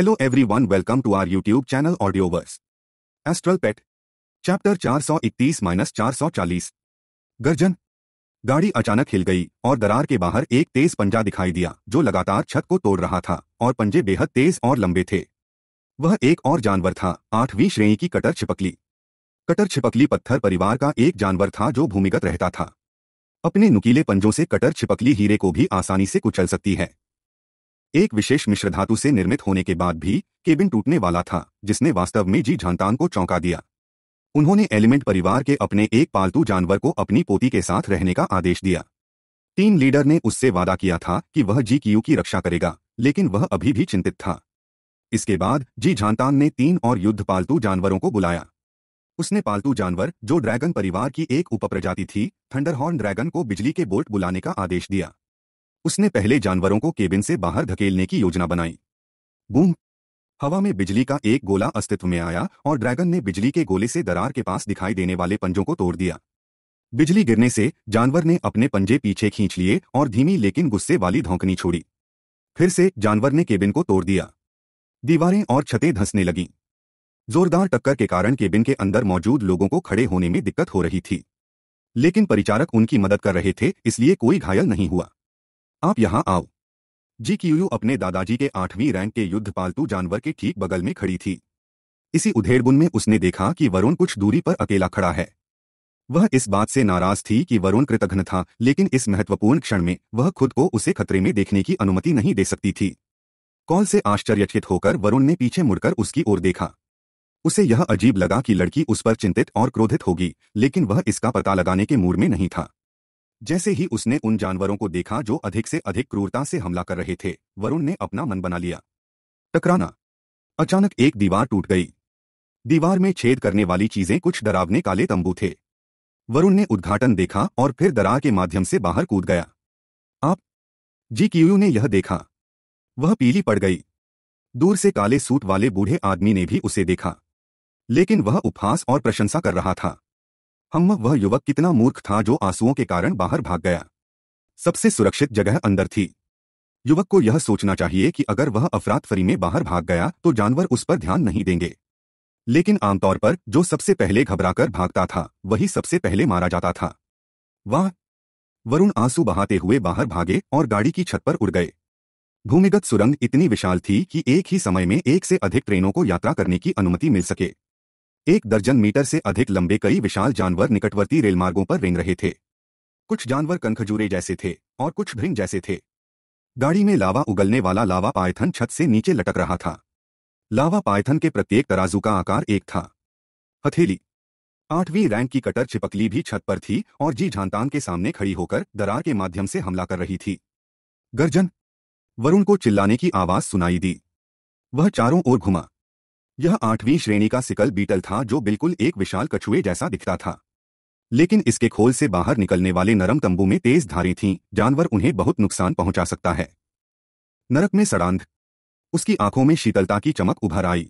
Hello everyone welcome to our YouTube channel Audioverse astral pet chapter 431 minus चालीस गर्जन गाड़ी अचानक हिल गई और दरार के बाहर एक तेज पंजा दिखाई दिया जो लगातार छत को तोड़ रहा था और पंजे बेहद तेज और लंबे थे वह एक और जानवर था आठवीं श्रेणी की कटर छिपकली कटर छिपकली पत्थर परिवार का एक जानवर था जो भूमिगत रहता था अपने नुकीले पंजों से कटर छिपकली हीरे को भी आसानी से कुचल सकती है एक विशेष मिश्र धातु से निर्मित होने के बाद भी केबिन टूटने वाला था जिसने वास्तव में जी झांतान को चौंका दिया उन्होंने एलिमेंट परिवार के अपने एक पालतू जानवर को अपनी पोती के साथ रहने का आदेश दिया टीम लीडर ने उससे वादा किया था कि वह जी क्यू की रक्षा करेगा लेकिन वह अभी भी चिंतित था इसके बाद जी झांतान ने तीन और युद्ध पालतू जानवरों को बुलाया उसने पालतू जानवर जो ड्रैगन परिवार की एक उपप्रजाति थी थंडरहॉर्न ड्रैगन को बिजली के बोल्ट बुलाने का आदेश दिया उसने पहले जानवरों को केबिन से बाहर धकेलने की योजना बनाई बूम हवा में बिजली का एक गोला अस्तित्व में आया और ड्रैगन ने बिजली के गोले से दरार के पास दिखाई देने वाले पंजों को तोड़ दिया बिजली गिरने से जानवर ने अपने पंजे पीछे खींच लिए और धीमी लेकिन गुस्से वाली धोंकनी छोड़ी फिर से जानवर ने केबिन को तोड़ दिया दीवारें और छतें धंसने लगीं जोरदार टक्कर के कारण केबिन के अंदर मौजूद लोगों को खड़े होने में दिक्कत हो रही थी लेकिन परिचारक उनकी मदद कर रहे थे इसलिए कोई घायल नहीं हुआ आप यहाँ आओ जी अपने दादाजी के आठवीं रैंक के युद्ध पालतू जानवर के ठीक बगल में खड़ी थी इसी उधेड़बुन में उसने देखा कि वरुण कुछ दूरी पर अकेला खड़ा है वह इस बात से नाराज थी कि वरुण कृतघ्न था लेकिन इस महत्वपूर्ण क्षण में वह खुद को उसे खतरे में देखने की अनुमति नहीं दे सकती थी कॉल से आश्चर्यचकित होकर वरुण ने पीछे मुड़कर उसकी ओर देखा उसे यह अजीब लगा कि लड़की उस पर चिंतित और क्रोधित होगी लेकिन वह इसका पता लगाने के मूड में नहीं था जैसे ही उसने उन जानवरों को देखा जो अधिक से अधिक क्रूरता से हमला कर रहे थे वरुण ने अपना मन बना लिया टकराना अचानक एक दीवार टूट गई दीवार में छेद करने वाली चीजें कुछ डरावने काले तंबू थे वरुण ने उद्घाटन देखा और फिर दरार के माध्यम से बाहर कूद गया आप जी क्यू ने यह देखा वह पीली पड़ गई दूर से काले सूट वाले बूढ़े आदमी ने भी उसे देखा लेकिन वह उपहास और प्रशंसा कर रहा था हम वह युवक कितना मूर्ख था जो आंसुओं के कारण बाहर भाग गया सबसे सुरक्षित जगह अंदर थी युवक को यह सोचना चाहिए कि अगर वह अफरात फरी में बाहर भाग गया तो जानवर उस पर ध्यान नहीं देंगे लेकिन आमतौर पर जो सबसे पहले घबराकर भागता था वही सबसे पहले मारा जाता था वाह वरुण आंसू बहाते हुए बाहर भागे और गाड़ी की छत पर उड़ गए भूमिगत सुरंग इतनी विशाल थी कि एक ही समय में एक से अधिक ट्रेनों को यात्रा करने की अनुमति मिल सके एक दर्जन मीटर से अधिक लंबे कई विशाल जानवर निकटवर्ती रेलमार्गों पर रेंग रहे थे कुछ जानवर कनखजूरे जैसे थे और कुछ भृंग जैसे थे गाड़ी में लावा उगलने वाला लावा पायथन छत से नीचे लटक रहा था लावा पायथन के प्रत्येक तराजू का आकार एक था हथेली आठवीं रैंक की कटर छिपकली भी छत पर थी और जी झानतान के सामने खड़ी होकर दरार के माध्यम से हमला कर रही थी गर्जन वरुण को चिल्लाने की आवाज सुनाई दी वह चारों ओर घुमा यह आठवीं श्रेणी का सिकल बीटल था जो बिल्कुल एक विशाल कछुए जैसा दिखता था लेकिन इसके खोल से बाहर निकलने वाले नरम तंबू में तेज धारी थीं जानवर उन्हें बहुत नुकसान पहुंचा सकता है नरक में सड़ांध उसकी आंखों में शीतलता की चमक उभर आई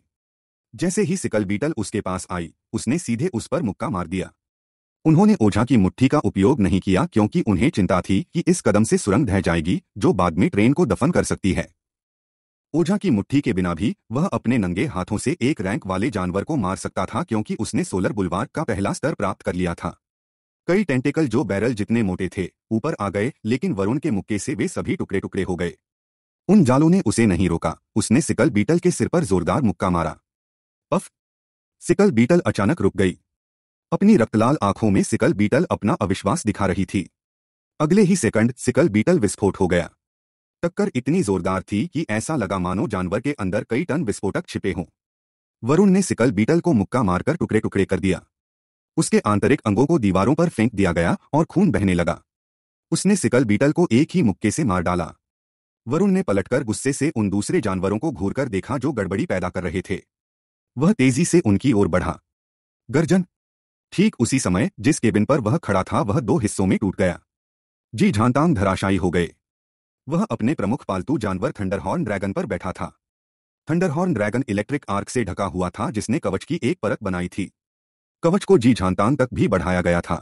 जैसे ही सिकल बीटल उसके पास आई उसने सीधे उस पर मुक्का मार दिया उन्होंने ओझा की मुट्ठी का उपयोग नहीं किया क्योंकि उन्हें चिंता थी कि इस कदम से सुरंग ढह जाएगी जो बाद में ट्रेन को दफन कर सकती है ओझा की मुट्ठी के बिना भी वह अपने नंगे हाथों से एक रैंक वाले जानवर को मार सकता था क्योंकि उसने सोलर बुलवार का पहला स्तर प्राप्त कर लिया था कई टेंटेकल जो बैरल जितने मोटे थे ऊपर आ गए लेकिन वरुण के मुक्के से वे सभी टुकड़े टुकड़े हो गए उन जालों ने उसे नहीं रोका उसने सिकल बीटल के सिर पर जोरदार मुक्का मारा पफ सिकल बीटल अचानक रुक गई अपनी रक्तलाल आंखों में सिकल बीटल अपना अविश्वास दिखा रही थी अगले ही सेकंड सिकल बीटल विस्फोट हो गया टक्कर इतनी जोरदार थी कि ऐसा लगा मानो जानवर के अंदर कई टन विस्फोटक छिपे हों वरुण ने सिकल बीटल को मुक्का मारकर टुकड़े टुकड़े कर दिया उसके आंतरिक अंगों को दीवारों पर फेंक दिया गया और खून बहने लगा उसने सिकल बीटल को एक ही मुक्के से मार डाला वरुण ने पलटकर गुस्से से उन दूसरे जानवरों को घूरकर देखा जो गड़बड़ी पैदा कर रहे थे वह तेजी से उनकी ओर बढ़ा गर्जन ठीक उसी समय जिस केबिन पर वह खड़ा था वह दो हिस्सों में टूट गया जी झांतांग धराशायी हो गए वह अपने प्रमुख पालतू जानवर थंडरहॉर्न ड्रैगन पर बैठा था थंडरहॉर्न ड्रैगन इलेक्ट्रिक आर्क से ढका हुआ था जिसने कवच की एक परत बनाई थी कवच को जी झांतान तक भी बढ़ाया गया था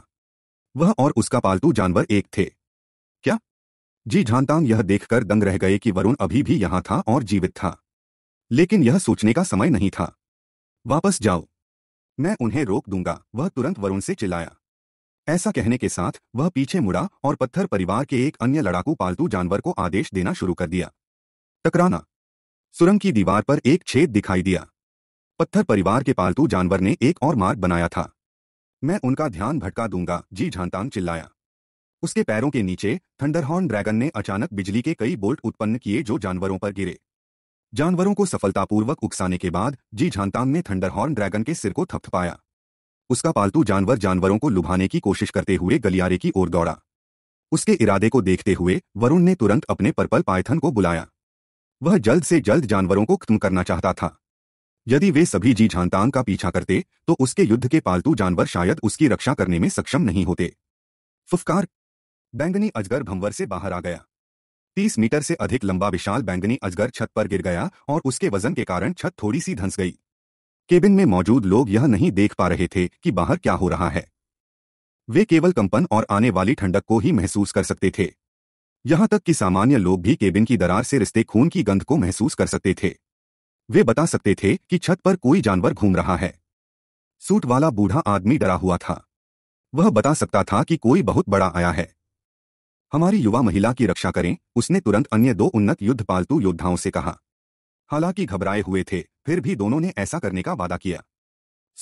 वह और उसका पालतू जानवर एक थे क्या जी झांतान यह देखकर दंग रह गए कि वरुण अभी भी यहां था और जीवित था लेकिन यह सोचने का समय नहीं था वापस जाओ मैं उन्हें रोक दूंगा वह तुरंत वरुण से चिल्लाया ऐसा कहने के साथ वह पीछे मुड़ा और पत्थर परिवार के एक अन्य लड़ाकू पालतू जानवर को आदेश देना शुरू कर दिया टकराना सुरंग की दीवार पर एक छेद दिखाई दिया पत्थर परिवार के पालतू जानवर ने एक और मार्ग बनाया था मैं उनका ध्यान भटका दूंगा जी झांतांग चिल्लाया उसके पैरों के नीचे थंडरहॉर्न ड्रैगन ने अचानक बिजली के कई बोल्ट उत्पन्न किए जो जानवरों पर गिरे जानवरों को सफलतापूर्वक उकसाने के बाद जी झांतांग ने थंडरहॉर्न ड्रैगन के सिर को थपथपाया उसका पालतू जानवर जानवरों को लुभाने की कोशिश करते हुए गलियारे की ओर दौड़ा उसके इरादे को देखते हुए वरुण ने तुरंत अपने पर्पल पायथन को बुलाया वह जल्द से जल्द जानवरों को खत्म करना चाहता था यदि वे सभी जी झांतांग का पीछा करते तो उसके युद्ध के पालतू जानवर शायद उसकी रक्षा करने में सक्षम नहीं होते फुफकार बैंगनी अजगर भंवर से बाहर आ गया तीस मीटर से अधिक लंबा विशाल बैंगनी अजगर छत पर गिर गया और उसके वजन के कारण छत थोड़ी सी धंस गई केबिन में मौजूद लोग यह नहीं देख पा रहे थे कि बाहर क्या हो रहा है वे केवल कंपन और आने वाली ठंडक को ही महसूस कर सकते थे यहां तक कि सामान्य लोग भी केबिन की दरार से रिश्ते खून की गंध को महसूस कर सकते थे वे बता सकते थे कि छत पर कोई जानवर घूम रहा है सूट वाला बूढ़ा आदमी डरा हुआ था वह बता सकता था कि कोई बहुत बड़ा आया है हमारी युवा महिला की रक्षा करें उसने तुरंत अन्य दो उन्नत युद्ध पालतू योद्धाओं से कहा हालांकि घबराए हुए थे फिर भी दोनों ने ऐसा करने का वादा किया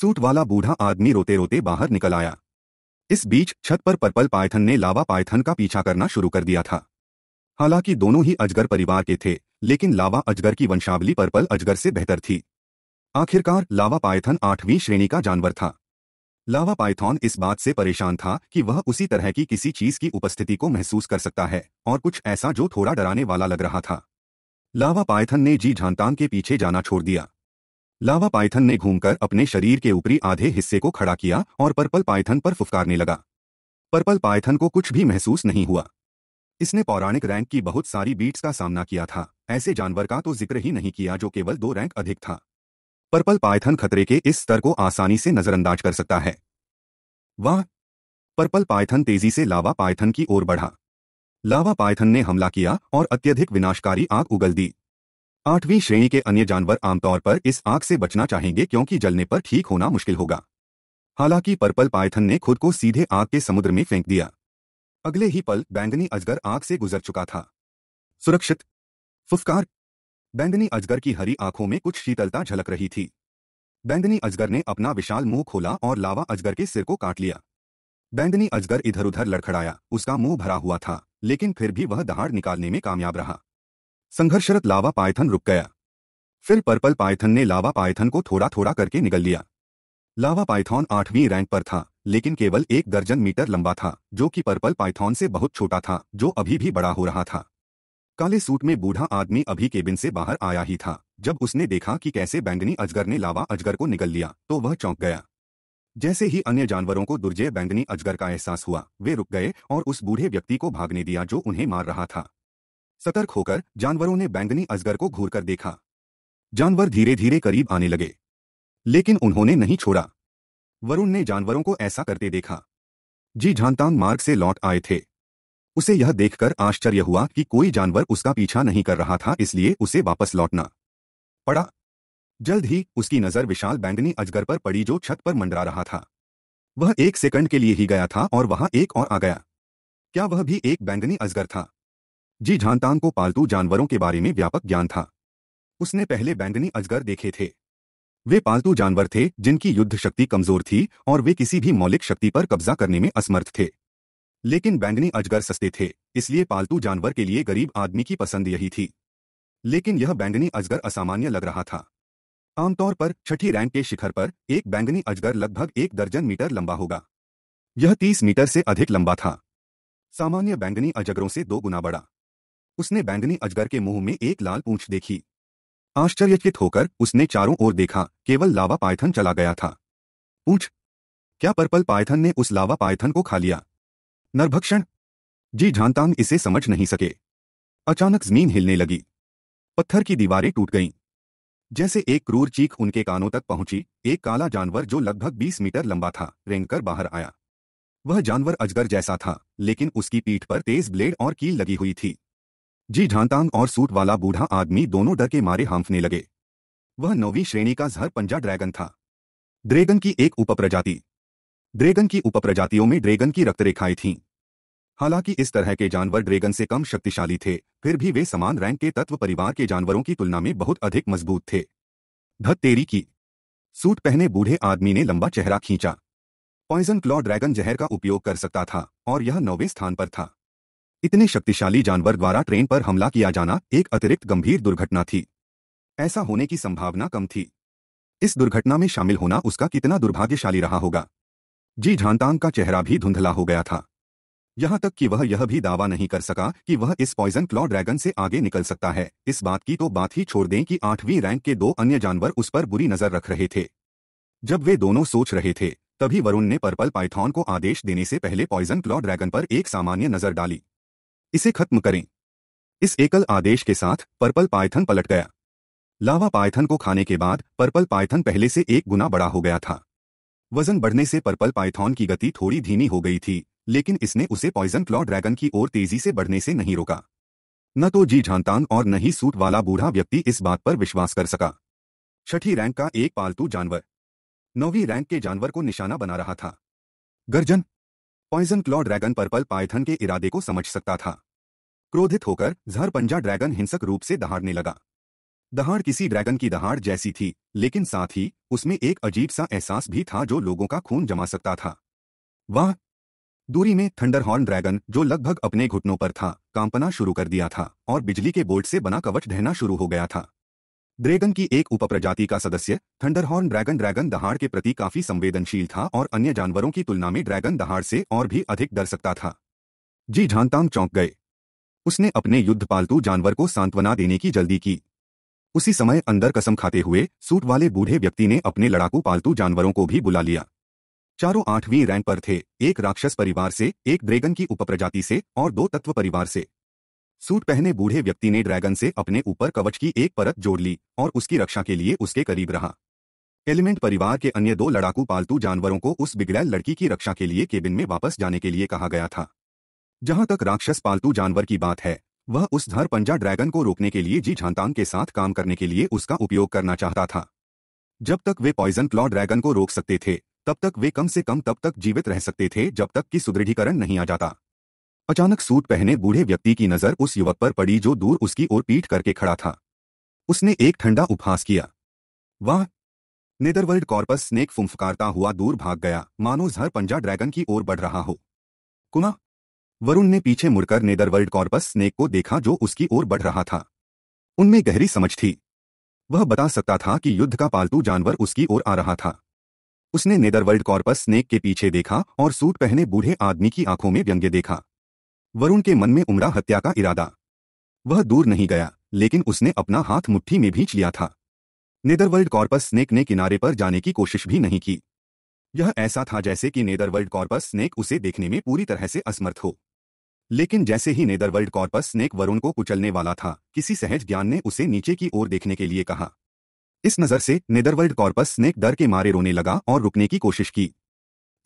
सूट वाला बूढ़ा आदमी रोते रोते बाहर निकल आया इस बीच छत पर पर्पल पायथन ने लावा पायथन का पीछा करना शुरू कर दिया था हालांकि दोनों ही अजगर परिवार के थे लेकिन लावा अजगर की वंशावली पर्पल अजगर से बेहतर थी आखिरकार लावा पायथन आठवीं श्रेणी का जानवर था लावा पायथन इस बात से परेशान था कि वह उसी तरह की किसी चीज की उपस्थिति को महसूस कर सकता है और कुछ ऐसा जो थोड़ा डराने वाला लग रहा था लावा पायथन ने जी झांतांग के पीछे जाना छोड़ दिया लावा पायथन ने घूमकर अपने शरीर के ऊपरी आधे हिस्से को खड़ा किया और पर्पल पायथन पर फुफकारने लगा पर्पल पायथन को कुछ भी महसूस नहीं हुआ इसने पौराणिक रैंक की बहुत सारी बीट्स का सामना किया था ऐसे जानवर का तो जिक्र ही नहीं किया जो केवल दो रैंक अधिक था पर्पल पायथन खतरे के इस स्तर को आसानी से नजरअंदाज कर सकता है वाह पर्पल पायथन तेजी से लावा पायथन की ओर बढ़ा लावा पायथन ने हमला किया और अत्यधिक विनाशकारी आग उगल दी आठवीं श्रेणी के अन्य जानवर आमतौर पर इस आग से बचना चाहेंगे क्योंकि जलने पर ठीक होना मुश्किल होगा हालांकि पर्पल पायथन ने खुद को सीधे आग के समुद्र में फेंक दिया अगले ही पल बैंगनी अजगर आग से गुजर चुका था सुरक्षित फुफकार बैंगनी अजगर की हरी आंखों में कुछ शीतलता झलक रही थी बैंगनी अजगर ने अपना विशाल मुंह खोला और लावा अजगर के सिर को काट लिया बैंगनी अजगर इधर उधर लड़खड़ाया उसका मुंह भरा हुआ था लेकिन फिर भी वह दहाड़ निकालने में कामयाब रहा संघर्षरत लावा पायथन रुक गया फिर पर्पल पायथन ने लावा पायथन को थोड़ा थोड़ा करके निगल लिया लावा पायथन आठवीं रैंक पर था लेकिन केवल एक दर्जन मीटर लंबा था जो कि पर्पल पायथन से बहुत छोटा था जो अभी भी बड़ा हो रहा था काले सूट में बूढ़ा आदमी अभी केबिन से बाहर आया ही था जब उसने देखा कि कैसे बैंगनी अजगर ने लावा अजगर को निगल लिया तो वह चौंक गया जैसे ही अन्य जानवरों को दुर्जय बैंगनी अजगर का एहसास हुआ वे रुक गए और उस बूढ़े व्यक्ति को भागने दिया जो उन्हें मार रहा था सतर्क होकर जानवरों ने बैंगनी अजगर को घूर कर देखा जानवर धीरे धीरे करीब आने लगे लेकिन उन्होंने नहीं छोड़ा वरुण ने जानवरों को ऐसा करते देखा जी झानतांग मार्ग से लौट आए थे उसे यह देखकर आश्चर्य हुआ कि कोई जानवर उसका पीछा नहीं कर रहा था इसलिए उसे वापस लौटना पड़ा जल्द ही उसकी नजर विशाल बैंगनी अजगर पर पड़ी जो छत पर मंडरा रहा था वह एक सेकंड के लिए ही गया था और वहां एक और आ गया क्या वह भी एक बैंगनी अजगर था जी झानतांग को पालतू जानवरों के बारे में व्यापक ज्ञान था उसने पहले बैंगनी अजगर देखे थे वे पालतू जानवर थे जिनकी युद्ध शक्ति कमजोर थी और वे किसी भी मौलिक शक्ति पर कब्जा करने में असमर्थ थे लेकिन बैंगनी अजगर सस्ते थे इसलिए पालतू जानवर के लिए गरीब आदमी की पसंद यही थी लेकिन यह बैंगनी अजगर असामान्य लग रहा था आमतौर पर छठी रैंक के शिखर पर एक बैंगनी अजगर लगभग एक दर्जन मीटर लंबा होगा यह तीस मीटर से अधिक लंबा था सामान्य बैंगनी अजगरों से दो गुना बड़ा उसने बैंगनी अजगर के मुंह में एक लाल पूंछ देखी आश्चर्यचकित होकर उसने चारों ओर देखा केवल लावा पायथन चला गया था पूछ क्या पर्पल पायथन ने उस लावा पायथन को खा लिया नरभक्षण जी झानतांग इसे समझ नहीं सके अचानक जमीन हिलने लगी पत्थर की दीवारें टूट गईं जैसे एक क्रूर चीख उनके कानों तक पहुंची एक काला जानवर जो लगभग बीस मीटर लंबा था रेंगकर बाहर आया वह जानवर अजगर जैसा था लेकिन उसकी पीठ पर तेज ब्लेड और कील लगी हुई थी जी झांतांग और सूट वाला बूढ़ा आदमी दोनों डर के मारे हांफने लगे वह नौवीं श्रेणी का जहर पंजा ड्रैगन था ड्रैगन की एक उपप्रजाति ड्रैगन की उपप्रजातियों में ड्रैगन की रक्तरेखाएं थीं हालांकि इस तरह के जानवर ड्रैगन से कम शक्तिशाली थे फिर भी वे समान रैंक के तत्व परिवार के जानवरों की तुलना में बहुत अधिक मजबूत थे धत्तेरी की सूट पहने बूढ़े आदमी ने लंबा चेहरा खींचा पॉइजन क्लॉ ड्रैगन जहर का उपयोग कर सकता था और यह नौवें स्थान पर था इतने शक्तिशाली जानवर द्वारा ट्रेन पर हमला किया जाना एक अतिरिक्त गंभीर दुर्घटना थी ऐसा होने की संभावना कम थी इस दुर्घटना में शामिल होना उसका कितना दुर्भाग्यशाली रहा होगा जी झांतांग का चेहरा भी धुंधला हो गया था यहाँ तक कि वह यह भी दावा नहीं कर सका कि वह इस पॉइजन क्लॉ ड्रैगन से आगे निकल सकता है इस बात की तो बात ही छोड़ दें कि आठवीं रैंक के दो अन्य जानवर उस पर बुरी नजर रख रहे थे जब वे दोनों सोच रहे थे तभी वरुण ने पर्पल पाइथॉन को आदेश देने से पहले पॉइजन क्लॉ ड्रैगन पर एक सामान्य नजर डाली इसे खत्म करें इस एकल आदेश के साथ पर्पल पाइथन पलट गया लावा पाइथन को खाने के बाद पर्पल पाइथन पहले से एक गुना बड़ा हो गया था वजन बढ़ने से पर्पल पाइथॉन की गति थोड़ी धीमी हो गई थी लेकिन इसने उसे पॉइजन क्लॉ ड्रैगन की ओर तेजी से बढ़ने से नहीं रोका न तो जी झांतान और न ही सूट वाला बूढ़ा व्यक्ति इस बात पर विश्वास कर सका छठी रैंक का एक पालतू जानवर नौवीं रैंक के जानवर को निशाना बना रहा था गर्जन poison claw dragon purple python के इरादे को समझ सकता था क्रोधित होकर झर पंजा ड्रैगन हिंसक रूप से दहाड़ने लगा दहाड़ किसी ड्रैगन की दहाड़ जैसी थी लेकिन साथ ही उसमें एक अजीब सा एहसास भी था जो लोगों का खून जमा सकता था वाह दूरी में थंडरहॉर्न ड्रैगन जो लगभग अपने घुटनों पर था कांपना शुरू कर दिया था और बिजली के बोल्ट से बना कवच ढहना शुरू हो गया था ड्रैगन की एक उपप्रजाति का सदस्य थंडरहॉर्न ड्रैगन ड्रैगन दहाड़ के प्रति काफी संवेदनशील था और अन्य जानवरों की तुलना में ड्रैगन दहाड़ से और भी अधिक डर सकता था जी झानतांग चौंक गए उसने अपने युद्ध पालतू जानवर को सांत्वना देने की जल्दी की उसी समय अंदर कसम खाते हुए सूट वाले बूढ़े व्यक्ति ने अपने लड़ाकू पालतू जानवरों को भी बुला लिया चारों आठवीं रैंक पर थे एक राक्षस परिवार से एक ड्रैगन की उपप्रजाति से और दो तत्व परिवार से सूट पहने बूढ़े व्यक्ति ने ड्रैगन से अपने ऊपर कवच की एक परत जोड़ ली और उसकी रक्षा के लिए उसके करीब रहा एलिमेंट परिवार के अन्य दो लड़ाकू पालतू जानवरों को उस बिगड़ैल लड़की की रक्षा के लिए केबिन में वापस जाने के लिए कहा गया था जहां तक राक्षस पालतू जानवर की बात है वह उस धर पंजा ड्रैगन को रोकने के लिए जी झांतांग के साथ काम करने के लिए उसका उपयोग करना चाहता था जब तक वे पॉइजन क्लॉ ड्रैगन को रोक सकते थे तब तक वे कम से कम तब तक जीवित रह सकते थे जब तक कि सुदृढ़ीकरण नहीं आ जाता अचानक सूट पहने बूढ़े व्यक्ति की नजर उस युवक पर पड़ी जो दूर उसकी ओर पीट करके खड़ा था उसने एक ठंडा उपहास किया वाह नेदरवर्ल्ड कॉर्पस स्नेक फुंफकारता हुआ दूर भाग गया मानो हर पंजा ड्रैगन की ओर बढ़ रहा हो कुना वरुण ने पीछे मुड़कर नेदरवर्ल्ड कॉर्पस स्नेक को देखा जो उसकी ओर बढ़ रहा था उनमें गहरी समझ थी वह बता सकता था कि युद्ध का पालतू जानवर उसकी ओर आ रहा था उसने नेदरवर्ल्ड कॉर्पस स्नेक के पीछे देखा और सूट पहने बूढ़े आदमी की आंखों में व्यंग्य देखा वरुण के मन में उमड़ा हत्या का इरादा वह दूर नहीं गया लेकिन उसने अपना हाथ मुट्ठी में भींच लिया था नेदरवर्ल्ड कॉर्पस स्नेक ने किनारे पर जाने की कोशिश भी नहीं की यह ऐसा था जैसे कि नेदरवर्ल्ड कॉर्पस स्नेक उसे देखने में पूरी तरह से असमर्थ हो लेकिन जैसे ही नेदरवर्ल्ड कॉर्पस स्नेक वरुण को कुचलने वाला था किसी सहज ज्ञान ने उसे नीचे की ओर देखने के लिए कहा इस नज़र से नेदरवर्ल्ड कॉर्पस स्नेक डर के मारे रोने लगा और रुकने की कोशिश की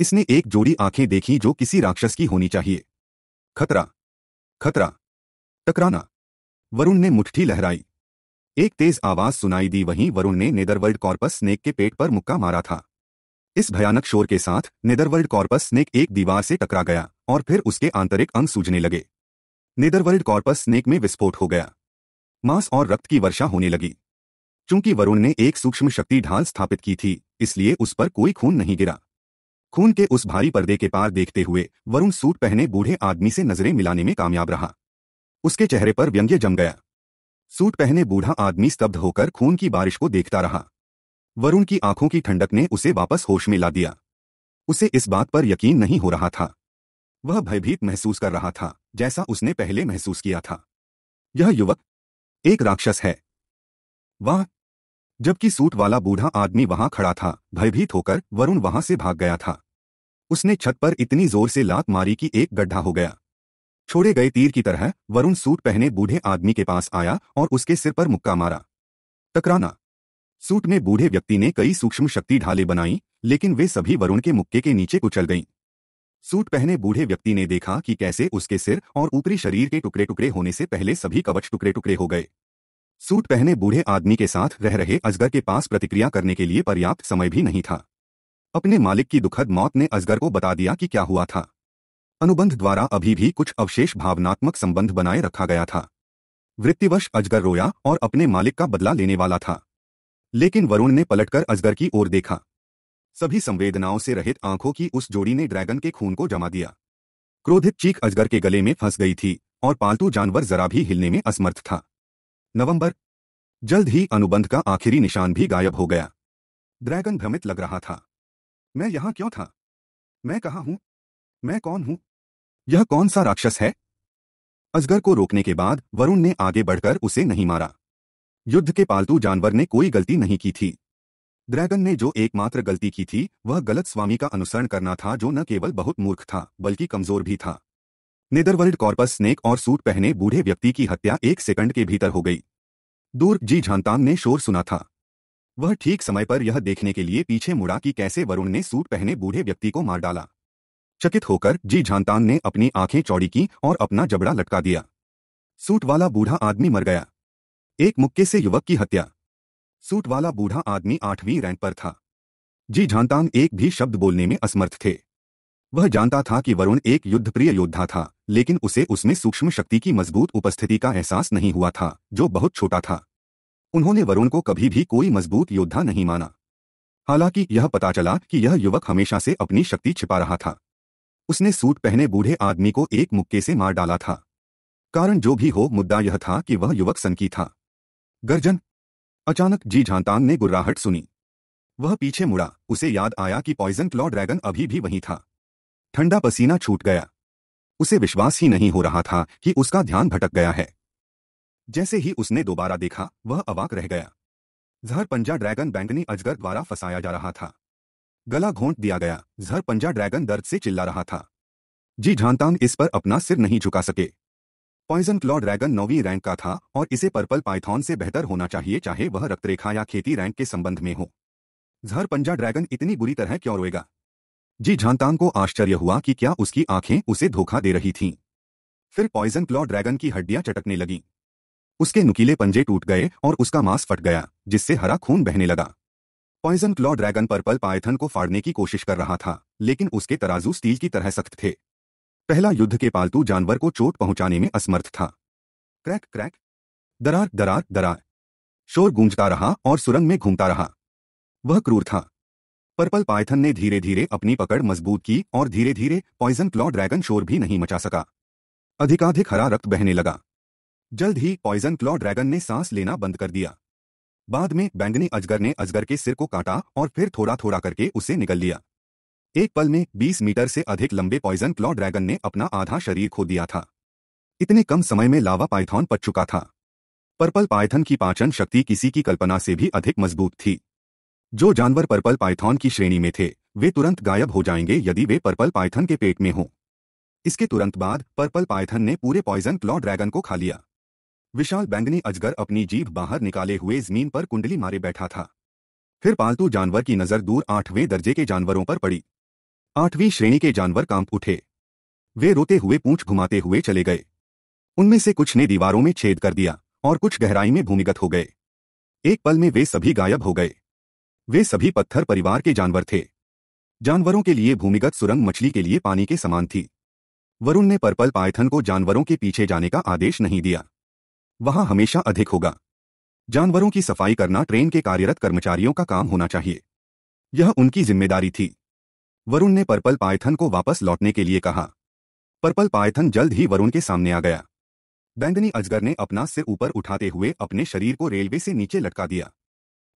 इसने एक जोड़ी आंखें देखी जो किसी राक्षस की होनी चाहिए खतरा खतरा टकराना वरुण ने मुठ्ठी लहराई एक तेज आवाज सुनाई दी वहीं वरुण ने नेदरवर्ल्ड कॉर्पस स्नेक के पेट पर मुक्का मारा था इस भयानक शोर के साथ नेदरवर्ल्ड कॉर्पस स्नेक एक दीवार से टकरा गया और फिर उसके आंतरिक अंग सूझने लगे नेदरवर्ल्ड कॉर्पस स्नेक में विस्फोट हो गया मांस और रक्त की वर्षा होने लगी चूंकि वरुण ने एक सूक्ष्म शक्ति ढाल स्थापित की थी इसलिए उस पर कोई खून नहीं गिरा खून के उस भारी पर्दे के पार देखते हुए वरुण सूट पहने बूढ़े आदमी से नजरें मिलाने में कामयाब रहा उसके चेहरे पर व्यंग्य जम गया सूट पहने बूढ़ा आदमी स्तब्ध होकर खून की बारिश को देखता रहा वरुण की आंखों की ठंडक ने उसे वापस होश में ला दिया उसे इस बात पर यकीन नहीं हो रहा था वह भयभीत महसूस कर रहा था जैसा उसने पहले महसूस किया था यह युवक एक राक्षस है वाह जबकि सूट वाला बूढ़ा आदमी वहां खड़ा था भयभीत होकर वरुण वहां से भाग गया था उसने छत पर इतनी जोर से लात मारी कि एक गड्ढा हो गया छोड़े गए तीर की तरह वरुण सूट पहने बूढ़े आदमी के पास आया और उसके सिर पर मुक्का मारा टकराना सूट में बूढ़े व्यक्ति ने कई सूक्ष्म शक्ति ढाले बनाई लेकिन वे सभी वरुण के मुक्के के नीचे कुचल गईं सूट पहने बूढ़े व्यक्ति ने देखा कि कैसे उसके सिर और ऊपरी शरीर के टुकड़े टुकड़े होने से पहले सभी कवच टुकड़े टुकड़े हो गए सूट पहने बूढ़े आदमी के साथ रह रहे अजगर के पास प्रतिक्रिया करने के लिए पर्याप्त समय भी नहीं था अपने मालिक की दुखद मौत ने अजगर को बता दिया कि क्या हुआ था अनुबंध द्वारा अभी भी कुछ अवशेष भावनात्मक संबंध बनाए रखा गया था वृत्तिवश अजगर रोया और अपने मालिक का बदला लेने वाला था लेकिन वरुण ने पलटकर अजगर की ओर देखा सभी संवेदनाओं से रहित आंखों की उस जोड़ी ने ड्रैगन के खून को जमा दिया क्रोधित चीख अजगर के गले में फंस गई थी और पालतू जानवर जरा भी हिलने में असमर्थ था नवंबर जल्द ही अनुबंध का आखिरी निशान भी गायब हो गया ड्रैगन भ्रमित लग रहा था मैं यहां क्यों था मैं कहा हूं मैं कौन हूं यह कौन सा राक्षस है अजगर को रोकने के बाद वरुण ने आगे बढ़कर उसे नहीं मारा युद्ध के पालतू जानवर ने कोई गलती नहीं की थी ड्रैगन ने जो एकमात्र गलती की थी वह गलत स्वामी का अनुसरण करना था जो न केवल बहुत मूर्ख था बल्कि कमजोर भी था नेदरवर्ल्ड कॉर्पस स्नेक और सूट पहने बूढ़े व्यक्ति की हत्या एक सेकंड के भीतर हो गई दूर जी झांतांग ने शोर सुना था वह ठीक समय पर यह देखने के लिए पीछे मुड़ा कि कैसे वरुण ने सूट पहने बूढ़े व्यक्ति को मार डाला चकित होकर जी झांतान ने अपनी आंखें चौड़ी की और अपना जबड़ा लटका दिया सूट वाला बूढ़ा आदमी मर गया एक मुक्के से युवक की हत्या सूट वाला बूढ़ा आदमी आठवीं रैंक पर था जी झांतान एक भी शब्द बोलने में असमर्थ थे वह जानता था कि वरुण एक युद्धप्रिय योद्धा था लेकिन उसे उसमें सूक्ष्म शक्ति की मजबूत उपस्थिति का एहसास नहीं हुआ था जो बहुत छोटा था उन्होंने वरुण को कभी भी कोई मजबूत योद्धा नहीं माना हालांकि यह पता चला कि यह युवक हमेशा से अपनी शक्ति छिपा रहा था उसने सूट पहने बूढ़े आदमी को एक मुक्के से मार डाला था कारण जो भी हो मुद्दा यह था कि वह युवक सनकी था गर्जन अचानक जी झांतांग ने गुर्राहट सुनी वह पीछे मुड़ा उसे याद आया कि पॉइजन क्लॉ ड्रैगन अभी भी वहीं था ठंडा पसीना छूट गया उसे विश्वास ही नहीं हो रहा था कि उसका ध्यान भटक गया है जैसे ही उसने दोबारा देखा वह अवाक रह गया जहर पंजा ड्रैगन बैंगनी अजगर द्वारा फंसाया जा रहा था गला घोंट दिया गया जहर पंजा ड्रैगन दर्द से चिल्ला रहा था जी झांतांग इस पर अपना सिर नहीं झुका सके पॉइजन क्लॉ ड्रैगन नौवीं रैंक का था और इसे पर्पल पाइथॉन से बेहतर होना चाहिए चाहे वह रक्तरेखा या खेती रैंक के संबंध में हो जहर पंजा ड्रैगन इतनी बुरी तरह क्यों रोएगा जी झानतांग को आश्चर्य हुआ कि क्या उसकी आंखें उसे धोखा दे रही थीं। फिर पॉइजन क्लॉ ड्रैगन की हड्डियां चटकने लगीं। उसके नुकीले पंजे टूट गए और उसका मांस फट गया जिससे हरा खून बहने लगा poison claw dragon purple python को फाड़ने की कोशिश कर रहा था लेकिन उसके तराजू स्टील की तरह सख्त थे पहला युद्ध के पालतू जानवर को चोट पहुंचाने में असमर्थ था क्रैक क्रैक दरार दरार दरार शोर गूंजता रहा और सुरंग में घूमता रहा वह क्रूर था पर्पल पायथन ने धीरे धीरे अपनी पकड़ मजबूत की और धीरे धीरे पॉइजन क्लॉ ड्रैगन शोर भी नहीं मचा सका अधिकाधिक हरा रक्त बहने लगा जल्द ही पॉइजन क्लॉ ड्रैगन ने सांस लेना बंद कर दिया बाद में बैंगनी अजगर ने अजगर के सिर को काटा और फिर थोड़ा थोड़ा करके उसे निकल लिया एक पल में 20 मीटर से अधिक लंबे पॉइजन क्लॉ ड्रैगन ने अपना आधा शरीर खो दिया था इतने कम समय में लावा पाइथॉन पच चुका था पर्पल पाइथन की पाचन शक्ति किसी की कल्पना से भी अधिक मजबूत थी जो जानवर पर्पल पाइथन की श्रेणी में थे वे तुरंत गायब हो जाएंगे यदि वे पर्पल पाइथन के पेट में हों इसके तुरंत बाद पर्पल पाइथन ने पूरे पॉइजन क्लॉ ड्रैगन को खा लिया विशाल बैंगनी अजगर अपनी जीभ बाहर निकाले हुए जमीन पर कुंडली मारे बैठा था फिर पालतू जानवर की नजर दूर आठवें दर्जे के जानवरों पर पड़ी आठवीं श्रेणी के जानवर कांप उठे वे रोते हुए पूंछ घुमाते हुए चले गए उनमें से कुछ ने दीवारों में छेद कर दिया और कुछ गहराई में भूमिगत हो गए एक पल में वे सभी गायब हो गए वे सभी पत्थर परिवार के जानवर थे जानवरों के लिए भूमिगत सुरंग मछली के लिए पानी के समान थी वरुण ने पर्पल पायथन को जानवरों के पीछे जाने का आदेश नहीं दिया वहां हमेशा अधिक होगा जानवरों की सफाई करना ट्रेन के कार्यरत कर्मचारियों का काम होना चाहिए यह उनकी जिम्मेदारी थी वरुण ने पर्पल पायथन को वापस लौटने के लिए कहा पर्पल पायथन जल्द ही वरुण के सामने आ गया बैंगनी अजगर ने अपना सिर ऊपर उठाते हुए अपने शरीर को रेलवे से नीचे लटका दिया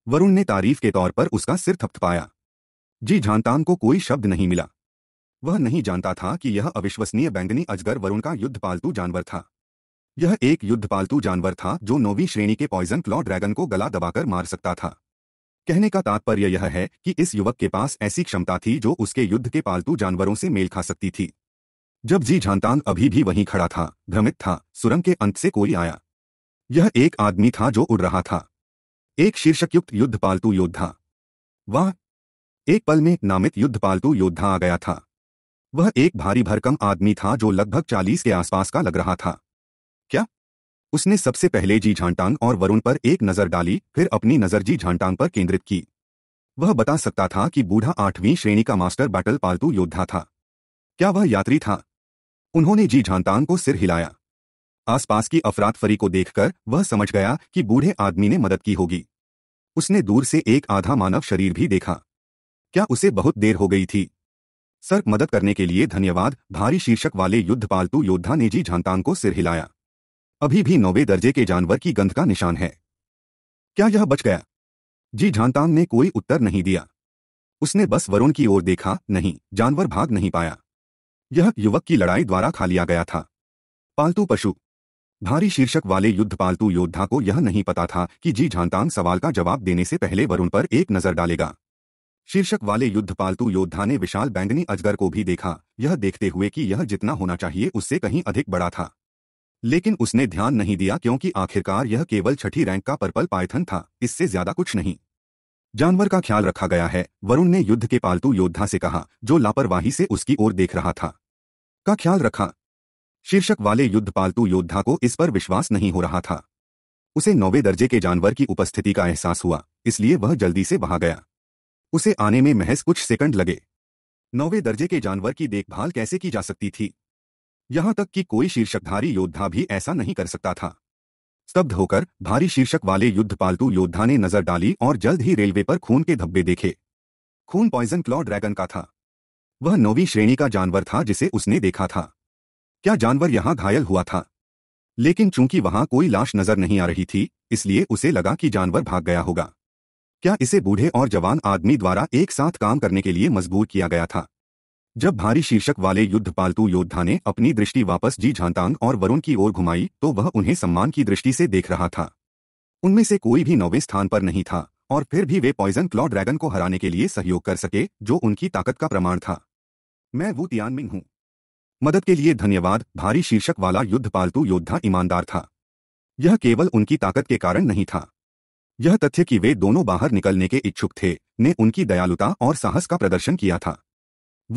वरुण ने तारीफ के तौर पर उसका सिर थपथपाया जी झांतान को कोई शब्द नहीं मिला वह नहीं जानता था कि यह अविश्वसनीय बैंगनी अजगर वरुण का युद्ध पालतू जानवर था यह एक युद्ध पालतू जानवर था जो नौवीं श्रेणी के पॉइजन क्लॉ ड्रैगन को गला दबाकर मार सकता था कहने का तात्पर्य यह है कि इस युवक के पास ऐसी क्षमता थी जो उसके युद्ध के पालतू जानवरों से मेल खा सकती थी जब जी झानतांग अभी भी वहीं खड़ा था भ्रमित था सुरंग के अंत से कोई आया यह एक आदमी था जो उड़ रहा था एक शीर्षकयुक्त युद्ध पालतू योद्धा वह एक पल में नामित युद्ध पालतू योद्धा आ गया था वह एक भारी भरकम आदमी था जो लगभग चालीस के आसपास का लग रहा था क्या उसने सबसे पहले जी झांटांग और वरुण पर एक नजर डाली फिर अपनी नजर जी झांटांग पर केंद्रित की वह बता सकता था कि बूढ़ा आठवीं श्रेणी का मास्टर बैटल पालतू योद्धा था क्या वह यात्री था उन्होंने जी झांटांग को सिर हिलाया आसपास की अफरात फरी को देखकर वह समझ गया कि बूढ़े आदमी ने मदद की होगी उसने दूर से एक आधा मानव शरीर भी देखा क्या उसे बहुत देर हो गई थी सर मदद करने के लिए धन्यवाद भारी शीर्षक वाले युद्ध पालतू योद्धा ने जी झांतांग को सिर हिलाया अभी भी नौवे दर्जे के जानवर की गंध का निशान है क्या यह बच गया जी झांतांग ने कोई उत्तर नहीं दिया उसने बस वरुण की ओर देखा नहीं जानवर भाग नहीं पाया यह युवक की लड़ाई द्वारा खा लिया गया था पालतू पशु भारी शीर्षक वाले युद्ध पालतू योद्धा को यह नहीं पता था कि जी झांतांग सवाल का जवाब देने से पहले वरुण पर एक नजर डालेगा शीर्षक वाले युद्ध पालतू योद्धा ने विशाल बैंगनी अजगर को भी देखा यह देखते हुए कि यह जितना होना चाहिए उससे कहीं अधिक बड़ा था लेकिन उसने ध्यान नहीं दिया क्योंकि आखिरकार यह केवल छठी रैंक का पर्पल पायथन था इससे ज्यादा कुछ नहीं जानवर का ख्याल रखा गया है वरुण ने युद्ध के पालतू योद्धा से कहा जो लापरवाही से उसकी ओर देख रहा था का ख्याल रखा शीर्षक वाले युद्ध पालतू योद्धा को इस पर विश्वास नहीं हो रहा था उसे नौवे दर्जे के जानवर की उपस्थिति का एहसास हुआ इसलिए वह जल्दी से वहां गया उसे आने में महज कुछ सेकंड लगे नौवे दर्जे के जानवर की देखभाल कैसे की जा सकती थी यहां तक कि कोई शीर्षकधारी योद्धा भी ऐसा नहीं कर सकता था स्तब्ध होकर भारी शीर्षक वाले युद्ध पालतू योद्धा ने नजर डाली और जल्द ही रेलवे पर खून के धब्बे देखे खून पॉइजन क्लॉड ड्रैगन का था वह नौवीं श्रेणी का जानवर था जिसे उसने देखा था क्या जानवर यहां घायल हुआ था लेकिन चूंकि वहां कोई लाश नजर नहीं आ रही थी इसलिए उसे लगा कि जानवर भाग गया होगा क्या इसे बूढ़े और जवान आदमी द्वारा एक साथ काम करने के लिए मजबूर किया गया था जब भारी शीर्षक वाले युद्ध पालतू योद्धा ने अपनी दृष्टि वापस जी झांतांग और वरुण की ओर घुमाई तो वह उन्हें सम्मान की दृष्टि से देख रहा था उनमें से कोई भी नौवें स्थान पर नहीं था और फिर भी वे पॉइजन क्लॉ ड्रैगन को हराने के लिए सहयोग कर सके जो उनकी ताकत का प्रमाण था मैं वू तियानमिंग हूं मदद के लिए धन्यवाद भारी शीर्षक वाला युद्ध पालतू योद्धा ईमानदार था यह केवल उनकी ताकत के कारण नहीं था यह तथ्य कि वे दोनों बाहर निकलने के इच्छुक थे ने उनकी दयालुता और साहस का प्रदर्शन किया था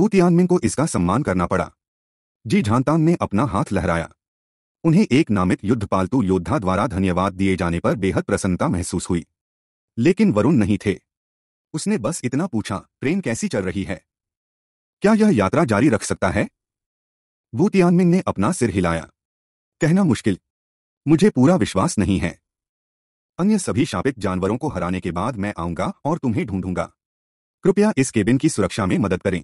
वू तियानमिन को इसका सम्मान करना पड़ा जी झांतान ने अपना हाथ लहराया उन्हें एक नामित युद्ध पालतू योद्धा द्वारा धन्यवाद दिए जाने पर बेहद प्रसन्नता महसूस हुई लेकिन वरुण नहीं थे उसने बस इतना पूछा ट्रेन कैसी चल रही है क्या यह यात्रा जारी रख सकता है वू तियानमिन ने अपना सिर हिलाया कहना मुश्किल मुझे पूरा विश्वास नहीं है अन्य सभी शापित जानवरों को हराने के बाद मैं आऊंगा और तुम्हें ढूंढूंगा कृपया इस केबिन की सुरक्षा में मदद करें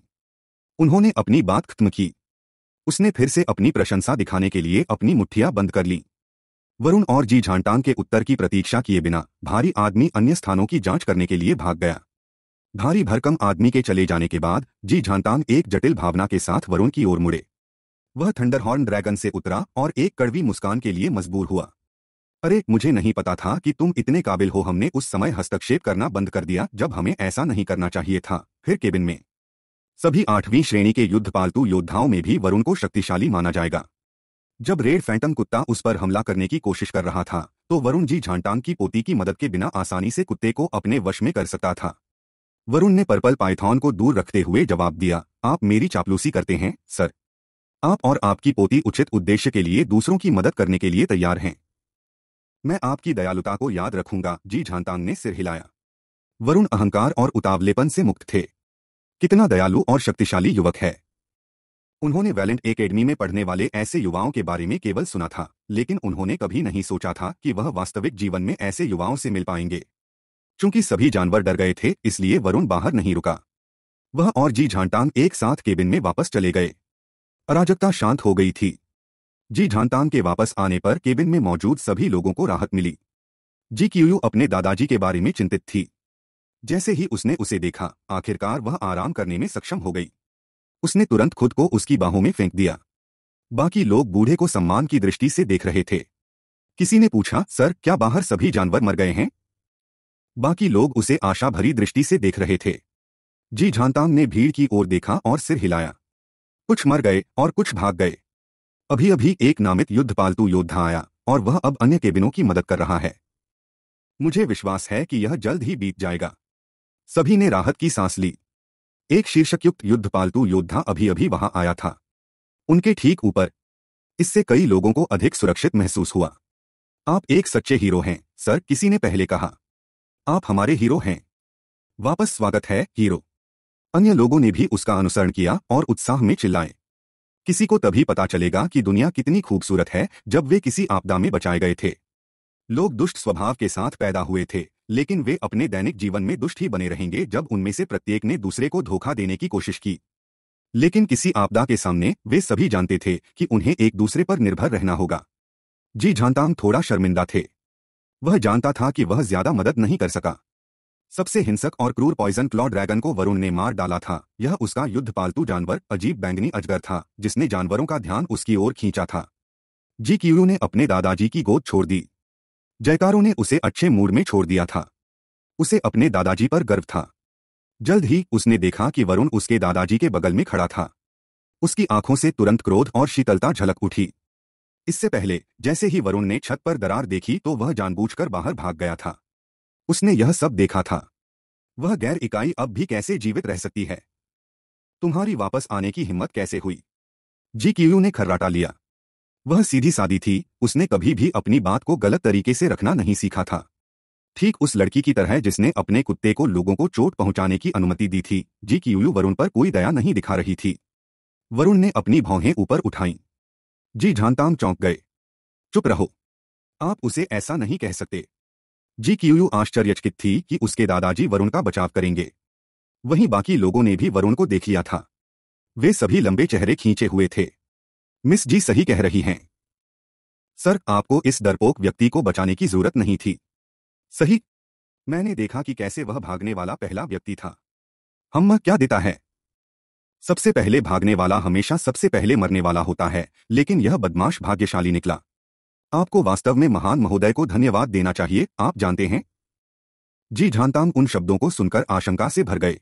उन्होंने अपनी बात खत्म की उसने फिर से अपनी प्रशंसा दिखाने के लिए अपनी मुठ्ठियां बंद कर ली वरुण और जी झांटांग के उत्तर की प्रतीक्षा किए बिना भारी आदमी अन्य स्थानों की जांच करने के लिए भाग गया भारी भरकम आदमी के चले जाने के बाद जी झांटांग एक जटिल भावना के साथ वरुण की ओर मुड़े वह थंडरहॉर्न ड्रैगन से उतरा और एक कड़वी मुस्कान के लिए मजबूर हुआ अरे मुझे नहीं पता था कि तुम इतने काबिल हो हमने उस समय हस्तक्षेप करना बंद कर दिया जब हमें ऐसा नहीं करना चाहिए था फिर केबिन में सभी आठवीं श्रेणी के युद्ध पालतू योद्धाओं में भी वरुण को शक्तिशाली माना जाएगा जब रेड फैंटम कुत्ता उस पर हमला करने की कोशिश कर रहा था तो वरुण जी झांटांग की पोती की मदद के बिना आसानी से कुत्ते को अपने वश में कर सकता था वरुण ने पर्पल पाइथॉन को दूर रखते हुए जवाब दिया आप मेरी चापलूसी करते हैं सर आप और आपकी पोती उचित उद्देश्य के लिए दूसरों की मदद करने के लिए तैयार हैं मैं आपकी दयालुता को याद रखूंगा जी झांतांग ने सिर हिलाया वरुण अहंकार और उतावलेपन से मुक्त थे कितना दयालु और शक्तिशाली युवक है उन्होंने वैलेंट एकेडमी में पढ़ने वाले ऐसे युवाओं के बारे में केवल सुना था लेकिन उन्होंने कभी नहीं सोचा था कि वह वास्तविक जीवन में ऐसे युवाओं से मिल पाएंगे चूंकि सभी जानवर डर गए थे इसलिए वरुण बाहर नहीं रुका वह और जी झांटांग एक साथ केबिन में वापस चले गए अराजकता शांत हो गई थी जी झांतान के वापस आने पर केबिन में मौजूद सभी लोगों को राहत मिली जी क्यूयू अपने दादाजी के बारे में चिंतित थी जैसे ही उसने उसे देखा आखिरकार वह आराम करने में सक्षम हो गई उसने तुरंत खुद को उसकी बाहों में फेंक दिया बाकी लोग बूढ़े को सम्मान की दृष्टि से देख रहे थे किसी ने पूछा सर क्या बाहर सभी जानवर मर गए हैं बाकी लोग उसे आशा भरी दृष्टि से देख रहे थे जी झानतांग ने भीड़ की ओर देखा और सिर हिलाया कुछ मर गए और कुछ भाग गए अभी अभी एक नामित युद्ध पालतू योद्धा आया और वह अब अन्य केबिनों की मदद कर रहा है मुझे विश्वास है कि यह जल्द ही बीत जाएगा सभी ने राहत की सांस ली एक शीर्षकयुक्त युद्ध पालतू योद्धा अभी अभी वहां आया था उनके ठीक ऊपर इससे कई लोगों को अधिक सुरक्षित महसूस हुआ आप एक सच्चे हीरो हैं सर किसी ने पहले कहा आप हमारे हीरो हैं वापस स्वागत है हीरो अन्य लोगों ने भी उसका अनुसरण किया और उत्साह में चिल्लाए किसी को तभी पता चलेगा कि दुनिया कितनी खूबसूरत है जब वे किसी आपदा में बचाए गए थे लोग दुष्ट स्वभाव के साथ पैदा हुए थे लेकिन वे अपने दैनिक जीवन में दुष्ट ही बने रहेंगे जब उनमें से प्रत्येक ने दूसरे को धोखा देने की कोशिश की लेकिन किसी आपदा के सामने वे सभी जानते थे कि उन्हें एक दूसरे पर निर्भर रहना होगा जी झांतांग थोड़ा शर्मिंदा थे वह जानता था कि वह ज्यादा मदद नहीं कर सका सबसे हिंसक और क्रूर पॉइजन क्लॉ ड्रैगन को वरुण ने मार डाला था यह उसका युद्ध पालतू जानवर अजीब बैंगनी अजगर था जिसने जानवरों का ध्यान उसकी ओर खींचा था जी क्यू ने अपने दादाजी की गोद छोड़ दी जयकारों ने उसे अच्छे मूड में छोड़ दिया था उसे अपने दादाजी पर गर्व था जल्द ही उसने देखा कि वरुण उसके दादाजी के बगल में खड़ा था उसकी आंखों से तुरंत क्रोध और शीतलता झलक उठी इससे पहले जैसे ही वरुण ने छत पर दरार देखी तो वह जानबूझकर बाहर भाग गया था उसने यह सब देखा था वह गैर इकाई अब भी कैसे जीवित रह सकती है तुम्हारी वापस आने की हिम्मत कैसे हुई जी क्यू ने खर्राटा लिया वह सीधी सादी थी उसने कभी भी अपनी बात को गलत तरीके से रखना नहीं सीखा था ठीक उस लड़की की तरह जिसने अपने कुत्ते को लोगों को चोट पहुंचाने की अनुमति दी थी जी की यूयू वरुण पर कोई दया नहीं दिखा रही थी वरुण ने अपनी भौहें ऊपर उठाई जी झानताम चौंक गए चुप रहो आप उसे ऐसा नहीं कह सकते जी क्यू आश्चर्यचकित थी कि उसके दादाजी वरुण का बचाव करेंगे वहीं बाकी लोगों ने भी वरुण को देख लिया था वे सभी लंबे चेहरे खींचे हुए थे मिस जी सही कह रही हैं सर आपको इस डरपोक व्यक्ति को बचाने की जरूरत नहीं थी सही मैंने देखा कि कैसे वह भागने वाला पहला व्यक्ति था हम क्या देता है सबसे पहले भागने वाला हमेशा सबसे पहले मरने वाला होता है लेकिन यह बदमाश भाग्यशाली निकला आपको वास्तव में महान महोदय को धन्यवाद देना चाहिए आप जानते हैं जी झानताम उन शब्दों को सुनकर आशंका से भर गए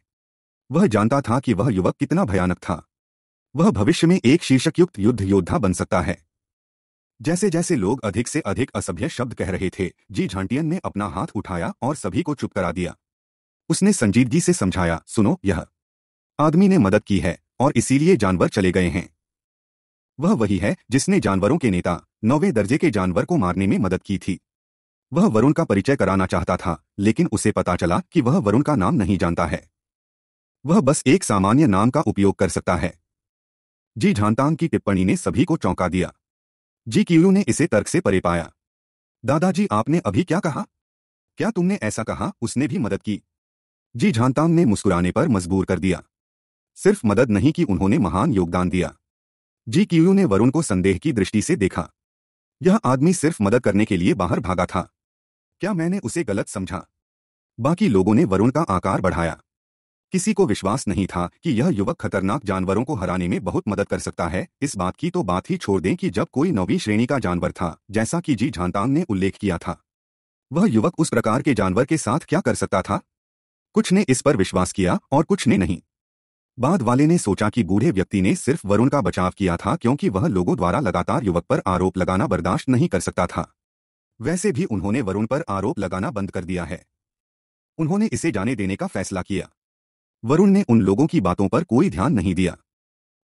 वह जानता था कि वह युवक कितना भयानक था वह भविष्य में एक शीर्षक युक्त युद्ध योद्धा बन सकता है जैसे जैसे लोग अधिक से अधिक असभ्य शब्द कह रहे थे जी झांटियन ने अपना हाथ उठाया और सभी को चुप करा दिया उसने संजीदगी से समझाया सुनो यह आदमी ने मदद की है और इसीलिए जानवर चले गए हैं वह वही है जिसने जानवरों के नेता नौवे दर्जे के जानवर को मारने में मदद की थी वह वरुण का परिचय कराना चाहता था लेकिन उसे पता चला कि वह वरुण का नाम नहीं जानता है वह बस एक सामान्य नाम का उपयोग कर सकता है जी झांतांग की टिप्पणी ने सभी को चौंका दिया जी क्यू ने इसे तर्क से परे पाया दादाजी आपने अभी क्या कहा क्या तुमने ऐसा कहा उसने भी मदद की जी झांतांग ने मुस्कुराने पर मजबूर कर दिया सिर्फ मदद नहीं कि उन्होंने महान योगदान दिया जी क्यू ने वरुण को संदेह की दृष्टि से देखा यह आदमी सिर्फ मदद करने के लिए बाहर भागा था क्या मैंने उसे गलत समझा बाकी लोगों ने वरुण का आकार बढ़ाया किसी को विश्वास नहीं था कि यह युवक खतरनाक जानवरों को हराने में बहुत मदद कर सकता है इस बात की तो बात ही छोड़ दें कि जब कोई नौवीं श्रेणी का जानवर था जैसा कि जी झांतांग ने उल्लेख किया था वह युवक उस प्रकार के जानवर के साथ क्या कर सकता था कुछ ने इस पर विश्वास किया और कुछ ने नहीं बाद वाले ने सोचा कि बूढ़े व्यक्ति ने सिर्फ वरुण का बचाव किया था क्योंकि वह लोगों द्वारा लगातार युवक पर आरोप लगाना बर्दाश्त नहीं कर सकता था वैसे भी उन्होंने वरुण पर आरोप लगाना बंद कर दिया है उन्होंने इसे जाने देने का फैसला किया वरुण ने उन लोगों की बातों पर कोई ध्यान नहीं दिया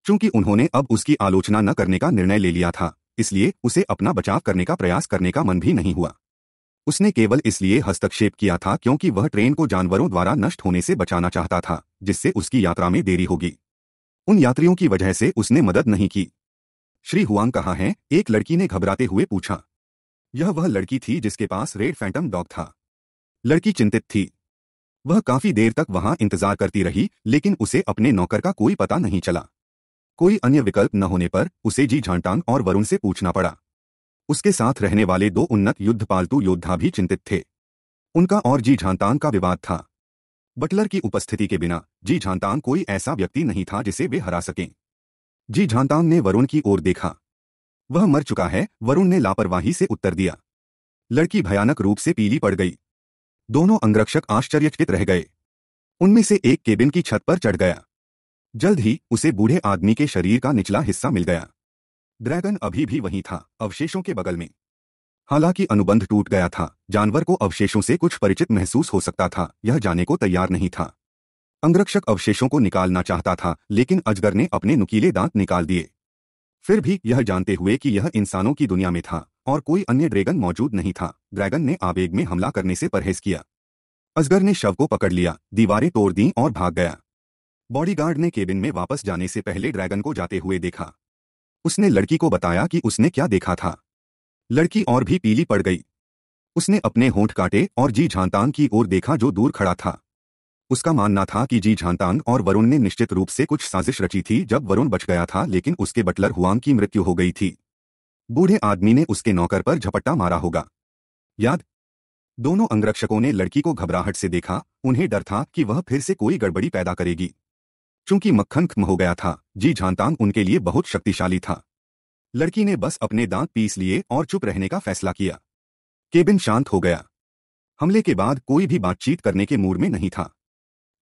क्योंकि उन्होंने अब उसकी आलोचना न करने का निर्णय ले लिया था इसलिए उसे अपना बचाव करने का प्रयास करने का मन भी नहीं हुआ उसने केवल इसलिए हस्तक्षेप किया था क्योंकि वह ट्रेन को जानवरों द्वारा नष्ट होने से बचाना चाहता था जिससे उसकी यात्रा में देरी होगी उन यात्रियों की वजह से उसने मदद नहीं की श्री हुआंग कहा है एक लड़की ने घबराते हुए पूछा यह वह लड़की थी जिसके पास रेड फैंटम डॉग था लड़की चिंतित थी वह काफी देर तक वहां इंतजार करती रही लेकिन उसे अपने नौकर का कोई पता नहीं चला कोई अन्य विकल्प न होने पर उसे जी झांटांग और वरुण से पूछना पड़ा उसके साथ रहने वाले दो उन्नत युद्ध पालतू योद्धा भी चिंतित थे उनका और जी झांतांग का विवाद था बटलर की उपस्थिति के बिना जी झांतांग कोई ऐसा व्यक्ति नहीं था जिसे वे हरा सकें जी झांतांग ने वरुण की ओर देखा वह मर चुका है वरुण ने लापरवाही से उत्तर दिया लड़की भयानक रूप से पीली पड़ गई दोनों अंगरक्षक आश्चर्यचकित रह गए उनमें से एक केबिन की छत पर चढ़ गया जल्द ही उसे बूढ़े आदमी के शरीर का निचला हिस्सा मिल गया ड्रैगन अभी भी वहीं था अवशेषों के बगल में हालांकि अनुबंध टूट गया था जानवर को अवशेषों से कुछ परिचित महसूस हो सकता था यह जाने को तैयार नहीं था अंगरक्षक अवशेषों को निकालना चाहता था लेकिन अजगर ने अपने नुकीले दांत निकाल दिए फिर भी यह जानते हुए कि यह इंसानों की दुनिया में था और कोई अन्य ड्रैगन मौजूद नहीं था ड्रैगन ने आवेग में हमला करने से परहेज किया अजगर ने शव को पकड़ लिया दीवारें तोड़ दीं और भाग गया बॉडीगार्ड ने केबिन में वापस जाने से पहले ड्रैगन को जाते हुए देखा उसने लड़की को बताया कि उसने क्या देखा था लड़की और भी पीली पड़ गई उसने अपने होंठ काटे और जी झांतांग की ओर देखा जो दूर खड़ा था उसका मानना था कि जी झांतांग और वरुण ने निश्चित रूप से कुछ साजिश रची थी जब वरुण बच गया था लेकिन उसके बटलर हुआंग की मृत्यु हो गई थी बूढ़े आदमी ने उसके नौकर पर झपट्टा मारा होगा याद दोनों अंगरक्षकों ने लड़की को घबराहट से देखा उन्हें डर था कि वह फिर से कोई गड़बड़ी पैदा करेगी चूंकि मक्खन खत्म हो गया था जी झांतांग उनके लिए बहुत शक्तिशाली था लड़की ने बस अपने दांत पीस लिए और चुप रहने का फैसला किया केबिन शांत हो गया हमले के बाद कोई भी बातचीत करने के मूड में नहीं था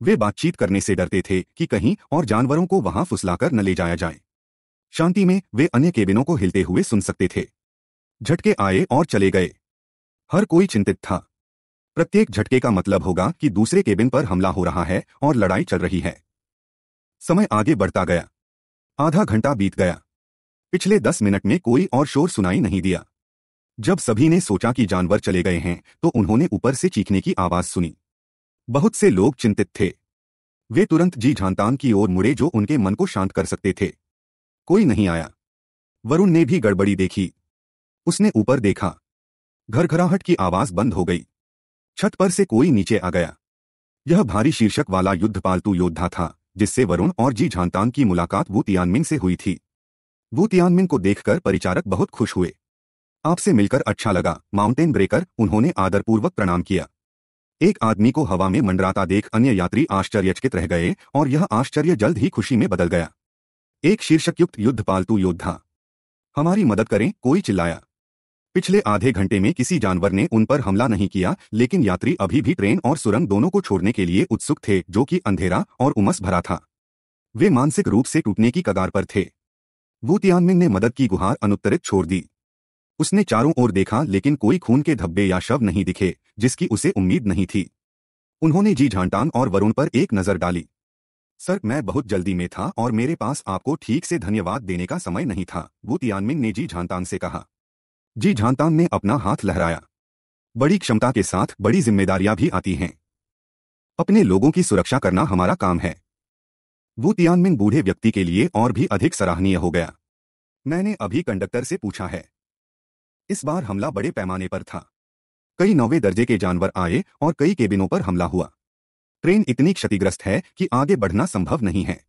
वे बातचीत करने से डरते थे कि कहीं और जानवरों को वहां फुसलाकर न ले जाया जाए शांति में वे अन्य केबिनों को हिलते हुए सुन सकते थे झटके आए और चले गए हर कोई चिंतित था प्रत्येक झटके का मतलब होगा कि दूसरे केबिन पर हमला हो रहा है और लड़ाई चल रही है समय आगे बढ़ता गया आधा घंटा बीत गया पिछले दस मिनट में कोई और शोर सुनाई नहीं दिया जब सभी ने सोचा कि जानवर चले गए हैं तो उन्होंने ऊपर से चीखने की आवाज सुनी बहुत से लोग चिंतित थे वे तुरंत जी झांतान की ओर मुड़े जो उनके मन को शांत कर सकते थे कोई नहीं आया वरुण ने भी गड़बड़ी देखी उसने ऊपर देखा घरघराहट की आवाज बंद हो गई छत पर से कोई नीचे आ गया यह भारी शीर्षक वाला युद्ध पालतू योद्धा था जिससे वरुण और जी झांतान की मुलाकात वो तियानमिन से हुई थी वो तियानमिन को देखकर परिचारक बहुत खुश हुए आपसे मिलकर अच्छा लगा माउंटेन ब्रेकर उन्होंने आदरपूर्वक प्रणाम किया एक आदमी को हवा में मंडराता देख अन्य यात्री आश्चर्यचकित रह गए और यह आश्चर्य जल्द ही खुशी में बदल गया एक शीर्षकयुक्त युद्ध पालतू योद्धा हमारी मदद करें कोई चिल्लाया पिछले आधे घंटे में किसी जानवर ने उन पर हमला नहीं किया लेकिन यात्री अभी भी ट्रेन और सुरंग दोनों को छोड़ने के लिए उत्सुक थे जो कि अंधेरा और उमस भरा था वे मानसिक रूप से टूटने की कगार पर थे वू ने मदद की गुहार अनुत्तरित छोड़ दी उसने चारों ओर देखा लेकिन कोई खून के धब्बे या शव नहीं दिखे जिसकी उसे उम्मीद नहीं थी उन्होंने जी झांटान और वरुण पर एक नज़र डाली सर मैं बहुत जल्दी में था और मेरे पास आपको ठीक से धन्यवाद देने का समय नहीं था वू ने जी झांतांग से कहा जी झांतांग ने अपना हाथ लहराया बड़ी क्षमता के साथ बड़ी जिम्मेदारियां भी आती हैं अपने लोगों की सुरक्षा करना हमारा काम है वो तियानमिन बूढ़े व्यक्ति के लिए और भी अधिक सराहनीय हो गया मैंने अभी कंडक्टर से पूछा है इस बार हमला बड़े पैमाने पर था कई नौवे दर्जे के जानवर आए और कई केबिनों पर हमला हुआ ट्रेन इतनी क्षतिग्रस्त है कि आगे बढ़ना संभव नहीं है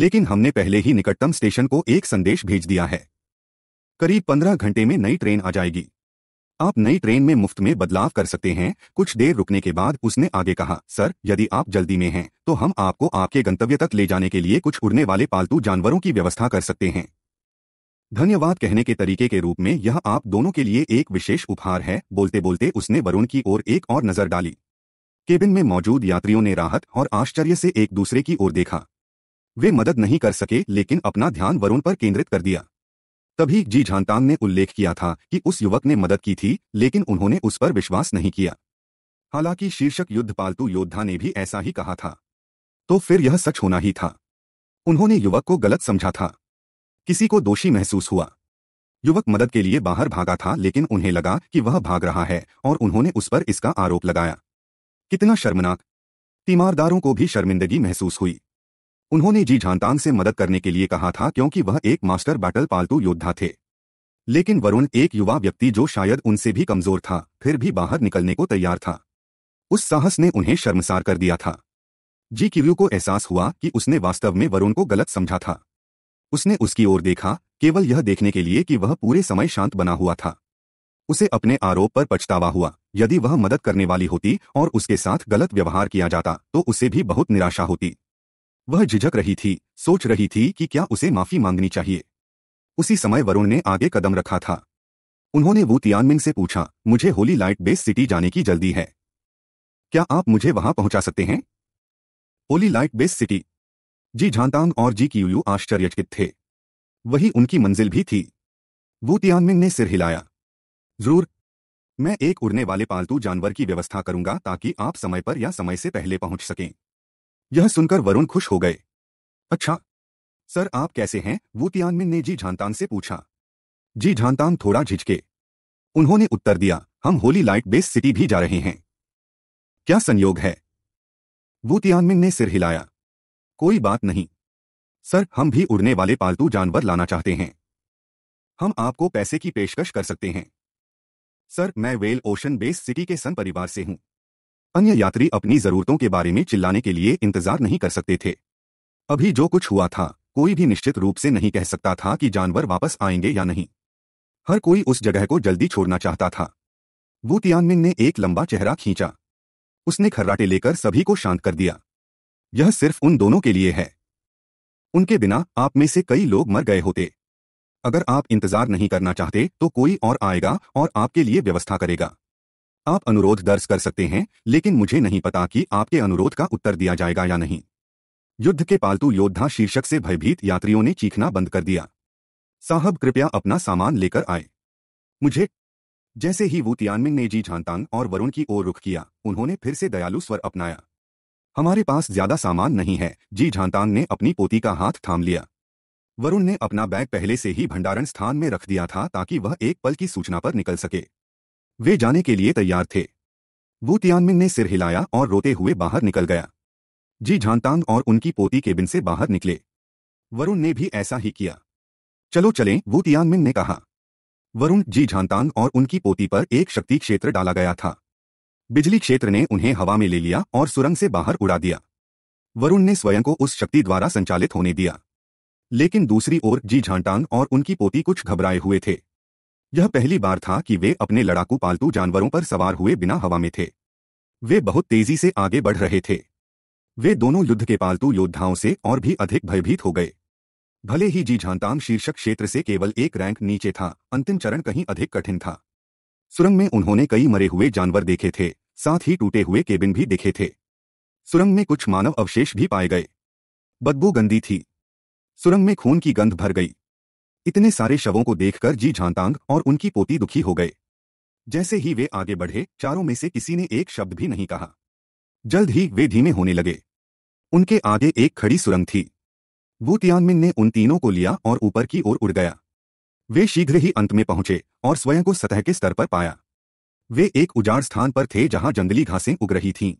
लेकिन हमने पहले ही निकटतम स्टेशन को एक संदेश भेज दिया है करीब पंद्रह घंटे में नई ट्रेन आ जाएगी आप नई ट्रेन में मुफ्त में बदलाव कर सकते हैं कुछ देर रुकने के बाद उसने आगे कहा सर यदि आप जल्दी में हैं तो हम आपको आपके गंतव्य तक ले जाने के लिए कुछ उड़ने वाले पालतू जानवरों की व्यवस्था कर सकते हैं धन्यवाद कहने के तरीके के रूप में यह आप दोनों के लिए एक विशेष उपहार है बोलते बोलते उसने वरुण की ओर एक और नजर डाली केबिन में मौजूद यात्रियों ने राहत और आश्चर्य से एक दूसरे की ओर देखा वे मदद नहीं कर सके लेकिन अपना ध्यान वरुण पर केंद्रित कर दिया तभी जी झानतांग ने उल्लेख किया था कि उस युवक ने मदद की थी लेकिन उन्होंने उस पर विश्वास नहीं किया हालांकि शीर्षक युद्ध पालतू योद्धा ने भी ऐसा ही कहा था तो फिर यह सच होना ही था उन्होंने युवक को गलत समझा था किसी को दोषी महसूस हुआ युवक मदद के लिए बाहर भागा था लेकिन उन्हें लगा कि वह भाग रहा है और उन्होंने उस पर इसका आरोप लगाया कितना शर्मनाक तीमारदारों को भी शर्मिंदगी महसूस हुई उन्होंने जी झांतांग से मदद करने के लिए कहा था क्योंकि वह एक मास्टर बैटल पालतू योद्धा थे लेकिन वरुण एक युवा व्यक्ति जो शायद उनसे भी कमजोर था फिर भी बाहर निकलने को तैयार था उस साहस ने उन्हें शर्मसार कर दिया था जी किव्यू को एहसास हुआ कि उसने वास्तव में वरुण को गलत समझा था उसने उसकी ओर देखा केवल यह देखने के लिए कि वह पूरे समय शांत बना हुआ था उसे अपने आरोप पर पछतावा हुआ यदि वह मदद करने वाली होती और उसके साथ गलत व्यवहार किया जाता तो उसे भी बहुत निराशा होती वह झिझक रही थी सोच रही थी कि क्या उसे माफी मांगनी चाहिए उसी समय वरुण ने आगे कदम रखा था उन्होंने वो तियानमिंग से पूछा मुझे होली लाइट बेस सिटी जाने की जल्दी है क्या आप मुझे वहां पहुंचा सकते हैं holy light base city Ji Zhantang और जी कियू आश्चर्यचकित थे वही उनकी मंजिल भी थी वो तियानमिंग ने सिर हिलाया जरूर मैं एक उड़ने वाले पालतू जानवर की व्यवस्था करूंगा ताकि आप समय पर या समय से पहले पहुंच सकें यह सुनकर वरुण खुश हो गए अच्छा सर आप कैसे हैं वो तियानमिन ने जी झांतान से पूछा जी झांतान थोड़ा झिझके उन्होंने उत्तर दिया हम होली लाइट बेस सिटी भी जा रहे हैं क्या संयोग है वो तियानमिन ने सिर हिलाया कोई बात नहीं सर हम भी उड़ने वाले पालतू जानवर लाना चाहते हैं हम आपको पैसे की पेशकश कर सकते हैं सर मैं वेल ओशन बेस सिटी के सन परिवार से हूं अन्य यात्री अपनी जरूरतों के बारे में चिल्लाने के लिए इंतजार नहीं कर सकते थे अभी जो कुछ हुआ था कोई भी निश्चित रूप से नहीं कह सकता था कि जानवर वापस आएंगे या नहीं हर कोई उस जगह को जल्दी छोड़ना चाहता था वूतियानमिन ने एक लंबा चेहरा खींचा उसने खर्राटे लेकर सभी को शांत कर दिया यह सिर्फ उन दोनों के लिए है उनके बिना आप में से कई लोग मर गए होते अगर आप इंतजार नहीं करना चाहते तो कोई और आएगा और आपके लिए व्यवस्था करेगा आप अनुरोध दर्ज कर सकते हैं लेकिन मुझे नहीं पता कि आपके अनुरोध का उत्तर दिया जाएगा या नहीं युद्ध के पालतू योद्धा शीर्षक से भयभीत यात्रियों ने चीखना बंद कर दिया साहब कृपया अपना सामान लेकर आए मुझे जैसे ही वो तियानमिन ने जी झांतांग और वरुण की ओर रुख किया उन्होंने फिर से दयालु स्वर अपनाया हमारे पास ज्यादा सामान नहीं है जी झांतांग ने अपनी पोती का हाथ थाम लिया वरुण ने अपना बैग पहले से ही भंडारण स्थान में रख दिया था ताकि वह एक पल की सूचना पर निकल सके वे जाने के लिए तैयार थे वो तियानमिन ने सिर हिलाया और रोते हुए बाहर निकल गया जी झानतांग और उनकी पोती केबिन से बाहर निकले वरुण ने भी ऐसा ही किया चलो चलें वू तियानमिन ने कहा वरुण जी झानतांग और उनकी पोती पर एक शक्ति क्षेत्र डाला गया था बिजली क्षेत्र ने उन्हें हवा में ले लिया और सुरंग से बाहर उड़ा दिया वरुण ने स्वयं को उस शक्ति द्वारा संचालित होने दिया लेकिन दूसरी ओर जी झांटांग और उनकी पोती कुछ घबराए हुए थे यह पहली बार था कि वे अपने लड़ाकू पालतू जानवरों पर सवार हुए बिना हवा में थे वे बहुत तेजी से आगे बढ़ रहे थे वे दोनों युद्ध के पालतू योद्धाओं से और भी अधिक भयभीत हो गए भले ही जी झांताम शीर्षक क्षेत्र से केवल एक रैंक नीचे था अंतिम चरण कहीं अधिक कठिन था सुरंग में उन्होंने कई मरे हुए जानवर देखे थे साथ ही टूटे हुए केबिन भी देखे थे सुरंग में कुछ मानव अवशेष भी पाए गए बदबू गंदी थी सुरंग में खून की गंध भर गई इतने सारे शवों को देखकर जी झांतांग और उनकी पोती दुखी हो गए जैसे ही वे आगे बढ़े चारों में से किसी ने एक शब्द भी नहीं कहा जल्द ही वे धीमे होने लगे उनके आगे एक खड़ी सुरंग थी वू तियानमिन ने उन तीनों को लिया और ऊपर की ओर उड़ गया वे शीघ्र ही अंत में पहुंचे और स्वयं को सतह के स्तर पर पाया वे एक उजाड़ स्थान पर थे जहां जंगली घासें उग रही थीं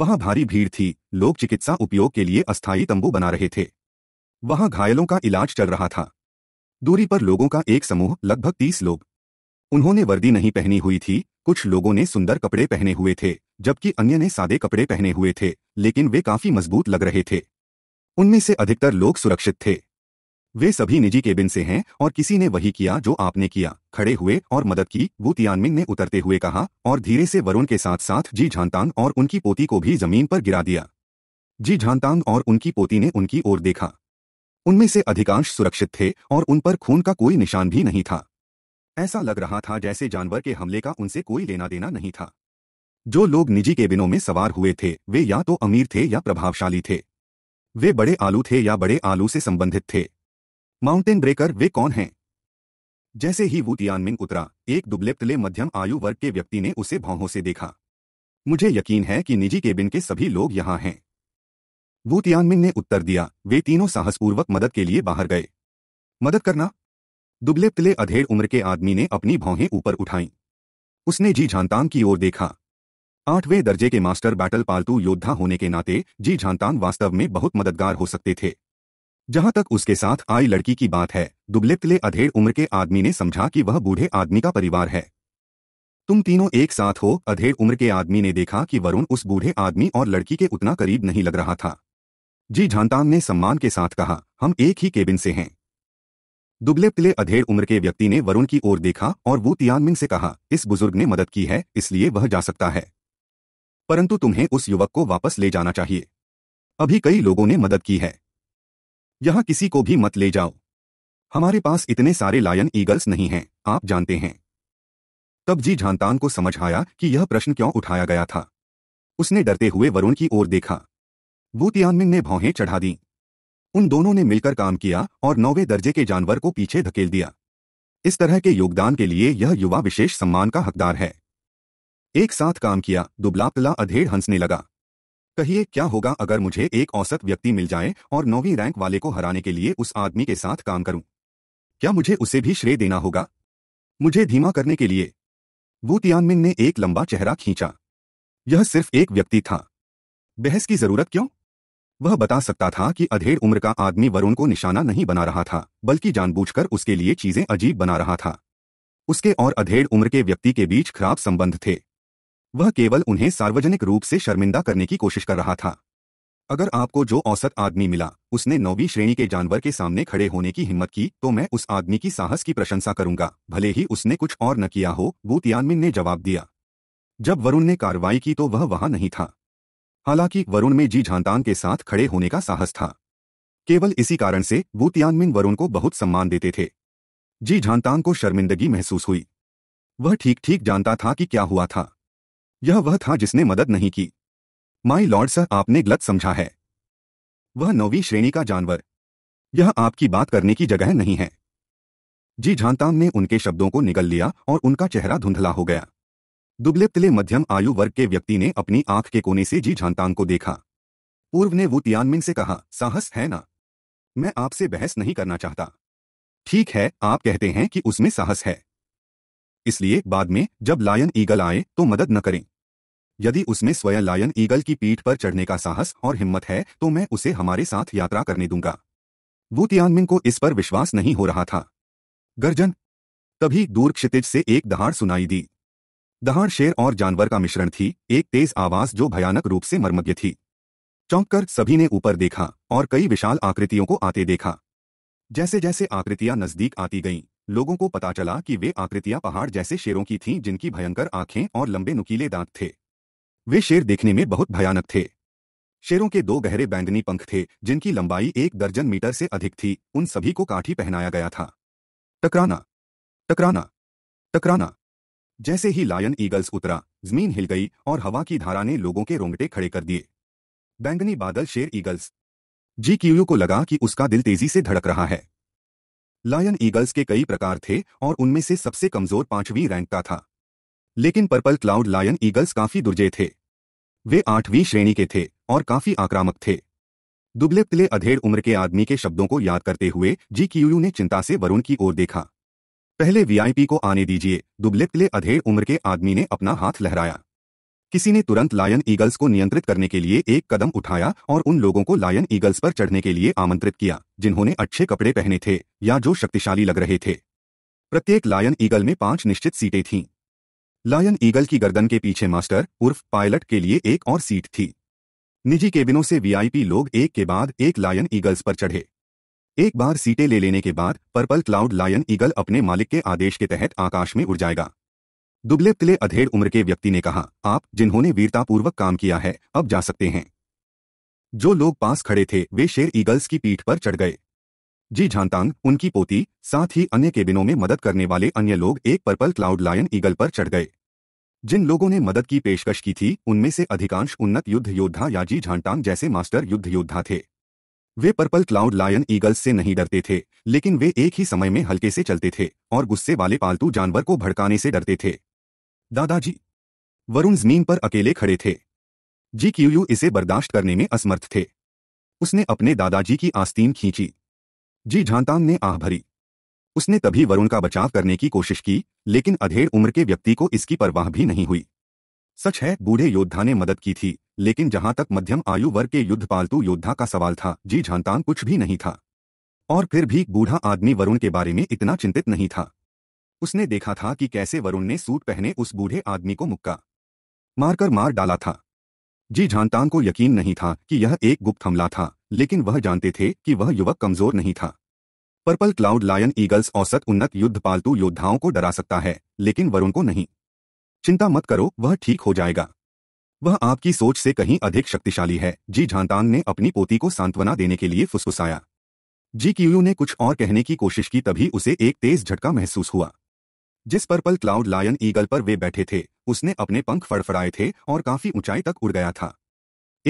वहां भारी भीड़ थी लोग चिकित्सा उपयोग के लिए अस्थायी तंबू बना रहे थे वहां घायलों का इलाज चल रहा था दूरी पर लोगों का एक समूह लगभग तीस लोग उन्होंने वर्दी नहीं पहनी हुई थी कुछ लोगों ने सुंदर कपड़े पहने हुए थे जबकि अन्य ने सादे कपड़े पहने हुए थे लेकिन वे काफी मजबूत लग रहे थे उनमें से अधिकतर लोग सुरक्षित थे वे सभी निजी केबिन से हैं और किसी ने वही किया जो आपने किया खड़े हुए और मदद की वो तियानमिन ने उतरते हुए कहा और धीरे से वरुण के साथ साथ जी झांतांग और उनकी पोती को भी जमीन पर गिरा दिया जी झांतांग और उनकी पोती ने उनकी ओर देखा उनमें से अधिकांश सुरक्षित थे और उन पर खून का कोई निशान भी नहीं था ऐसा लग रहा था जैसे जानवर के हमले का उनसे कोई लेना देना नहीं था जो लोग निजी केबिनों में सवार हुए थे वे या तो अमीर थे या प्रभावशाली थे वे बड़े आलू थे या बड़े आलू से संबंधित थे माउंटेन ब्रेकर वे कौन हैं जैसे ही वो तियानमिन उतरा एक दुबलेपतले मध्यम आयु वर्ग के व्यक्ति ने उसे भावों से देखा मुझे यकीन है कि निजी केबिन के सभी लोग यहां हैं वू तियानमिन ने उत्तर दिया वे तीनों साहसपूर्वक मदद के लिए बाहर गए मदद करना दुबले पतले अधेड़ उम्र के आदमी ने अपनी भौहें ऊपर उठाई उसने जी झांतांग की ओर देखा आठवें दर्जे के मास्टर बैटल पालतू योद्धा होने के नाते जी झांतांग वास्तव में बहुत मददगार हो सकते थे जहां तक उसके साथ आई लड़की की बात है दुबले पतले अधेड़ उम्र के आदमी ने समझा कि वह बूढ़े आदमी का परिवार है तुम तीनों एक साथ हो अधेड़ उम्र के आदमी ने देखा कि वरुण उस बूढ़े आदमी और लड़की के उतना करीब नहीं लग रहा था जी झांतान ने सम्मान के साथ कहा हम एक ही केबिन से हैं दुबले पिले अधेड़ उम्र के व्यक्ति ने वरुण की ओर देखा और वो तियानमिन से कहा इस बुजुर्ग ने मदद की है इसलिए वह जा सकता है परंतु तुम्हें उस युवक को वापस ले जाना चाहिए अभी कई लोगों ने मदद की है यहां किसी को भी मत ले जाओ हमारे पास इतने सारे लायन ईगल्स नहीं हैं आप जानते हैं तब जी झांतान को समझ आया कि यह प्रश्न क्यों उठाया गया था उसने डरते हुए वरुण की ओर देखा बूतियानमिन ने भौहें चढ़ा दी उन दोनों ने मिलकर काम किया और नौवे दर्जे के जानवर को पीछे धकेल दिया इस तरह के योगदान के लिए यह युवा विशेष सम्मान का हकदार है एक साथ काम किया दुबला पला अधेड़ हंसने लगा कहिए क्या होगा अगर मुझे एक औसत व्यक्ति मिल जाए और नौवीं रैंक वाले को हराने के लिए उस आदमी के साथ काम करूं क्या मुझे उसे भी श्रेय देना होगा मुझे धीमा करने के लिए बूतियानमिन ने एक लंबा चेहरा खींचा यह सिर्फ एक व्यक्ति था बहस की जरूरत क्यों वह बता सकता था कि अधेड़ उम्र का आदमी वरुण को निशाना नहीं बना रहा था बल्कि जानबूझकर उसके लिए चीजें अजीब बना रहा था उसके और अधेड़ उम्र के व्यक्ति के बीच खराब संबंध थे वह केवल उन्हें सार्वजनिक रूप से शर्मिंदा करने की कोशिश कर रहा था अगर आपको जो औसत आदमी मिला उसने नौवीं श्रेणी के जानवर के सामने खड़े होने की हिम्मत की तो मैं उस आदमी की साहस की प्रशंसा करूंगा भले ही उसने कुछ और न किया हो बूतियानमिन ने जवाब दिया जब वरुण ने कार्रवाई की तो वह वहां नहीं था हालांकि वरुण में जी झांतान के साथ खड़े होने का साहस था केवल इसी कारण से वो वरुण को बहुत सम्मान देते थे जी झांतान को शर्मिंदगी महसूस हुई वह ठीक ठीक जानता था कि क्या हुआ था यह वह था जिसने मदद नहीं की माई लॉर्ड सर आपने गलत समझा है वह नौवीं श्रेणी का जानवर यह आपकी बात करने की जगह नहीं है जी झांतान ने उनके शब्दों को निगल लिया और उनका चेहरा धुंधला हो गया दुबले तिले मध्यम आयु वर्ग के व्यक्ति ने अपनी आंख के कोने से जी झांतांग को देखा पूर्व ने वो तियानमिन से कहा साहस है ना मैं आपसे बहस नहीं करना चाहता ठीक है आप कहते हैं कि उसमें साहस है इसलिए बाद में जब लायन ईगल आए तो मदद न करें यदि उसमें स्वयं लायन ईगल की पीठ पर चढ़ने का साहस और हिम्मत है तो मैं उसे हमारे साथ यात्रा करने दूंगा वो तियानमिन को इस पर विश्वास नहीं हो रहा था गर्जन तभी दूर क्षितिज से एक दहाड़ सुनाई दी दहाड़ शेर और जानवर का मिश्रण थी एक तेज आवाज जो भयानक रूप से मर्मज्ञ थी चौंक कर सभी ने ऊपर देखा और कई विशाल आकृतियों को आते देखा जैसे जैसे आकृतियां नजदीक आती गईं, लोगों को पता चला कि वे आकृतियां पहाड़ जैसे शेरों की थीं जिनकी भयंकर आंखें और लंबे नुकीले दांत थे वे शेर देखने में बहुत भयानक थे शेरों के दो गहरे बैंगनी पंख थे जिनकी लंबाई एक दर्जन मीटर से अधिक थी उन सभी को काठी पहनाया गया था टकराना टकराना टकराना जैसे ही लायन ईगल्स उतरा जमीन हिल गई और हवा की धारा ने लोगों के रोंगटे खड़े कर दिए बैंगनी बादल शेर ईगल्स जी क्यू को लगा कि उसका दिल तेजी से धड़क रहा है लायन ईगल्स के कई प्रकार थे और उनमें से सबसे कमजोर पांचवीं रैंक का था लेकिन पर्पल क्लाउड लायन ईगल्स काफी दुर्जे थे वे आठवीं श्रेणी के थे और काफी आक्रामक थे दुबले पतले अधेड़ उम्र के आदमी के शब्दों को याद करते हुए जी ने चिंता से वरुण की ओर देखा पहले वीआईपी को आने दीजिए दुबले अधेड़ उम्र के आदमी ने अपना हाथ लहराया किसी ने तुरंत लायन ईगल्स को नियंत्रित करने के लिए एक कदम उठाया और उन लोगों को लायन ईगल्स पर चढ़ने के लिए आमंत्रित किया जिन्होंने अच्छे कपड़े पहने थे या जो शक्तिशाली लग रहे थे प्रत्येक लायन ईगल में पांच निश्चित सीटें थीं लायन ईगल की गर्दन के पीछे मास्टर उर्फ पायलट के लिए एक और सीट थी निजी केबिनों से वीआईपी लोग एक के बाद एक लायन ईगल्स पर चढ़े एक बार सीटें ले लेने के बाद पर्पल क्लाउड लायन ईगल अपने मालिक के आदेश के तहत आकाश में उड़ जाएगा दुबले तिले अधेड़ उम्र के व्यक्ति ने कहा आप जिन्होंने वीरतापूर्वक काम किया है अब जा सकते हैं जो लोग पास खड़े थे वे शेर ईगल्स की पीठ पर चढ़ गए जी झांतांग उनकी पोती साथ ही अन्य केबिनों में मदद करने वाले अन्य लोग एक पर्पल क्लाउड लायन ईगल पर चढ़ गए जिन लोगों ने मदद की पेशकश की थी उनमें से अधिकांश उन्नत युद्ध योद्धा या जी झांटांग जैसे मास्टर युद्ध योद्धा थे वे पर्पल क्लाउड लायन ईगल्स से नहीं डरते थे लेकिन वे एक ही समय में हल्के से चलते थे और गुस्से वाले पालतू जानवर को भड़काने से डरते थे दादाजी वरुण जमीन पर अकेले खड़े थे जी क्यूयू इसे बर्दाश्त करने में असमर्थ थे उसने अपने दादाजी की आस्तीन खींची जी झांताम ने आह भरी उसने तभी वरुण का बचाव करने की कोशिश की लेकिन अधेड़ उम्र के व्यक्ति को इसकी परवाह भी नहीं हुई सच है बूढ़े योद्धा ने मदद की थी लेकिन जहां तक मध्यम आयु वर्ग के युद्ध पालतू योद्धा का सवाल था जी झांतान कुछ भी नहीं था और फिर भी बूढ़ा आदमी वरुण के बारे में इतना चिंतित नहीं था उसने देखा था कि कैसे वरुण ने सूट पहने उस बूढ़े आदमी को मुक्का मारकर मार डाला था जी झांतान को यकीन नहीं था कि यह एक गुप्त हमला था लेकिन वह जानते थे कि वह युवक कमजोर नहीं था पर्पल क्लाउड लायन ईगल्स औसत उन्नत युद्ध पालतू योद्धाओं को डरा सकता है लेकिन वरुण को नहीं चिंता मत करो वह ठीक हो जाएगा वह आपकी सोच से कहीं अधिक शक्तिशाली है जी झांतान ने अपनी पोती को सांत्वना देने के लिए फुसफुसाया जी क्यू ने कुछ और कहने की कोशिश की तभी उसे एक तेज झटका महसूस हुआ जिस पर्पल क्लाउड लायन ईगल पर वे बैठे थे उसने अपने पंख फड़फड़ाए थे और काफी ऊंचाई तक उड़ गया था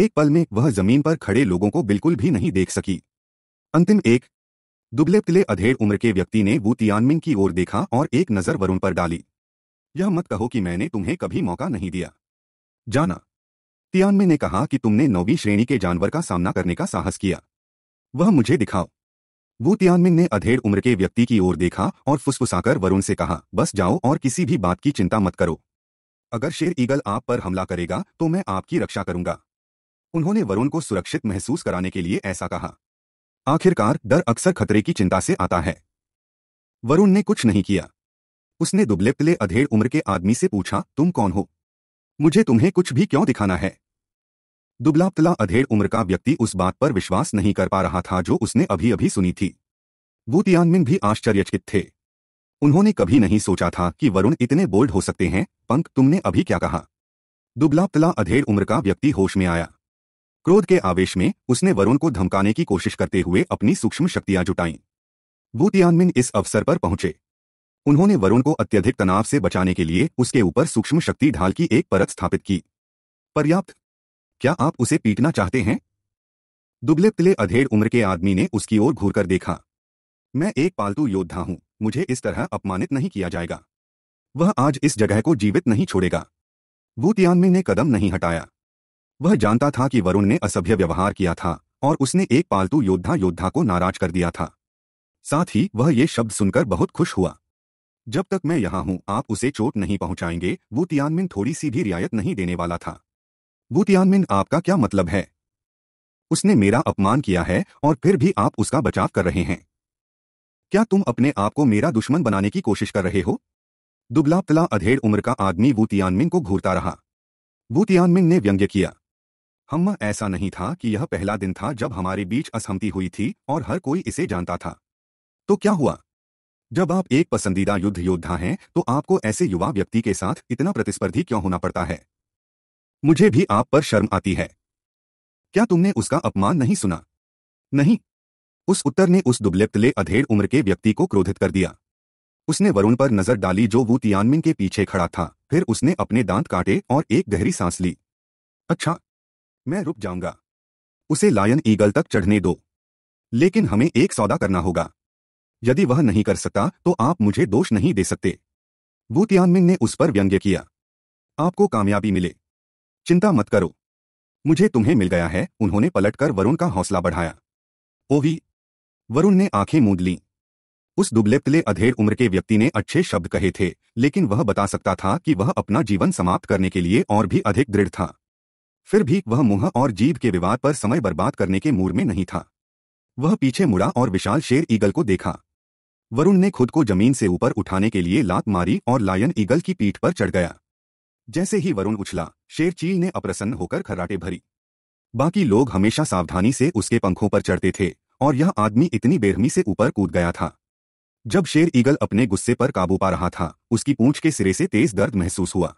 एक पल में वह जमीन पर खड़े लोगों को बिल्कुल भी नहीं देख सकी अंतिम एक दुबले पिले अधेड़ उम्र के व्यक्ति ने वू तियानमिन की ओर देखा और एक नजर वरुण पर डाली यह मत कहो कि मैंने तुम्हें कभी मौका नहीं दिया जाना तियानमे ने कहा कि तुमने नौवीं श्रेणी के जानवर का सामना करने का साहस किया वह मुझे दिखाओ वो तियानमिन ने अधेड़ उम्र के व्यक्ति की ओर देखा और फुसफुसाकर वरुण से कहा बस जाओ और किसी भी बात की चिंता मत करो अगर शेर ईगल आप पर हमला करेगा तो मैं आपकी रक्षा करूंगा उन्होंने वरुण को सुरक्षित महसूस कराने के लिए ऐसा कहा आखिरकार डर अक्सर खतरे की चिंता से आता है वरुण ने कुछ नहीं किया उसने दुबले पतले अधेड़ उम्र के आदमी से पूछा तुम कौन हो मुझे तुम्हें कुछ भी क्यों दिखाना है दुबला पतला अधेड़ उम्र का व्यक्ति उस बात पर विश्वास नहीं कर पा रहा था जो उसने अभी अभी सुनी थी वो तियानमिन भी आश्चर्यचकित थे उन्होंने कभी नहीं सोचा था कि वरुण इतने बोल्ड हो सकते हैं पंक तुमने अभी क्या कहा दुबला पतला अधेड़ उम्र का व्यक्ति होश में आया क्रोध के आवेश में उसने वरुण को धमकाने की कोशिश करते हुए अपनी सूक्ष्म शक्तियां जुटाईं वू इस अवसर पर पहुंचे उन्होंने वरुण को अत्यधिक तनाव से बचाने के लिए उसके ऊपर सूक्ष्म शक्ति ढाल की एक परत स्थापित की पर्याप्त क्या आप उसे पीटना चाहते हैं दुबले तिले अधेड़ उम्र के आदमी ने उसकी ओर घूरकर देखा मैं एक पालतू योद्धा हूं मुझे इस तरह अपमानित नहीं किया जाएगा वह आज इस जगह को जीवित नहीं छोड़ेगा वूतियानमी ने कदम नहीं हटाया वह जानता था कि वरुण ने असभ्य व्यवहार किया था और उसने एक पालतू योद्धा योद्धा को नाराज कर दिया था साथ ही वह ये शब्द सुनकर बहुत खुश हुआ जब तक मैं यहाँ हूँ आप उसे चोट नहीं पहुँचाएंगे वो तियानमिन थोड़ी सी भी रियायत नहीं देने वाला था वो तियानमिन आपका क्या मतलब है उसने मेरा अपमान किया है और फिर भी आप उसका बचाव कर रहे हैं क्या तुम अपने आप को मेरा दुश्मन बनाने की कोशिश कर रहे हो दुबला तला अधेड़ उम्र का आदमी वो तियानमिन को घूरता रहा वो तियानमिन ने व्यंग्य किया हम हम्म, ऐसा नहीं था कि यह पहला दिन था जब हमारे बीच असहमति हुई थी और हर कोई इसे जानता था तो क्या हुआ जब आप एक पसंदीदा युद्ध योद्धा हैं तो आपको ऐसे युवा व्यक्ति के साथ इतना प्रतिस्पर्धी क्यों होना पड़ता है मुझे भी आप पर शर्म आती है क्या तुमने उसका अपमान नहीं सुना नहीं उस उत्तर ने उस दुबलिप्तले अधेड़ उम्र के व्यक्ति को क्रोधित कर दिया उसने वरुण पर नजर डाली जो वो तियानमिन के पीछे खड़ा था फिर उसने अपने दांत काटे और एक गहरी सांस ली अच्छा मैं रुक जाऊंगा उसे लायन ईगल तक चढ़ने दो लेकिन हमें एक सौदा करना होगा यदि वह नहीं कर सकता तो आप मुझे दोष नहीं दे सकते वू ने उस पर व्यंग्य किया आपको कामयाबी मिले चिंता मत करो मुझे तुम्हें मिल गया है उन्होंने पलटकर वरुण का हौसला बढ़ाया ओवी वरुण ने आंखें मूंद लीं उस दुबलेप्तले अधेड़ उम्र के व्यक्ति ने अच्छे शब्द कहे थे लेकिन वह बता सकता था कि वह अपना जीवन समाप्त करने के लिए और भी अधिक दृढ़ था फिर भी वह मुंह और जीभ के विवाद पर समय बर्बाद करने के मूड में नहीं था वह पीछे मुड़ा और विशाल शेर ईगल को देखा वरुण ने खुद को जमीन से ऊपर उठाने के लिए लात मारी और लायन ईगल की पीठ पर चढ़ गया जैसे ही वरुण उछला शेर चील ने अप्रसन्न होकर खर्राटे भरी बाकी लोग हमेशा सावधानी से उसके पंखों पर चढ़ते थे और यह आदमी इतनी बेरहमी से ऊपर कूद गया था जब शेर ईगल अपने गुस्से पर काबू पा रहा था उसकी पूंछ के सिरे से तेज दर्द महसूस हुआ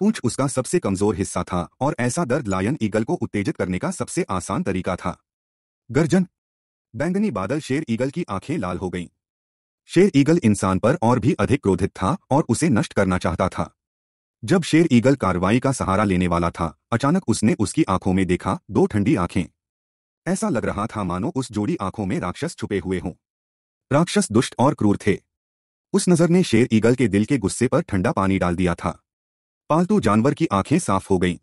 पूंछ उसका सबसे कमजोर हिस्सा था और ऐसा दर्द लायन ईगल को उत्तेजित करने का सबसे आसान तरीका था गर्जन बैंगनी बादल शेर ईगल की आंखें लाल हो गईं शेर ईगल इंसान पर और भी अधिक क्रोधित था और उसे नष्ट करना चाहता था जब शेर ईगल कार्रवाई का सहारा लेने वाला था अचानक उसने उसकी आंखों में देखा दो ठंडी आंखें ऐसा लग रहा था मानो उस जोड़ी आंखों में राक्षस छुपे हुए हों राक्षस दुष्ट और क्रूर थे उस नजर ने शेर ईगल के दिल के गुस्से पर ठंडा पानी डाल दिया था पालतू जानवर की आंखें साफ हो गईं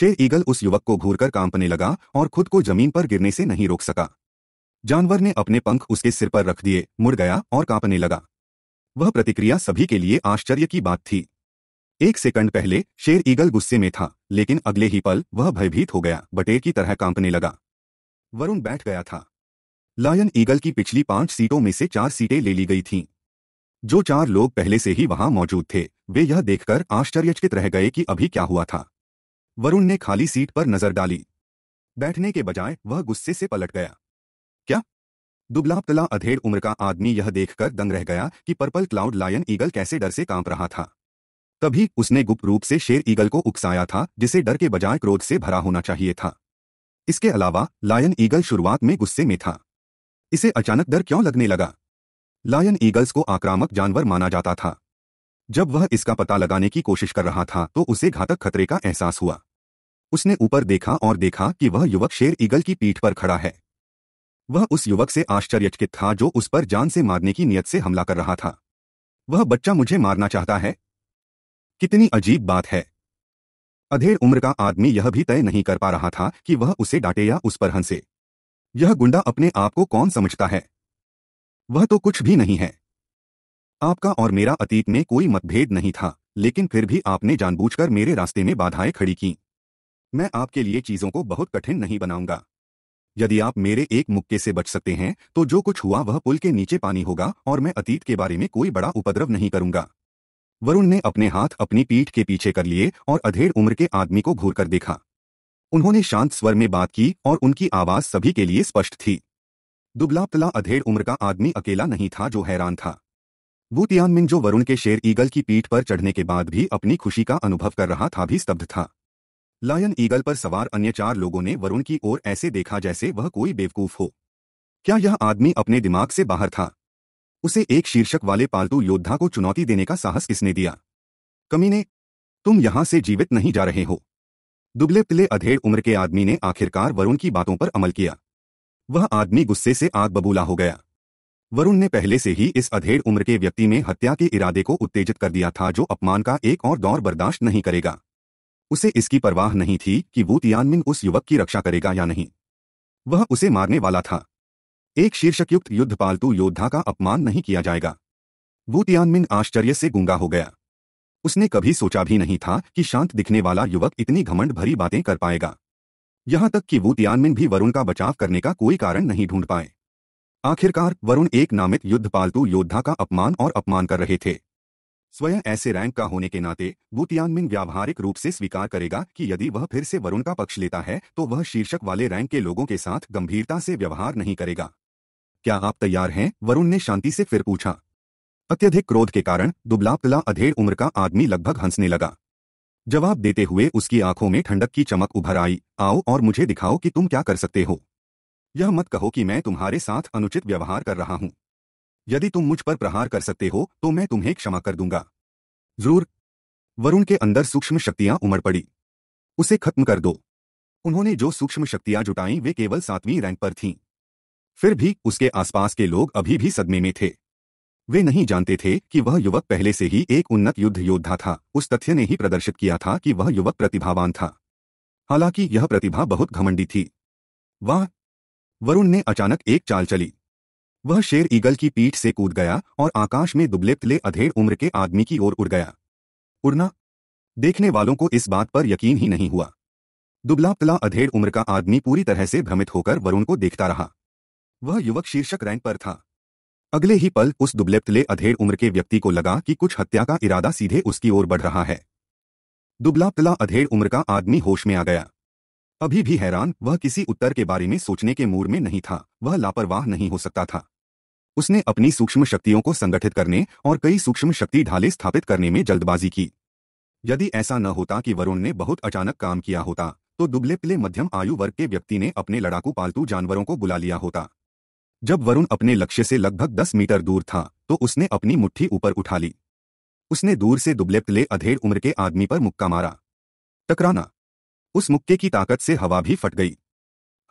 शेर ईगल उस युवक को घूरकर कांपने लगा और खुद को जमीन पर गिरने से नहीं रोक सका जानवर ने अपने पंख उसके सिर पर रख दिए मुड़ गया और कांपने लगा वह प्रतिक्रिया सभी के लिए आश्चर्य की बात थी एक सेकंड पहले शेर ईगल गुस्से में था लेकिन अगले ही पल वह भयभीत हो गया बटेर की तरह कांपने लगा वरुण बैठ गया था लायन ईगल की पिछली पांच सीटों में से चार सीटें ले ली गई थीं जो चार लोग पहले से ही वहां मौजूद थे वे यह देखकर आश्चर्यचकित रह गए कि अभी क्या हुआ था वरुण ने खाली सीट पर नजर डाली बैठने के बजाय वह गुस्से से पलट गया क्या दुबला पतला अधेड़ उम्र का आदमी यह देखकर दंग रह गया कि पर्पल क्लाउड लायन ईगल कैसे डर से कांप रहा था तभी उसने गुप्त रूप से शेर ईगल को उकसाया था जिसे डर के बजाय क्रोध से भरा होना चाहिए था इसके अलावा लायन ईगल शुरुआत में गुस्से में था इसे अचानक डर क्यों लगने लगा लायन ईगल्स को आक्रामक जानवर माना जाता था जब वह इसका पता लगाने की कोशिश कर रहा था तो उसे घातक खतरे का एहसास हुआ उसने ऊपर देखा और देखा कि वह युवक शेर ईगल की पीठ पर खड़ा है वह उस युवक से आश्चर्यचकित था जो उस पर जान से मारने की नियत से हमला कर रहा था वह बच्चा मुझे मारना चाहता है कितनी अजीब बात है अधेड़ उम्र का आदमी यह भी तय नहीं कर पा रहा था कि वह उसे डांटे या उस पर हंसे यह गुंडा अपने आप को कौन समझता है वह तो कुछ भी नहीं है आपका और मेरा अतीत में कोई मतभेद नहीं था लेकिन फिर भी आपने जानबूझकर मेरे रास्ते में बाधाएं खड़ी की मैं आपके लिए चीजों को बहुत कठिन नहीं बनाऊंगा यदि आप मेरे एक मुक्के से बच सकते हैं तो जो कुछ हुआ वह पुल के नीचे पानी होगा और मैं अतीत के बारे में कोई बड़ा उपद्रव नहीं करूंगा वरुण ने अपने हाथ अपनी पीठ के पीछे कर लिए और अधेड़ उम्र के आदमी को घूर कर देखा उन्होंने शांत स्वर में बात की और उनकी आवाज सभी के लिए स्पष्ट थी दुबला अधेड़ उम्र का आदमी अकेला नहीं था जो हैरान था वो तियानमिन जो वरुण के शेर ईगल की पीठ पर चढ़ने के बाद भी अपनी खुशी का अनुभव कर रहा था भी स्तब्ध था लायन ईगल पर सवार अन्य चार लोगों ने वरुण की ओर ऐसे देखा जैसे वह कोई बेवकूफ हो क्या यह आदमी अपने दिमाग से बाहर था उसे एक शीर्षक वाले पालतू योद्धा को चुनौती देने का साहस किसने दिया कमीने तुम यहां से जीवित नहीं जा रहे हो दुबले पिले अधेड़ उम्र के आदमी ने आखिरकार वरुण की बातों पर अमल किया वह आदमी गुस्से से आग बबूला हो गया वरुण ने पहले से ही इस अधेड़ उम्र के व्यक्ति में हत्या के इरादे को उत्तेजित कर दिया था जो अपमान का एक और दौर बर्दाश्त नहीं करेगा उसे इसकी परवाह नहीं थी कि वो तियानमिन उस युवक की रक्षा करेगा या नहीं वह उसे मारने वाला था एक शीर्षकयुक्त युद्ध पालतू योद्धा का अपमान नहीं किया जाएगा वो तियानमिन आश्चर्य से गूंगा हो गया उसने कभी सोचा भी नहीं था कि शांत दिखने वाला युवक इतनी घमंड भरी बातें कर पाएगा यहां तक कि वो तियानमिन भी वरुण का बचाव करने का कोई कारण नहीं ढूंढ पाए आखिरकार वरुण एक नामित युद्ध पालतू योद्धा का अपमान और अपमान कर रहे थे स्वयं ऐसे रैंक का होने के नाते वु व्यावहारिक रूप से स्वीकार करेगा कि यदि वह फिर से वरुण का पक्ष लेता है तो वह शीर्षक वाले रैंक के लोगों के साथ गंभीरता से व्यवहार नहीं करेगा क्या आप तैयार हैं वरुण ने शांति से फिर पूछा अत्यधिक क्रोध के कारण दुबलापतला अधेड़ उम्र का आदमी लगभग हंसने लगा जवाब देते हुए उसकी आंखों में ठंडक की चमक उभर आई आओ और मुझे दिखाओ कि तुम क्या कर सकते हो यह मत कहो कि मैं तुम्हारे साथ अनुचित व्यवहार कर रहा हूं यदि तुम मुझ पर प्रहार कर सकते हो तो मैं तुम्हें क्षमा कर दूंगा जरूर वरुण के अंदर सूक्ष्म शक्तियां उमड़ पड़ी उसे खत्म कर दो उन्होंने जो सूक्ष्म शक्तियां जुटाई वे केवल सातवीं रैंक पर थीं फिर भी उसके आसपास के लोग अभी भी सदमे में थे वे नहीं जानते थे कि वह युवक पहले से ही एक उन्नत युद्ध योद्धा था उस तथ्य ने ही प्रदर्शित किया था कि वह युवक प्रतिभावान था हालांकि यह प्रतिभा बहुत घमंडी थी वाह वरुण ने अचानक एक चाल चली वह शेर ईगल की पीठ से कूद गया और आकाश में दुबले अधेड़ उम्र के आदमी की ओर उड़ गया उड़ना देखने वालों को इस बात पर यकीन ही नहीं हुआ दुबला अधेड़ उम्र का आदमी पूरी तरह से भ्रमित होकर वरुण को देखता रहा वह युवक शीर्षक रैंक पर था अगले ही पल उस दुबले अधेड़ उम्र के व्यक्ति को लगा कि कुछ हत्या का इरादा सीधे उसकी ओर बढ़ रहा है दुबला अधेड़ उम्र का आदमी होश में आ गया अभी भी हैरान वह किसी उत्तर के बारे में सोचने के मूड में नहीं था वह लापरवाह नहीं हो सकता था उसने अपनी सूक्ष्म शक्तियों को संगठित करने और कई सूक्ष्म शक्ति ढाले स्थापित करने में जल्दबाजी की यदि ऐसा न होता कि वरुण ने बहुत अचानक काम किया होता तो दुबले पिले मध्यम आयु वर्ग के व्यक्ति ने अपने लड़ाकू पालतू जानवरों को बुला लिया होता जब वरुण अपने लक्ष्य से लगभग दस मीटर दूर था तो उसने अपनी मुट्ठी ऊपर उठा ली उसने दूर से दुबले पिले अधेड़ उम्र के आदमी पर मुक्का मारा टकराना उस मुक्के की ताकत से हवा भी फट गई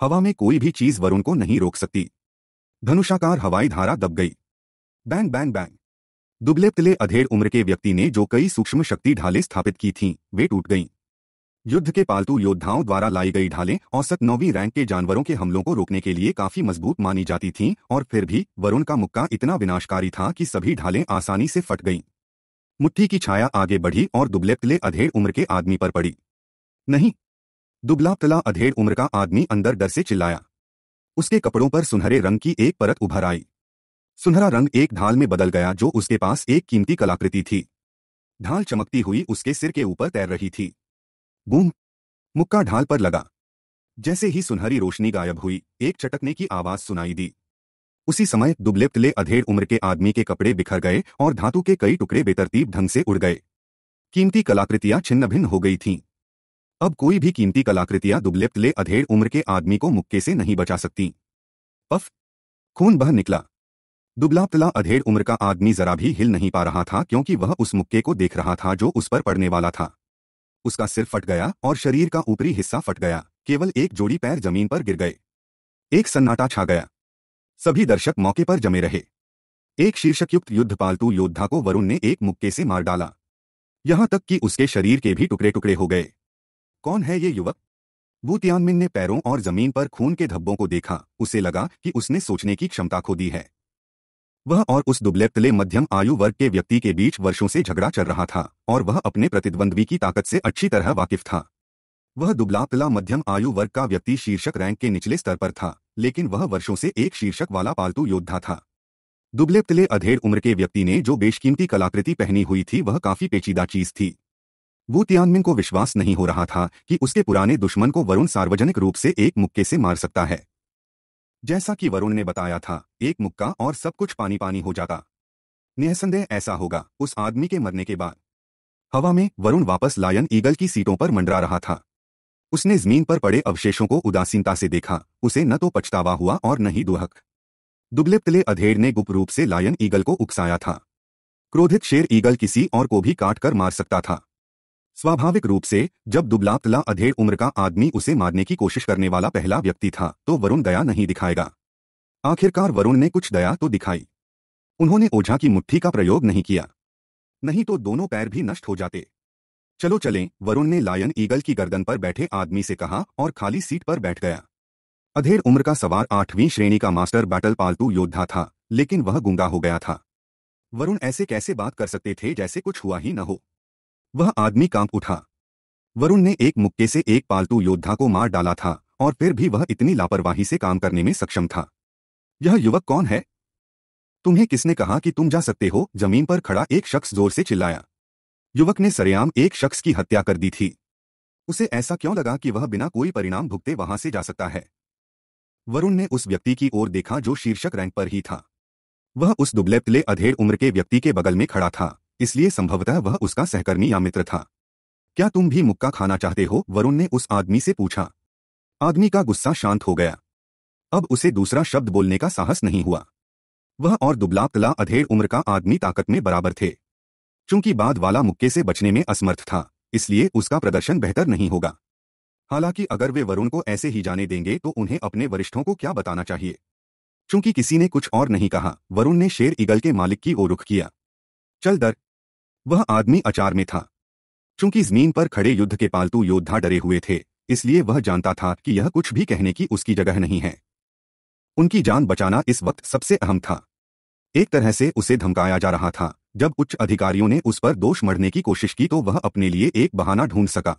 हवा में कोई भी चीज वरुण को नहीं रोक सकती धनुषाकार हवाई धारा दब गई बैंग बैंग बैंग दुबले तिले अधेड़ उम्र के व्यक्ति ने जो कई सूक्ष्म शक्ति ढालें स्थापित की थीं वे टूट गईं युद्ध के पालतू योद्धाओं द्वारा लाई गई ढालें औसत नौवीं रैंक के जानवरों के हमलों को रोकने के लिए काफी मजबूत मानी जाती थीं और फिर भी वरुण का मुक्का इतना विनाशकारी था कि सभी ढालें आसानी से फट गईं मुट्ठी की छाया आगे बढ़ी और दुबले तिले अधेड़ उम्र के आदमी पर पड़ी नहीं दुबला तला अधेड़ उम्र का आदमी अंदर डर से चिल्लाया उसके कपड़ों पर सुनहरे रंग की एक परत उभर आई सुनहरा रंग एक ढाल में बदल गया जो उसके पास एक कीमती कलाकृति थी ढाल चमकती हुई उसके सिर के ऊपर तैर रही थी बूम मुक्का ढाल पर लगा जैसे ही सुनहरी रोशनी गायब हुई एक चटकने की आवाज सुनाई दी उसी समय दुबले अधेड़ उम्र के आदमी के कपड़े बिखर गए और धातु के कई टुकड़े बेतरतीब ढंग से उड़ गए कीमती कलाकृतियां छिन्न भिन्न हो गई थीं अब कोई भी कीमती कलाकृतियां दुबलिप्त ले अधेड़ उम्र के आदमी को मुक्के से नहीं बचा सकती पफ खून बह निकला दुबला तला अधेड़ उम्र का आदमी जरा भी हिल नहीं पा रहा था क्योंकि वह उस मुक्के को देख रहा था जो उस पर पड़ने वाला था उसका सिर फट गया और शरीर का ऊपरी हिस्सा फट गया केवल एक जोड़ी पैर जमीन पर गिर गए एक सन्नाटा छा गया सभी दर्शक मौके पर जमे रहे एक शीर्षकयुक्त युद्ध पालतू योद्धा को वरुण ने एक मुक्के से मार डाला यहां तक कि उसके शरीर के भी टुकड़े टुकड़े हो गए कौन है ये युवक बूतियानमिन ने पैरों और जमीन पर खून के धब्बों को देखा उसे लगा कि उसने सोचने की क्षमता खो दी है वह और उस दुबले मध्यम आयु वर्ग के व्यक्ति के बीच वर्षों से झगड़ा चल रहा था और वह अपने प्रतिद्वंद्वी की ताकत से अच्छी तरह वाकिफ था वह दुबला मध्यम आयु वर्ग का व्यक्ति शीर्षक रैंक के निचले स्तर पर था लेकिन वह वर्षों से एक शीर्षक वाला पालतू योद्धा था दुबले अधेड़ उम्र के व्यक्ति ने जो बेशकीमती कलाकृति पहनी हुई थी वह काफी पेचीदा चीज थी वो तियानमिन को विश्वास नहीं हो रहा था कि उसके पुराने दुश्मन को वरुण सार्वजनिक रूप से एक मुक्के से मार सकता है जैसा कि वरुण ने बताया था एक मुक्का और सब कुछ पानी पानी हो जाता निहसंदेह ऐसा होगा उस आदमी के मरने के बाद हवा में वरुण वापस लायन ईगल की सीटों पर मंडरा रहा था उसने जमीन पर पड़े अवशेषों को उदासीनता से देखा उसे न तो पछतावा हुआ और न ही दुहक दुबलिप्तले अधेड़ ने गुप्त रूप से लायन ईगल को उकसाया था क्रोधित शेर ईगल किसी और को भी काट कर मार सकता था स्वाभाविक रूप से जब दुबला तला अधेड़ उम्र का आदमी उसे मारने की कोशिश करने वाला पहला व्यक्ति था तो वरुण दया नहीं दिखाएगा आखिरकार वरुण ने कुछ दया तो दिखाई उन्होंने ओझा की मुट्ठी का प्रयोग नहीं किया नहीं तो दोनों पैर भी नष्ट हो जाते चलो चलें वरुण ने लायन ईगल की गर्दन पर बैठे आदमी से कहा और खाली सीट पर बैठ गया अधेर उम्र का सवार आठवीं श्रेणी का मास्टर बैटल पालतू योद्धा था लेकिन वह गुंगा हो गया था वरुण ऐसे कैसे बात कर सकते थे जैसे कुछ हुआ ही न हो वह आदमी कांप उठा वरुण ने एक मुक्के से एक पालतू योद्धा को मार डाला था और फिर भी वह इतनी लापरवाही से काम करने में सक्षम था यह युवक कौन है तुम्हें किसने कहा कि तुम जा सकते हो जमीन पर खड़ा एक शख्स जोर से चिल्लाया युवक ने सरेआम एक शख्स की हत्या कर दी थी उसे ऐसा क्यों लगा कि वह बिना कोई परिणाम भुगते वहां से जा सकता है वरुण ने उस व्यक्ति की ओर देखा जो शीर्षक रैंक पर ही था वह उस दुबलैपतले अधेड़ उम्र के व्यक्ति के बगल में खड़ा था इसलिए संभवतः वह उसका सहकर्मी या मित्र था क्या तुम भी मुक्का खाना चाहते हो वरुण ने उस आदमी से पूछा आदमी का गुस्सा शांत हो गया अब उसे दूसरा शब्द बोलने का साहस नहीं हुआ वह और दुबला तला अधेड़ उम्र का आदमी ताकत में बराबर थे चूंकि बाद वाला मुक्के से बचने में असमर्थ था इसलिए उसका प्रदर्शन बेहतर नहीं होगा हालांकि अगर वे वरुण को ऐसे ही जाने देंगे तो उन्हें अपने वरिष्ठों को क्या बताना चाहिए चूंकि किसी ने कुछ और नहीं कहा वरुण ने शेर ईगल के मालिक की ओर रुख किया चल दर वह आदमी अचार में था चूंकि जमीन पर खड़े युद्ध के पालतू योद्धा डरे हुए थे इसलिए वह जानता था कि यह कुछ भी कहने की उसकी जगह नहीं है उनकी जान बचाना इस वक्त सबसे अहम था एक तरह से उसे धमकाया जा रहा था जब उच्च अधिकारियों ने उस पर दोष मढ़ने की कोशिश की तो वह अपने लिए एक बहाना ढूंढ सका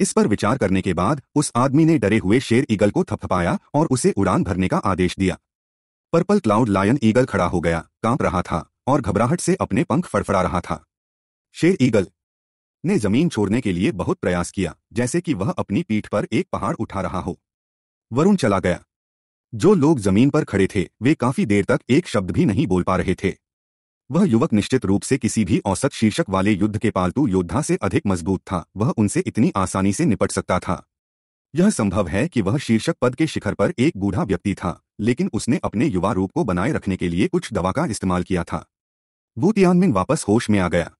इस पर विचार करने के बाद उस आदमी ने डरे हुए शेर ईगल को थपथपाया और उसे उड़ान भरने का आदेश दिया पर्पल क्लाउड लायन ईगल खड़ा हो गया कांप रहा था और घबराहट से अपने पंख फड़फड़ा रहा था शेर ईगल ने जमीन छोड़ने के लिए बहुत प्रयास किया जैसे कि वह अपनी पीठ पर एक पहाड़ उठा रहा हो वरुण चला गया जो लोग जमीन पर खड़े थे वे काफी देर तक एक शब्द भी नहीं बोल पा रहे थे वह युवक निश्चित रूप से किसी भी औसत शीर्षक वाले युद्ध के पालतू योद्धा से अधिक मजबूत था वह उनसे इतनी आसानी से निपट सकता था यह संभव है कि वह शीर्षक पद के शिखर पर एक बूढ़ा व्यक्ति था लेकिन उसने अपने युवा रूप को बनाए रखने के लिए कुछ दवा का इस्तेमाल किया था वू तियानमिन वापस होश में आ गया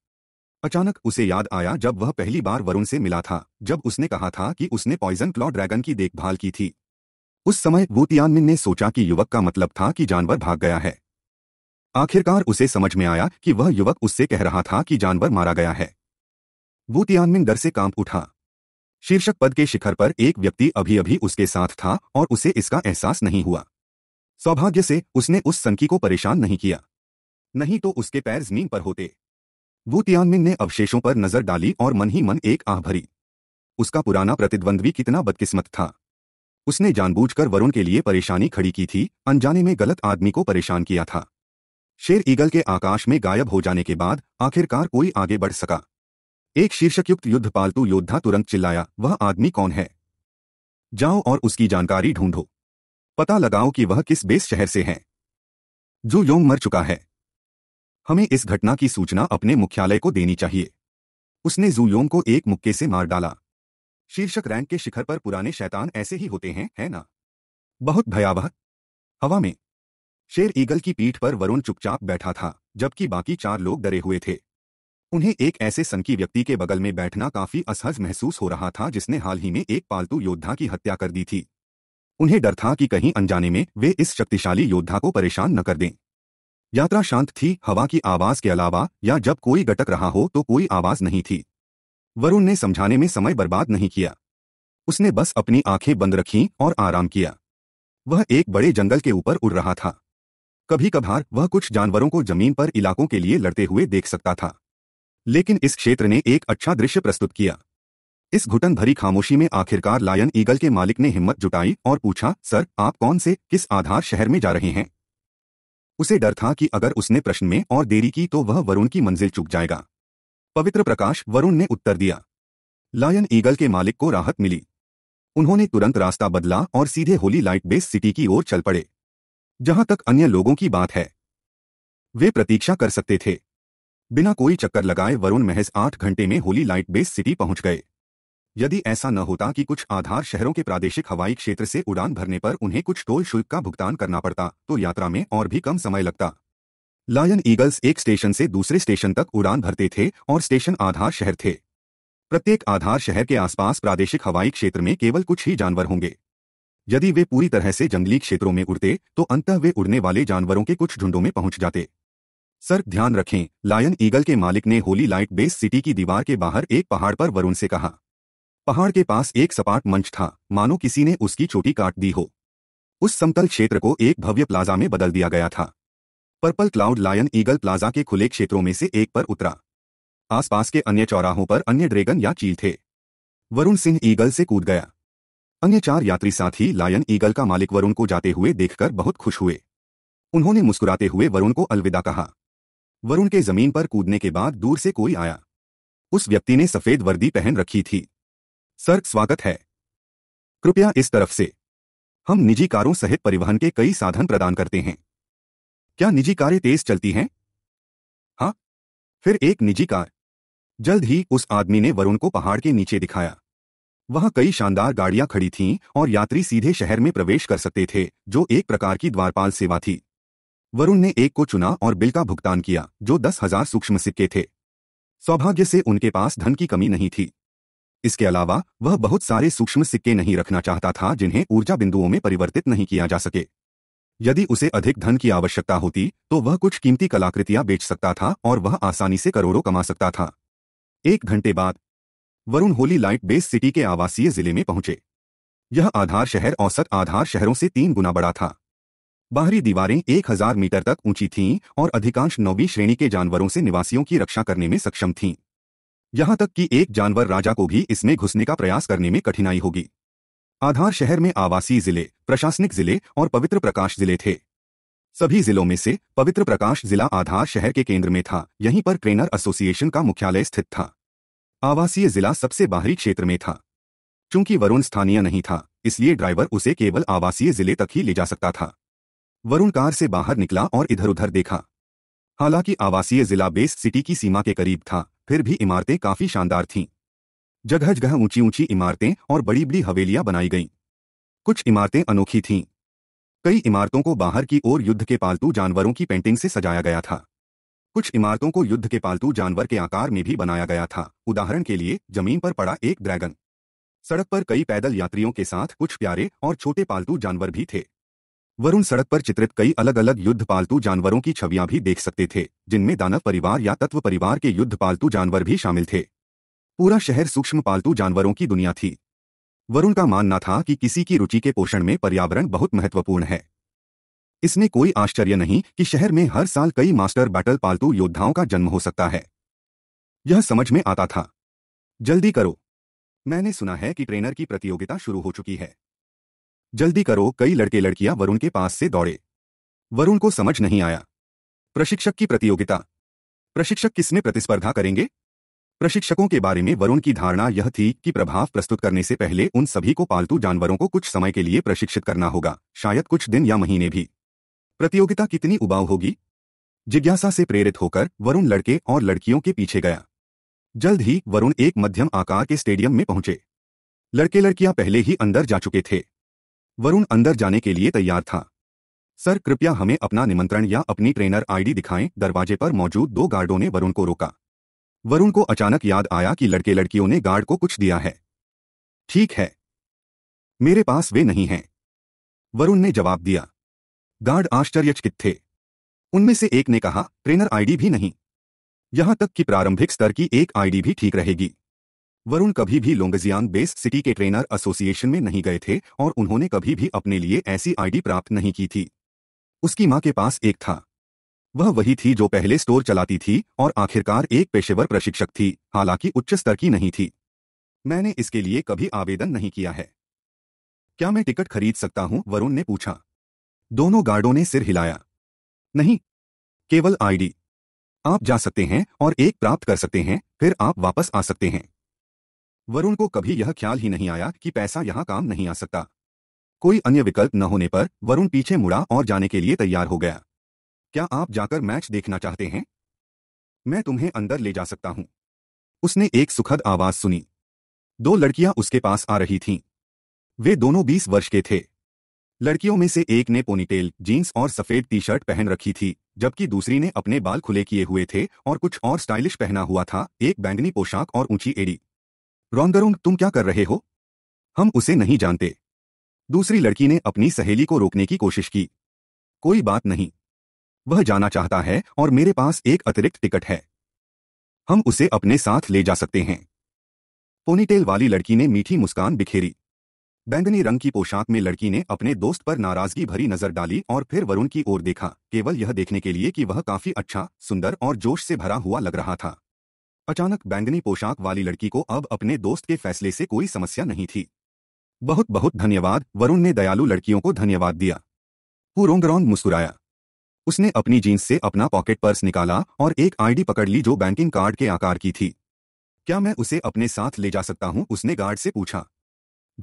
अचानक उसे याद आया जब वह पहली बार वरुण से मिला था जब उसने कहा था कि उसने पॉइजन क्लॉ ड्रैगन की देखभाल की थी उस समय वूतियानमिन ने सोचा कि युवक का मतलब था कि जानवर भाग गया है आखिरकार उसे समझ में आया कि वह युवक उससे कह रहा था कि जानवर मारा गया है वो तियानमिन डर से कांप उठा शीर्षक पद के शिखर पर एक व्यक्ति अभी अभी उसके साथ था और उसे इसका एहसास नहीं हुआ सौभाग्य से उसने उस संकी को परेशान नहीं किया नहीं तो उसके पैर जमीन पर होते वो तियानमिन ने अवशेषों पर नजर डाली और मन ही मन एक आह भरी उसका पुराना प्रतिद्वंद्वी कितना बदकिस्मत था उसने जानबूझकर वरुण के लिए परेशानी खड़ी की थी अनजाने में गलत आदमी को परेशान किया था शेर ईगल के आकाश में गायब हो जाने के बाद आखिरकार कोई आगे बढ़ सका एक शीर्षकयुक्त युद्ध पालतू योद्धा तुरंत चिल्लाया वह आदमी कौन है जाओ और उसकी जानकारी ढूंढो पता लगाओ कि वह किस बेस शहर से है जो योंग मर चुका है हमें इस घटना की सूचना अपने मुख्यालय को देनी चाहिए उसने जूयोंग को एक मुक्के से मार डाला शीर्षक रैंक के शिखर पर पुराने शैतान ऐसे ही होते हैं है ना बहुत भयावह हवा में शेर ईगल की पीठ पर वरुण चुपचाप बैठा था जबकि बाकी चार लोग डरे हुए थे उन्हें एक ऐसे सनकी व्यक्ति के बगल में बैठना काफी असहज महसूस हो रहा था जिसने हाल ही में एक पालतू योद्धा की हत्या कर दी थी उन्हें डर था कि कहीं अनजाने में वे इस शक्तिशाली योद्धा को परेशान न कर दें यात्रा शांत थी हवा की आवाज के अलावा या जब कोई गटक रहा हो तो कोई आवाज नहीं थी वरुण ने समझाने में समय बर्बाद नहीं किया उसने बस अपनी आंखें बंद रखीं और आराम किया वह एक बड़े जंगल के ऊपर उड़ रहा था कभी कभार वह कुछ जानवरों को जमीन पर इलाकों के लिए लड़ते हुए देख सकता था लेकिन इस क्षेत्र ने एक अच्छा दृश्य प्रस्तुत किया इस घुटन भरी खामोशी में आखिरकार लायन ईगल के मालिक ने हिम्मत जुटाई और पूछा सर आप कौन से किस आधार शहर में जा रहे हैं उसे डर था कि अगर उसने प्रश्न में और देरी की तो वह वरुण की मंजिल चुक जाएगा पवित्र प्रकाश वरुण ने उत्तर दिया लायन ईगल के मालिक को राहत मिली उन्होंने तुरंत रास्ता बदला और सीधे होली लाइट बेस सिटी की ओर चल पड़े जहां तक अन्य लोगों की बात है वे प्रतीक्षा कर सकते थे बिना कोई चक्कर लगाए वरुण महज आठ घंटे में होली लाइट बेस सिटी पहुंच गए यदि ऐसा न होता कि कुछ आधार शहरों के प्रादेशिक हवाई क्षेत्र से उड़ान भरने पर उन्हें कुछ टोल शुल्क का भुगतान करना पड़ता तो यात्रा में और भी कम समय लगता लायन ईगल्स एक स्टेशन से दूसरे स्टेशन तक उड़ान भरते थे और स्टेशन आधार शहर थे प्रत्येक आधार शहर के आसपास प्रादेशिक हवाई क्षेत्र में केवल कुछ ही जानवर होंगे यदि वे पूरी तरह से जंगली क्षेत्रों में उड़ते तो अंत वे उड़ने वाले जानवरों के कुछ झुंडों में पहुंच जाते सर ध्यान रखें लायन ईगल के मालिक ने होली लाइट बेस सिटी की दीवार के बाहर एक पहाड़ पर वरुण से कहा पहाड़ के पास एक सपाट मंच था मानो किसी ने उसकी चोटी काट दी हो उस समतल क्षेत्र को एक भव्य प्लाजा में बदल दिया गया था purple cloud lion eagle plaza के खुले क्षेत्रों में से एक पर उतरा आसपास के अन्य चौराहों पर अन्य ड्रैगन या चील थे वरुण सिंह ईगल से कूद गया अन्य चार यात्री साथी लायन ईगल का मालिक वरुण को जाते हुए देखकर बहुत खुश हुए उन्होंने मुस्कुराते हुए वरुण को अलविदा कहा वरुण के जमीन पर कूदने के बाद दूर से कोई आया उस व्यक्ति ने सफेद वर्दी पहन रखी थी सर स्वागत है कृपया इस तरफ से हम निजी कारों सहित परिवहन के कई साधन प्रदान करते हैं क्या निजी कारें तेज चलती हैं हाँ फिर एक निजी कार जल्द ही उस आदमी ने वरुण को पहाड़ के नीचे दिखाया वहां कई शानदार गाड़ियां खड़ी थीं और यात्री सीधे शहर में प्रवेश कर सकते थे जो एक प्रकार की द्वारपाल सेवा थी वरुण ने एक को चुना और बिल का भुगतान किया जो दस हजार सूक्ष्म सिक्के थे सौभाग्य से उनके पास धन की कमी नहीं थी इसके अलावा वह बहुत सारे सूक्ष्म सिक्के नहीं रखना चाहता था जिन्हें ऊर्जा बिंदुओं में परिवर्तित नहीं किया जा सके यदि उसे अधिक धन की आवश्यकता होती तो वह कुछ कीमती कलाकृतियां बेच सकता था और वह आसानी से करोड़ों कमा सकता था एक घंटे बाद Varun holy light base city के आवासीय जिले में पहुंचे यह आधार शहर औसत आधार शहरों से तीन गुना बड़ा था बाहरी दीवारें 1000 मीटर तक ऊंची थीं और अधिकांश नौवीं श्रेणी के जानवरों से निवासियों की रक्षा करने में सक्षम थीं यहां तक कि एक जानवर राजा को भी इसमें घुसने का प्रयास करने में कठिनाई होगी आधार शहर में आवासीय जिले प्रशासनिक जिले और पवित्र प्रकाश जिले थे सभी जिलों में से पवित्र प्रकाश जिला आधार शहर के केंद्र में था यहीं पर ट्रेनर एसोसिएशन का मुख्यालय स्थित था आवासीय जिला सबसे बाहरी क्षेत्र में था चूंकि वरुण स्थानीय नहीं था इसलिए ड्राइवर उसे केवल आवासीय जिले तक ही ले जा सकता था वरुण कार से बाहर निकला और इधर उधर देखा हालांकि आवासीय जिला बेस सिटी की सीमा के करीब था फिर भी इमारतें काफी शानदार थीं जगह जगह ऊंची ऊंची इमारतें और बड़ी बड़ी हवेलियां बनाई गईं कुछ इमारतें अनोखी थीं कई इमारतों को बाहर की ओर युद्ध के पालतू जानवरों की पेंटिंग से सजाया गया था कुछ इमारतों को युद्ध के पालतू जानवर के आकार में भी बनाया गया था उदाहरण के लिए जमीन पर पड़ा एक ड्रैगन सड़क पर कई पैदल यात्रियों के साथ कुछ प्यारे और छोटे पालतू जानवर भी थे वरुण सड़क पर चित्रित कई अलग अलग युद्ध पालतू जानवरों की छवियां भी देख सकते थे जिनमें दानव परिवार या तत्व परिवार के युद्ध पालतू जानवर भी शामिल थे पूरा शहर सूक्ष्म पालतू जानवरों की दुनिया थी वरुण का मानना था कि किसी की रुचि के पोषण में पर्यावरण बहुत महत्वपूर्ण है इसमें कोई आश्चर्य नहीं कि शहर में हर साल कई मास्टर बैटल पालतू योद्धाओं का जन्म हो सकता है यह समझ में आता था जल्दी करो मैंने सुना है कि ट्रेनर की प्रतियोगिता शुरू हो चुकी है जल्दी करो कई लड़के लड़कियां वरुण के पास से दौड़े वरुण को समझ नहीं आया प्रशिक्षक की प्रतियोगिता प्रशिक्षक किसमें प्रतिस्पर्धा करेंगे प्रशिक्षकों के बारे में वरुण की धारणा यह थी कि प्रभाव प्रस्तुत करने से पहले उन सभी को पालतू जानवरों को कुछ समय के लिए प्रशिक्षित करना होगा शायद कुछ दिन या महीने भी प्रतियोगिता कितनी उबाऊ होगी जिज्ञासा से प्रेरित होकर वरुण लड़के और लड़कियों के पीछे गया जल्द ही वरुण एक मध्यम आकार के स्टेडियम में पहुंचे लड़के लड़कियां पहले ही अंदर जा चुके थे वरुण अंदर जाने के लिए तैयार था सर कृपया हमें अपना निमंत्रण या अपनी ट्रेनर आईडी दिखाएं दरवाजे पर मौजूद दो गार्डों ने वरुण को रोका वरुण को अचानक याद आया कि लड़के लड़कियों ने गार्ड को कुछ दिया है ठीक है मेरे पास वे नहीं हैं वरुण ने जवाब दिया गार्ड आश्चर्यचकित थे उनमें से एक ने कहा ट्रेनर आईडी भी नहीं यहां तक कि प्रारंभिक स्तर की एक आईडी भी ठीक रहेगी वरुण कभी भी लोंगजियांग बेस सिटी के ट्रेनर एसोसिएशन में नहीं गए थे और उन्होंने कभी भी अपने लिए ऐसी आईडी प्राप्त नहीं की थी उसकी माँ के पास एक था वह वही थी जो पहले स्टोर चलाती थी और आखिरकार एक पेशेवर प्रशिक्षक थी हालांकि उच्च स्तर की नहीं थी मैंने इसके लिए कभी आवेदन नहीं किया है क्या मैं टिकट खरीद सकता हूं वरुण ने पूछा दोनों गार्डों ने सिर हिलाया नहीं केवल आईडी आप जा सकते हैं और एक प्राप्त कर सकते हैं फिर आप वापस आ सकते हैं वरुण को कभी यह ख्याल ही नहीं आया कि पैसा यहाँ काम नहीं आ सकता कोई अन्य विकल्प न होने पर वरुण पीछे मुड़ा और जाने के लिए तैयार हो गया क्या आप जाकर मैच देखना चाहते हैं मैं तुम्हें अंदर ले जा सकता हूं उसने एक सुखद आवाज सुनी दो लड़कियां उसके पास आ रही थीं वे दोनों बीस वर्ष के थे लड़कियों में से एक ने पोनीटेल जीन्स और सफेद टी शर्ट पहन रखी थी जबकि दूसरी ने अपने बाल खुले किए हुए थे और कुछ और स्टाइलिश पहना हुआ था एक बैंगनी पोशाक और ऊंची एड़ी रौंदरोंग तुम क्या कर रहे हो हम उसे नहीं जानते दूसरी लड़की ने अपनी सहेली को रोकने की कोशिश की कोई बात नहीं वह जाना चाहता है और मेरे पास एक अतिरिक्त टिकट है हम उसे अपने साथ ले जा सकते हैं पोनीटेल वाली लड़की ने मीठी मुस्कान बिखेरी बैंगनी रंग की पोशाक में लड़की ने अपने दोस्त पर नाराजगी भरी नजर डाली और फिर वरुण की ओर देखा केवल यह देखने के लिए कि वह काफी अच्छा सुंदर और जोश से भरा हुआ लग रहा था अचानक बैंगनी पोशाक वाली लड़की को अब अपने दोस्त के फैसले से कोई समस्या नहीं थी बहुत बहुत धन्यवाद वरुण ने दयालु लड़कियों को धन्यवाद दिया रोंग मुस्कुराया उसने अपनी जीन्स से अपना पॉकेट पर्स निकाला और एक आईडी पकड़ ली जो बैंकिंग कार्ड के आकार की थी क्या मैं उसे अपने साथ ले जा सकता हूं उसने गार्ड से पूछा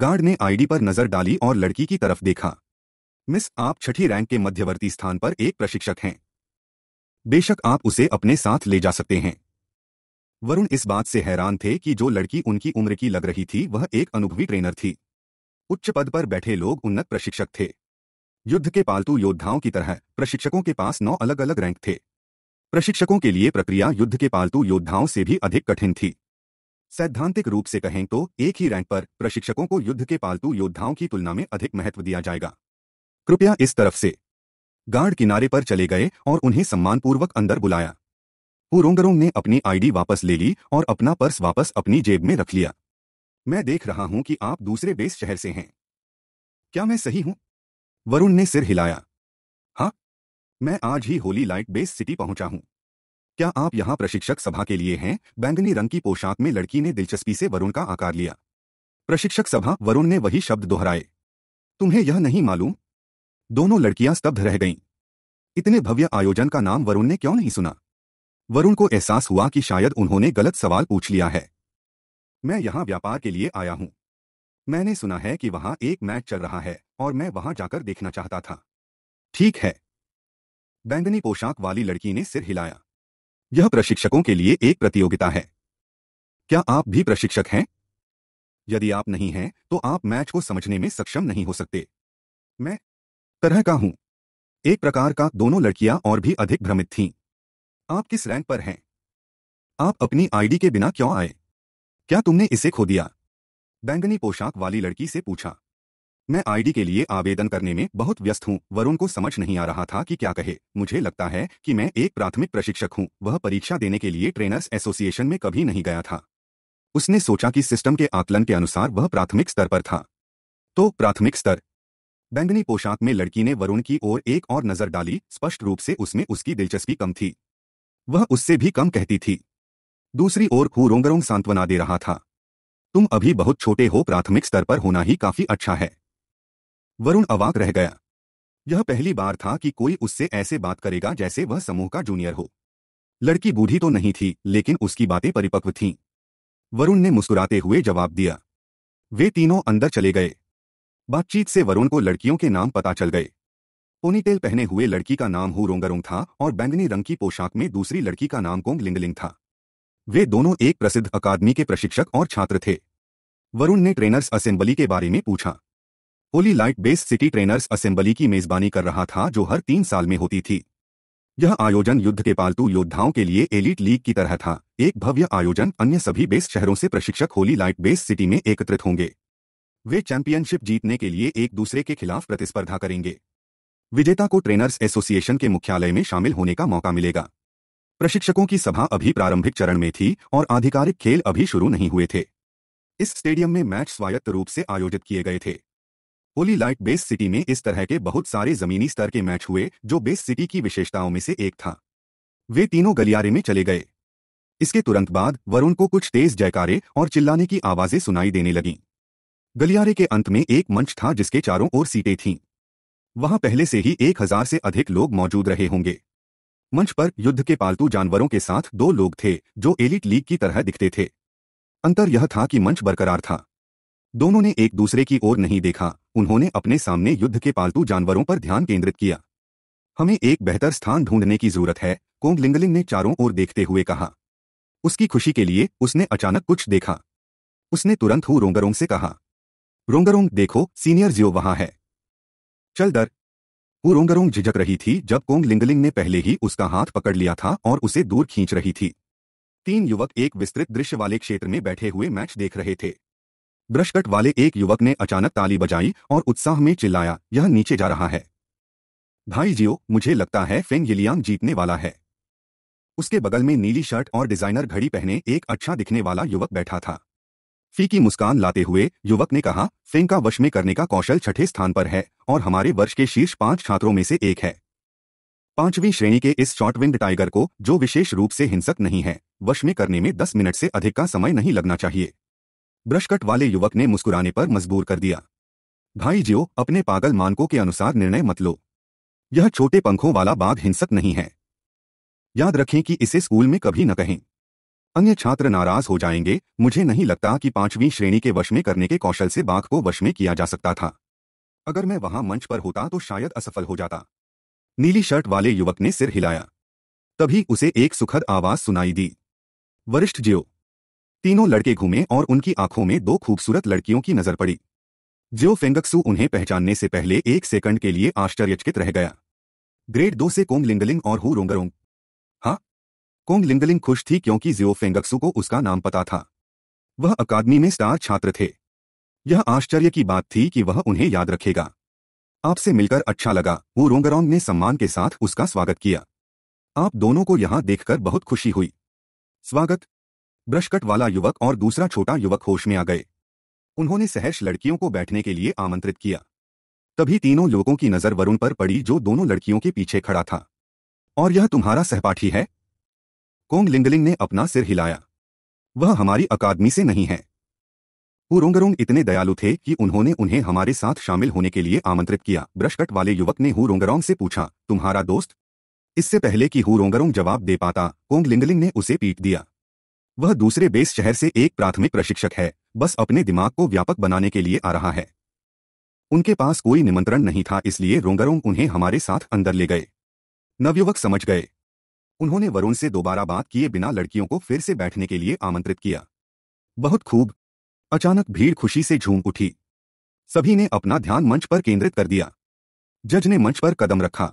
गार्ड ने आईडी पर नजर डाली और लड़की की तरफ देखा मिस आप छठी रैंक के मध्यवर्ती स्थान पर एक प्रशिक्षक हैं बेशक आप उसे अपने साथ ले जा सकते हैं वरुण इस बात से हैरान थे कि जो लड़की उनकी उम्र की लग रही थी वह एक अनुभवी ट्रेनर थी उच्च पद पर बैठे लोग उन्नत प्रशिक्षक थे युद्ध के पालतू योद्धाओं की तरह प्रशिक्षकों के पास नौ अलग अलग रैंक थे प्रशिक्षकों के लिए प्रक्रिया युद्ध के पालतू योद्धाओं से भी अधिक कठिन थी सैद्धांतिक रूप से कहें तो एक ही रैंक पर प्रशिक्षकों को युद्ध के पालतू योद्धाओं की तुलना में अधिक महत्व दिया जाएगा कृपया इस तरफ से गार्ड किनारे पर चले गए और उन्हें सम्मानपूर्वक अंदर बुलाया हुरोंगरोंग ने अपनी आईडी वापस ले ली और अपना पर्स वापस अपनी जेब में रख लिया मैं देख रहा हूं कि आप दूसरे बेस शहर से हैं क्या मैं सही हूं वरुण ने सिर हिलाया हाँ मैं आज ही होली लाइट बेस सिटी पहुंचा हूं क्या आप यहां प्रशिक्षक सभा के लिए हैं बैंगनी रंग की पोशाक में लड़की ने दिलचस्पी से वरुण का आकार लिया प्रशिक्षक सभा वरुण ने वही शब्द दोहराए तुम्हें यह नहीं मालूम दोनों लड़कियां स्तब्ध रह गईं इतने भव्य आयोजन का नाम वरुण ने क्यों नहीं सुना वरुण को एहसास हुआ कि शायद उन्होंने गलत सवाल पूछ लिया है मैं यहाँ व्यापार के लिए आया हूं मैंने सुना है कि वहां एक मैच चल रहा है और मैं वहां जाकर देखना चाहता था ठीक है बैंगनी पोशाक वाली लड़की ने सिर हिलाया यह प्रशिक्षकों के लिए एक प्रतियोगिता है क्या आप भी प्रशिक्षक हैं यदि आप नहीं हैं तो आप मैच को समझने में सक्षम नहीं हो सकते मैं तरह का हूं एक प्रकार का दोनों लड़कियां और भी अधिक भ्रमित थीं आप किस रैंक पर हैं आप अपनी आईडी के बिना क्यों आए क्या तुमने इसे खो दिया बैंगनी पोशाक वाली लड़की से पूछा मैं आईडी के लिए आवेदन करने में बहुत व्यस्त हूँ वरुण को समझ नहीं आ रहा था कि क्या कहे मुझे लगता है कि मैं एक प्राथमिक प्रशिक्षक हूँ वह परीक्षा देने के लिए ट्रेनर्स एसोसिएशन में कभी नहीं गया था उसने सोचा कि सिस्टम के आकलन के अनुसार वह प्राथमिक स्तर पर था तो प्राथमिक स्तर बैंगनी पोशाक में लड़की ने वरुण की ओर एक और नजर डाली स्पष्ट रूप से उसमें उसकी दिलचस्पी कम थी वह उससे भी कम कहती थी दूसरी ओर हु रोंगरोंग सांत्वना दे रहा था तुम अभी बहुत छोटे हो प्राथमिक स्तर पर होना ही काफी अच्छा है वरुण अवाक रह गया यह पहली बार था कि कोई उससे ऐसे बात करेगा जैसे वह समूह का जूनियर हो लड़की बूढ़ी तो नहीं थी लेकिन उसकी बातें परिपक्व थीं वरुण ने मुस्कुराते हुए जवाब दिया वे तीनों अंदर चले गए बातचीत से वरुण को लड़कियों के नाम पता चल गए पोनीटेल पहने हुए लड़की का नाम हु रोंगरोंग था और बैंगनी रंग की पोशाक में दूसरी लड़की का नाम कोंग लिंगलिंग था वे दोनों एक प्रसिद्ध अकादमी के प्रशिक्षक और छात्र थे वरुण ने ट्रेनर्स असेंबली के बारे में पूछा holy light base city trainers assembly की मेजबानी कर रहा था जो हर तीन साल में होती थी यह आयोजन युद्ध के पालतू योद्धाओं के लिए एलिट लीग की तरह था एक भव्य आयोजन अन्य सभी बेस शहरों से प्रशिक्षक होली लाइट बेस सिटी में एकत्रित होंगे वे चैंपियनशिप जीतने के लिए एक दूसरे के खिलाफ प्रतिस्पर्धा करेंगे विजेता को ट्रेनर्स एसोसिएशन के मुख्यालय में शामिल होने का मौका मिलेगा प्रशिक्षकों की सभा अभी प्रारंभिक चरण में थी और आधिकारिक खेल अभी शुरू नहीं हुए थे इस स्टेडियम में मैच स्वायत्त रूप से आयोजित किए गए थे होली लाइट बेस सिटी में इस तरह के बहुत सारे जमीनी स्तर के मैच हुए जो बेस सिटी की विशेषताओं में से एक था वे तीनों गलियारे में चले गए इसके तुरंत बाद वरुण को कुछ तेज जयकारे और चिल्लाने की आवाजें सुनाई देने लगीं गलियारे के अंत में एक मंच था जिसके चारों ओर सीटें थीं वहां पहले से ही एक हजार से अधिक लोग मौजूद रहे होंगे मंच पर युद्ध के पालतू जानवरों के साथ दो लोग थे जो एलिट लीग की तरह दिखते थे अंतर यह था कि मंच बरकरार था दोनों ने एक दूसरे की ओर नहीं देखा उन्होंने अपने सामने युद्ध के पालतू जानवरों पर ध्यान केंद्रित किया हमें एक बेहतर स्थान ढूंढने की जरूरत है कोंग लिंगलिंग ने चारों ओर देखते हुए कहा उसकी खुशी के लिए उसने अचानक कुछ देखा उसने तुरंत हु रोंगरोंग से कहा रोंगरोंग देखो सीनियर जियो वहां है चल डर वो रोंगरोंग झिझक रही थी जब कोंग लिंगलिंग ने पहले ही उसका हाथ पकड़ लिया था और उसे दूर खींच रही थी तीन युवक एक विस्तृत दृश्य वाले क्षेत्र में बैठे हुए मैच देख रहे थे ब्रशकट वाले एक युवक ने अचानक ताली बजाई और उत्साह में चिल्लाया यह नीचे जा रहा है भाई जियो मुझे लगता है फेंग यिलियांग जीतने वाला है उसके बगल में नीली शर्ट और डिजाइनर घड़ी पहने एक अच्छा दिखने वाला युवक बैठा था फीकी मुस्कान लाते हुए युवक ने कहा फेंग का वश में करने का कौशल छठे स्थान पर है और हमारे वर्ष के शीर्ष पांच छात्रों में से एक है पांचवीं श्रेणी के इस शॉर्टविंड टाइगर को जो विशेष रूप से हिंसक नहीं है वश में करने में दस मिनट से अधिक का समय नहीं लगना चाहिए ब्रशकट वाले युवक ने मुस्कुराने पर मजबूर कर दिया भाई जियो अपने पागल मानकों के अनुसार निर्णय मत लो यह छोटे पंखों वाला बाघ हिंसक नहीं है याद रखें कि इसे स्कूल में कभी न कहें अन्य छात्र नाराज हो जाएंगे मुझे नहीं लगता कि पांचवीं श्रेणी के वश में करने के कौशल से बाघ को वश में किया जा सकता था अगर मैं वहां मंच पर होता तो शायद असफल हो जाता नीली शर्ट वाले युवक ने सिर हिलाया तभी उसे एक सुखद आवाज सुनाई दी वरिष्ठ जियो तीनों लड़के घूमे और उनकी आंखों में दो खूबसूरत लड़कियों की नजर पड़ी जियो फेंगक्सू उन्हें पहचानने से पहले एक सेकंड के लिए आश्चर्यचकित रह गया ग्रेड दो से कोंग लिंगलिंग और हु रोंगरोंग हाँ कोंग लिंगलिंग खुश थी क्योंकि जियो फेंगक्सू को उसका नाम पता था वह अकादमी में स्टार छात्र थे यह आश्चर्य की बात थी कि वह उन्हें याद रखेगा आपसे मिलकर अच्छा लगा वो रोंगरोंग ने सम्मान के साथ उसका स्वागत किया आप दोनों को यहां देखकर बहुत खुशी हुई स्वागत ब्रशकट वाला युवक और दूसरा छोटा युवक होश में आ गए उन्होंने सहर्ष लड़कियों को बैठने के लिए आमंत्रित किया तभी तीनों लोगों की नजर वरुण पर पड़ी जो दोनों लड़कियों के पीछे खड़ा था और यह तुम्हारा सहपाठी है कोंग लिंगलिंग ने अपना सिर हिलाया वह हमारी अकादमी से नहीं है हुरोंगरोंग इतने दयालु थे कि उन्होंने उन्हें हमारे साथ शामिल होने के लिए आमंत्रित किया ब्रशकट वाले युवक ने हुरोंगरोंग से पूछा तुम्हारा दोस्त इससे पहले कि हुरोंगरोंग जवाब दे पाता कोंग लिंगलिंग ने उसे पीट दिया वह दूसरे बेस शहर से एक प्राथमिक प्रशिक्षक है बस अपने दिमाग को व्यापक बनाने के लिए आ रहा है उनके पास कोई निमंत्रण नहीं था इसलिए रोंगरोंग उन्हें हमारे साथ अंदर ले गए नवयुवक समझ गए उन्होंने वरुण से दोबारा बात किए बिना लड़कियों को फिर से बैठने के लिए आमंत्रित किया बहुत खूब अचानक भीड़ खुशी से झूम उठी सभी ने अपना ध्यान मंच पर केंद्रित कर दिया जज ने मंच पर कदम रखा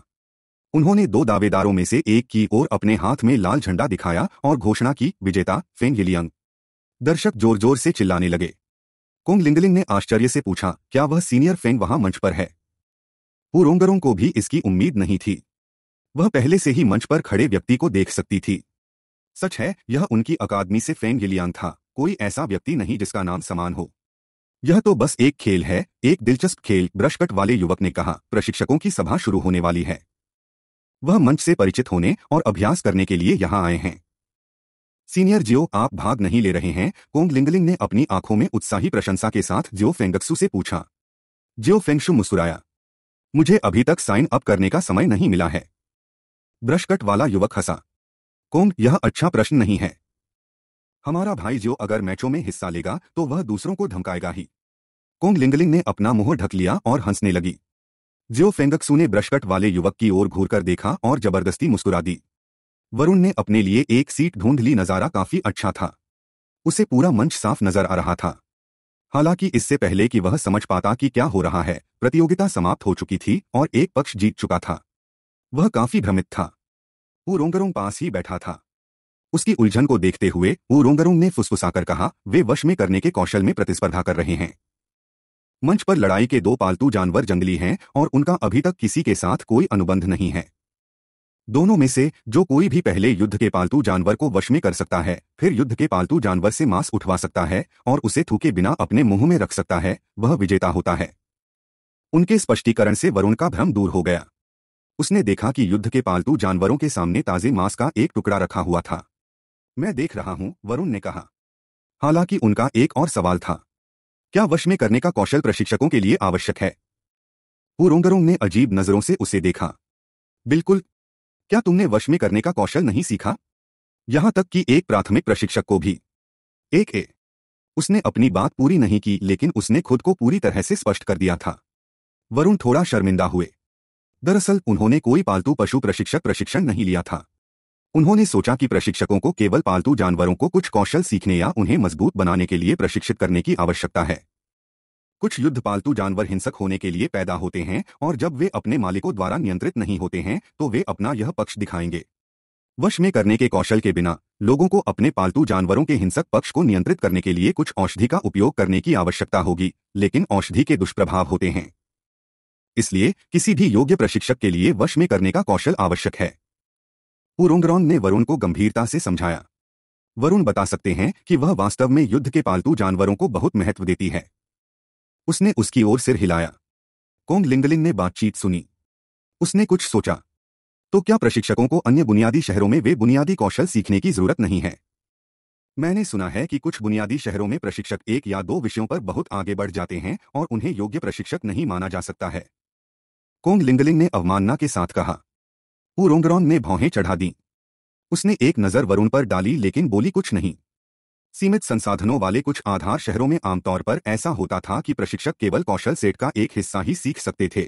उन्होंने दो दावेदारों में से एक की ओर अपने हाथ में लाल झंडा दिखाया और घोषणा की विजेता फेंग यिलियंग दर्शक जोर जोर से चिल्लाने लगे कोंग लिंगलिंग ने आश्चर्य से पूछा क्या वह सीनियर फेंग वहां मंच पर है पुरोंगरों को भी इसकी उम्मीद नहीं थी वह पहले से ही मंच पर खड़े व्यक्ति को देख सकती थी सच है यह उनकी अकादमी से फैन गिलियांग था कोई ऐसा व्यक्ति नहीं जिसका नाम समान हो यह तो बस एक खेल है एक दिलचस्प खेल ब्रशकट वाले युवक ने कहा प्रशिक्षकों की सभा शुरू होने वाली है वह मंच से परिचित होने और अभ्यास करने के लिए यहाँ आए हैं सीनियर जियो आप भाग नहीं ले रहे हैं कोंग लिंगलिंग ने अपनी आंखों में उत्साही प्रशंसा के साथ जियो फेंगक्सू से पूछा जियो फेंगशु मुस्कुराया मुझे अभी तक साइन अप करने का समय नहीं मिला है ब्रशकट वाला युवक हंसा कोंग यह अच्छा प्रश्न नहीं है हमारा भाई जो अगर मैचों में हिस्सा लेगा तो वह दूसरों को धमकाएगा ही कोंग लिंगलिंग ने अपना मुंह ढक लिया और हंसने लगी जियो फेंगक्सू ने ब्रशकट वाले युवक की ओर घूरकर देखा और जबरदस्ती मुस्कुरा दी वरुण ने अपने लिए एक सीट ढूंढ ली नजारा काफी अच्छा था उसे पूरा मंच साफ नजर आ रहा था हालांकि इससे पहले कि वह समझ पाता कि क्या हो रहा है प्रतियोगिता समाप्त हो चुकी थी और एक पक्ष जीत चुका था वह काफी भ्रमित था वो रोंगरोंग पास ही बैठा था उसकी उलझन को देखते हुए वो रोंगरोंग ने फुसफुसाकर कहा वे वश में करने के कौशल में प्रतिस्पर्धा कर रहे हैं मंच पर लड़ाई के दो पालतू जानवर जंगली हैं और उनका अभी तक किसी के साथ कोई अनुबंध नहीं है दोनों में से जो कोई भी पहले युद्ध के पालतू जानवर को वश में कर सकता है फिर युद्ध के पालतू जानवर से मांस उठवा सकता है और उसे थूके बिना अपने मुंह में रख सकता है वह विजेता होता है उनके स्पष्टीकरण से वरुण का भ्रम दूर हो गया उसने देखा कि युद्ध के पालतू जानवरों के सामने ताजे मांस का एक टुकड़ा रखा हुआ था मैं देख रहा हूं वरुण ने कहा हालांकि उनका एक और सवाल था क्या वश में करने का कौशल प्रशिक्षकों के लिए आवश्यक है पुरोंगरोंग ने अजीब नजरों से उसे देखा बिल्कुल क्या तुमने वश में करने का कौशल नहीं सीखा यहां तक कि एक प्राथमिक प्रशिक्षक को भी एक ए उसने अपनी बात पूरी नहीं की लेकिन उसने खुद को पूरी तरह से स्पष्ट कर दिया था वरुण थोड़ा शर्मिंदा हुए दरअसल उन्होंने कोई पालतू पशु प्रशिक्षक प्रशिक्षण नहीं लिया था उन्होंने सोचा कि प्रशिक्षकों को केवल पालतू जानवरों को कुछ कौशल सीखने या उन्हें मजबूत बनाने के लिए प्रशिक्षित करने की आवश्यकता है कुछ युद्ध पालतू जानवर हिंसक होने के लिए पैदा होते हैं और जब वे अपने मालिकों द्वारा नियंत्रित नहीं होते हैं तो वे अपना यह पक्ष दिखाएंगे वश में करने के कौशल के बिना लोगों को अपने पालतू जानवरों के हिंसक पक्ष को नियंत्रित करने के लिए कुछ औषधि का उपयोग करने की आवश्यकता होगी लेकिन औषधि के दुष्प्रभाव होते हैं इसलिए किसी भी योग्य प्रशिक्षक के लिए वश में करने का कौशल आवश्यक है पुरोंगरॉन ने वरुण को गंभीरता से समझाया वरुण बता सकते हैं कि वह वास्तव में युद्ध के पालतू जानवरों को बहुत महत्व देती है उसने उसकी ओर सिर हिलाया कोंग लिंगलिन ने बातचीत सुनी उसने कुछ सोचा तो क्या प्रशिक्षकों को अन्य बुनियादी शहरों में वे बुनियादी कौशल सीखने की जरूरत नहीं है मैंने सुना है कि कुछ बुनियादी शहरों में प्रशिक्षक एक या दो विषयों पर बहुत आगे बढ़ जाते हैं और उन्हें योग्य प्रशिक्षक नहीं माना जा सकता है कोंग लिंगलिंग ने अवमानना के साथ कहा उरोंगरॉन ने भौहें चढ़ा दी उसने एक नज़र वरुण पर डाली लेकिन बोली कुछ नहीं सीमित संसाधनों वाले कुछ आधार शहरों में आमतौर पर ऐसा होता था कि प्रशिक्षक केवल कौशल सेट का एक हिस्सा ही सीख सकते थे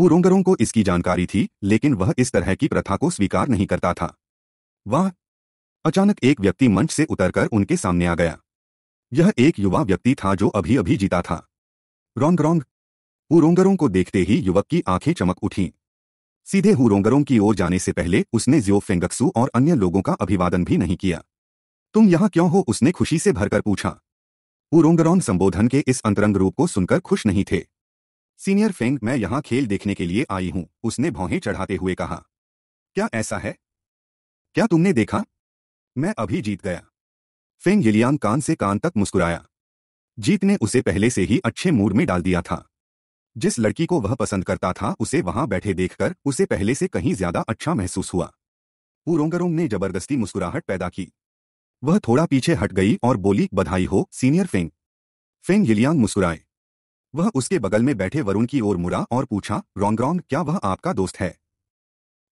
हुरोंगरों को इसकी जानकारी थी लेकिन वह इस तरह की प्रथा को स्वीकार नहीं करता था वह अचानक एक व्यक्ति मंच से उतरकर उनके सामने आ गया यह एक युवा व्यक्ति था जो अभी अभी जीता था रोंग रोंग हुरोंगरों को देखते ही युवक की आंखें चमक उठीं सीधे हुरोंगरों की ओर जाने से पहले उसने जियो फेंगक्सू और अन्य लोगों का अभिवादन भी नहीं किया तुम यहां क्यों हो उसने खुशी से भरकर पूछा हुरोंगरौन संबोधन के इस अंतरंग रूप को सुनकर खुश नहीं थे सीनियर फेंग मैं यहां खेल देखने के लिए आई हूं उसने भौहें चढ़ाते हुए कहा क्या ऐसा है क्या तुमने देखा मैं अभी जीत गया फेंग यिलियान कान से कान तक मुस्कुराया जीत ने उसे पहले से ही अच्छे मूड में डाल दिया था जिस लड़की को वह पसंद करता था उसे वहां बैठे देखकर उसे पहले से कहीं ज्यादा अच्छा महसूस हुआ पूरोंगरोंग ने जबरदस्ती मुस्कुराहट पैदा की वह थोड़ा पीछे हट गई और बोली बधाई हो सीनियर फेंग फेंग यिलियांग मुस्कुराए वह उसके बगल में बैठे वरुण की ओर मुड़ा और पूछा रोंगरोंग क्या वह आपका दोस्त है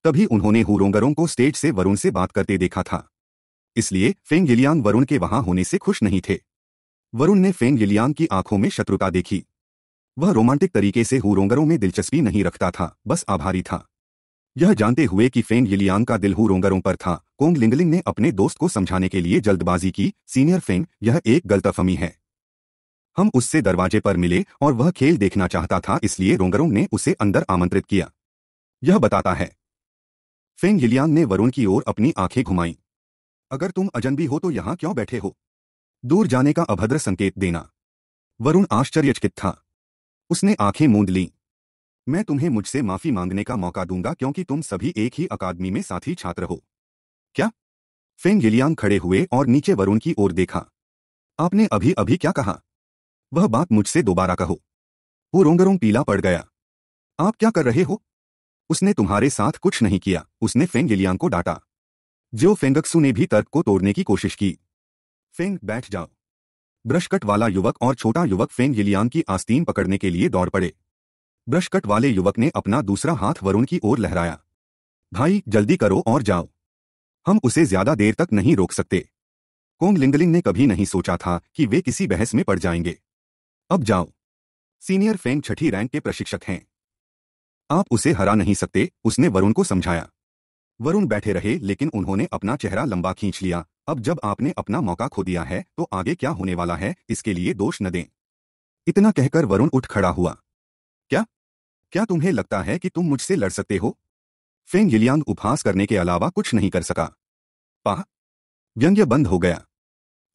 तभी उन्होंने हुरोंगरोंग को स्टेज से वरुण से बात करते देखा था इसलिए फेंग यिलियांग वरुण के वहां होने से खुश नहीं थे वरुण ने फेंग यिलियांग की आंखों में शत्रुता देखी वह रोमांटिक तरीके से हुरोंगरों में दिलचस्पी नहीं रखता था बस आभारी था यह जानते हुए कि फेन यिलियांग का दिल हुरोंगरों पर था कोंग लिंगलिंग ने अपने दोस्त को समझाने के लिए जल्दबाजी की सीनियर फेन यह एक गलतफहमी है हम उससे दरवाजे पर मिले और वह खेल देखना चाहता था इसलिए रोंगरों ने उसे अंदर आमंत्रित किया यह बताता है फेंग यिलियांग ने वरुण की ओर अपनी आंखें घुमाई अगर तुम अजनबी हो तो यहां क्यों बैठे हो दूर जाने का अभद्र संकेत देना वरुण आश्चर्यचकित था उसने आंखें मूंद ली मैं तुम्हें मुझसे माफी मांगने का मौका दूंगा क्योंकि तुम सभी एक ही अकादमी में साथी छात्र हो क्या फेंग गिलियांग खड़े हुए और नीचे वरुण की ओर देखा आपने अभी अभी क्या कहा वह बात मुझसे दोबारा कहो वो रोंगरों पीला पड़ गया आप क्या कर रहे हो उसने तुम्हारे साथ कुछ नहीं किया उसने फेंग गिलियांग को डांटा जो फेंगक्सू ने भी तर्क को तोड़ने की कोशिश की फेंग बैठ जाओ ब्रशकट वाला युवक और छोटा युवक फेंग यिलियांग की आस्तीन पकड़ने के लिए दौड़ पड़े ब्रशकट वाले युवक ने अपना दूसरा हाथ वरुण की ओर लहराया भाई जल्दी करो और जाओ हम उसे ज्यादा देर तक नहीं रोक सकते कोंग लिंगलिंग ने कभी नहीं सोचा था कि वे किसी बहस में पड़ जाएंगे अब जाओ सीनियर फेंग छठी रैंक के प्रशिक्षक हैं आप उसे हरा नहीं सकते उसने वरुण को समझाया वरुण बैठे रहे लेकिन उन्होंने अपना चेहरा लंबा खींच लिया अब जब आपने अपना मौका खो दिया है तो आगे क्या होने वाला है इसके लिए दोष न दें इतना कहकर वरुण उठ खड़ा हुआ क्या क्या तुम्हें लगता है कि तुम मुझसे लड़ सकते हो फेंग यिलियांग उपहास करने के अलावा कुछ नहीं कर सका पाह व्यंग्य बंद हो गया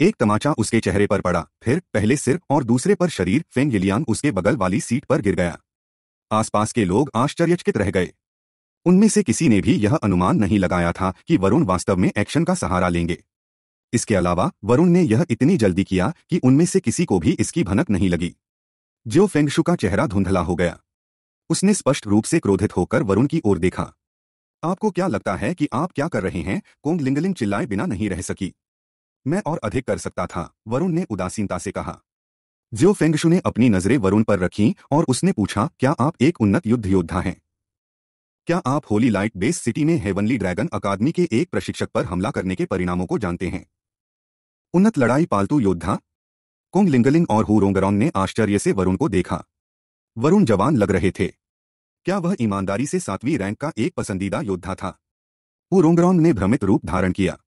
एक तमाचा उसके चेहरे पर पड़ा फिर पहले सिर और दूसरे पर शरीर फेंग यिलियांग उसके बगल वाली सीट पर गिर गया आसपास के लोग आश्चर्यचकित रह गए उनमें से किसी ने भी यह अनुमान नहीं लगाया था कि वरुण वास्तव में एक्शन का सहारा लेंगे इसके अलावा वरुण ने यह इतनी जल्दी किया कि उनमें से किसी को भी इसकी भनक नहीं लगी जो फेंगशु का चेहरा धुंधला हो गया उसने स्पष्ट रूप से क्रोधित होकर वरुण की ओर देखा आपको क्या लगता है कि आप क्या कर रहे हैं कोंग लिंगलिंग चिल्लाए बिना नहीं रह सकी मैं और अधिक कर सकता था वरुण ने उदासीनता से कहा जियो फेंगशु ने अपनी नजरें वरुण पर रखी और उसने पूछा क्या आप एक उन्नत युद्ध योद्धा हैं क्या आप होली लाइट बेस सिटी में हेवनली ड्रैगन अकादमी के एक प्रशिक्षक पर हमला करने के परिणामों को जानते हैं उन्नत लड़ाई पालतू योद्धा कुंग लिंगलिंग और हुरोंगरोंग ने आश्चर्य से वरुण को देखा वरुण जवान लग रहे थे क्या वह ईमानदारी से सातवीं रैंक का एक पसंदीदा योद्धा था हुरोंगरोंग ने भ्रमित रूप धारण किया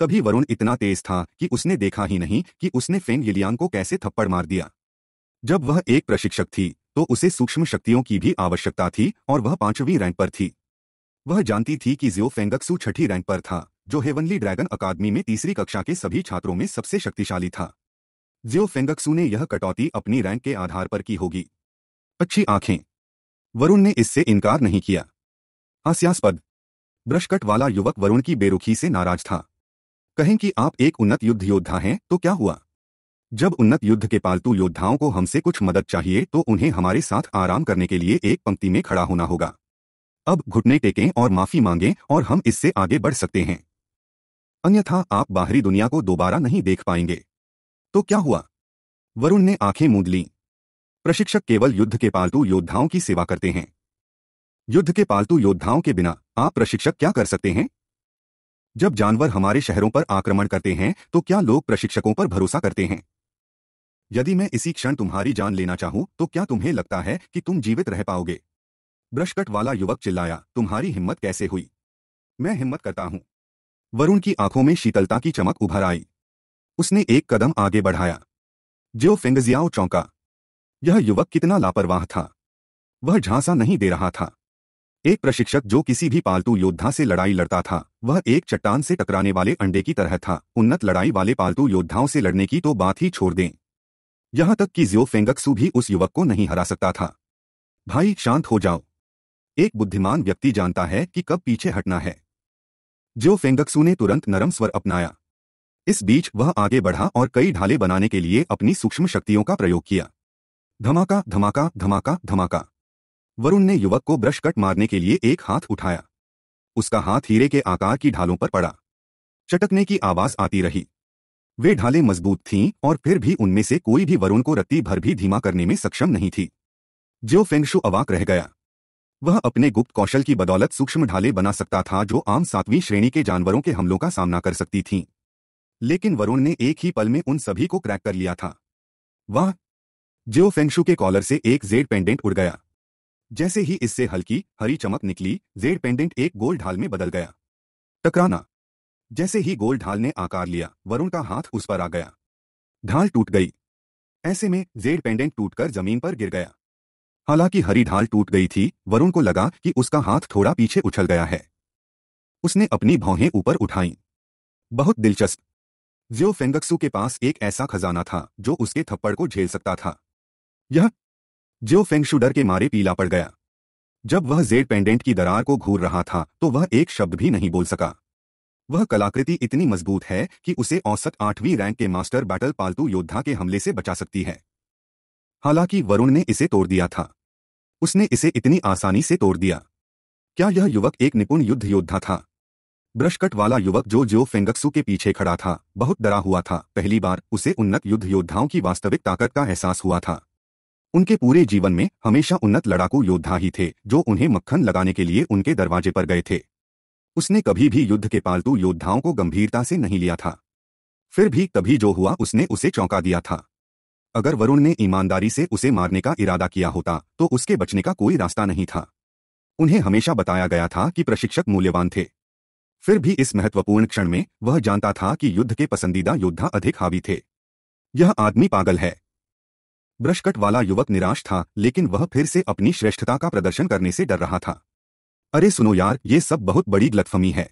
तभी वरुण इतना तेज था कि उसने देखा ही नहीं कि उसने फेंग यलियांग को कैसे थप्पड़ मार दिया जब वह एक प्रशिक्षक थी तो उसे सूक्ष्म शक्तियों की भी आवश्यकता थी और वह पांचवीं रैंक पर थी वह जानती थी कि जियो फेंगक्सू छठी रैंक पर था जो हेवनली ड्रैगन अकादमी में तीसरी कक्षा के सभी छात्रों में सबसे शक्तिशाली था जियो फेंगक्सू ने यह कटौती अपनी रैंक के आधार पर की होगी अच्छी आंखें वरुण ने इससे इनकार नहीं किया हास्यास्पद ब्रशकट वाला युवक वरुण की बेरुखी से नाराज था कहें कि आप एक उन्नत युद्ध योद्धा हैं तो क्या हुआ जब उन्नत युद्ध के पालतू योद्धाओं को हमसे कुछ मदद चाहिए तो उन्हें हमारे साथ आराम करने के लिए एक पंक्ति में खड़ा होना होगा अब घुटने टेकें और माफी मांगें और हम इससे आगे बढ़ सकते हैं अन्यथा आप बाहरी दुनिया को दोबारा नहीं देख पाएंगे तो क्या हुआ वरुण ने आंखें मूंद लीं प्रशिक्षक केवल युद्ध के पालतू योद्धाओं की सेवा करते हैं युद्ध के पालतू योद्धाओं के बिना आप प्रशिक्षक क्या कर सकते हैं जब जानवर हमारे शहरों पर आक्रमण करते हैं तो क्या लोग प्रशिक्षकों पर भरोसा करते हैं यदि मैं इसी क्षण तुम्हारी जान लेना चाहूं तो क्या तुम्हें लगता है कि तुम जीवित रह पाओगे ब्रशकट वाला युवक चिल्लाया तुम्हारी हिम्मत कैसे हुई मैं हिम्मत करता हूं वरुण की आंखों में शीतलता की चमक उभर आई उसने एक कदम आगे बढ़ाया जो फेंगजियाओ चौंका यह युवक कितना लापरवाह था वह झांसा नहीं दे रहा था एक प्रशिक्षक जो किसी भी पालतू योद्धा से लड़ाई लड़ता था वह एक चट्टान से टकराने वाले अंडे की तरह था उन्नत लड़ाई वाले पालतू योद्धाओं से लड़ने की तो बात ही छोड़ दें यहां तक कि जियो फेंगक्सू भी उस युवक को नहीं हरा सकता था भाई शांत हो जाओ एक बुद्धिमान व्यक्ति जानता है कि कब पीछे हटना है जो फेंगक्सू ने तुरंत नरम स्वर अपनाया इस बीच वह आगे बढ़ा और कई ढाले बनाने के लिए अपनी सूक्ष्म शक्तियों का प्रयोग किया धमाका धमाका धमाका धमाका वरुण ने युवक को ब्रश कट मारने के लिए एक हाथ उठाया उसका हाथ हीरे के आकार की ढालों पर पड़ा चटकने की आवाज आती रही वे ढाले मजबूत थीं और फिर भी उनमें से कोई भी वरुण को रत्ती भर भी धीमा करने में सक्षम नहीं थी जो फेंगशु अवाक रह गया वह अपने गुप्त कौशल की बदौलत सूक्ष्म ढाले बना सकता था जो आम सातवीं श्रेणी के जानवरों के हमलों का सामना कर सकती थी लेकिन वरुण ने एक ही पल में उन सभी को क्रैक कर लिया था वह जियो फेंगशु के कॉलर से एक जेड पेंडेंट उड़ गया जैसे ही इससे हल्की हरी चमक निकली जेड पेंडेंट एक गोल ढाल में बदल गया टकराना जैसे ही गोल ढाल ने आकार लिया वरुण का हाथ उस पर आ गया ढाल टूट गई ऐसे में जेड पेंडेंट टूटकर जमीन पर गिर गया हालांकि हरी ढाल टूट गई थी वरुण को लगा कि उसका हाथ थोड़ा पीछे उछल गया है उसने अपनी भौहें ऊपर उठाई बहुत दिलचस्प जियो फेंगक्सू के पास एक ऐसा खजाना था जो उसके थप्पड़ को झेल सकता था यह जियो फेंगशू डर के मारे पीला पड़ गया जब वह जेड पेंडेंट की दरार को घूर रहा था तो वह एक शब्द भी नहीं बोल सका वह कलाकृति इतनी मजबूत है कि उसे औसत आठवीं रैंक के मास्टर बैटल पालतू योद्धा के हमले से बचा सकती है हालांकि वरुण ने इसे तोड़ दिया था उसने इसे इतनी आसानी से तोड़ दिया क्या यह युवक एक निपुण युद्ध योद्धा था ब्रशकट वाला युवक जो जो फेंगक्सू के पीछे खड़ा था बहुत डरा हुआ था पहली बार उसे उन्नत युद्ध योद्धाओं की वास्तविक ताकत का एहसास हुआ था उनके पूरे जीवन में हमेशा उन्नत लड़ाकू योद्धा ही थे जो उन्हें मक्खन लगाने के लिए उनके दरवाजे पर गए थे उसने कभी भी युद्ध के पालतू योद्धाओं को गंभीरता से नहीं लिया था फिर भी कभी जो हुआ उसने उसे चौंका दिया था अगर वरुण ने ईमानदारी से उसे मारने का इरादा किया होता तो उसके बचने का कोई रास्ता नहीं था उन्हें हमेशा बताया गया था कि प्रशिक्षक मूल्यवान थे फिर भी इस महत्वपूर्ण क्षण में वह जानता था कि युद्ध के पसंदीदा योद्धा अधिक हावी थे यह आदमी पागल है ब्रशकट वाला युवक निराश था लेकिन वह फिर से अपनी श्रेष्ठता का प्रदर्शन करने से डर रहा था अरे सुनो यार ये सब बहुत बड़ी गलतफहमी है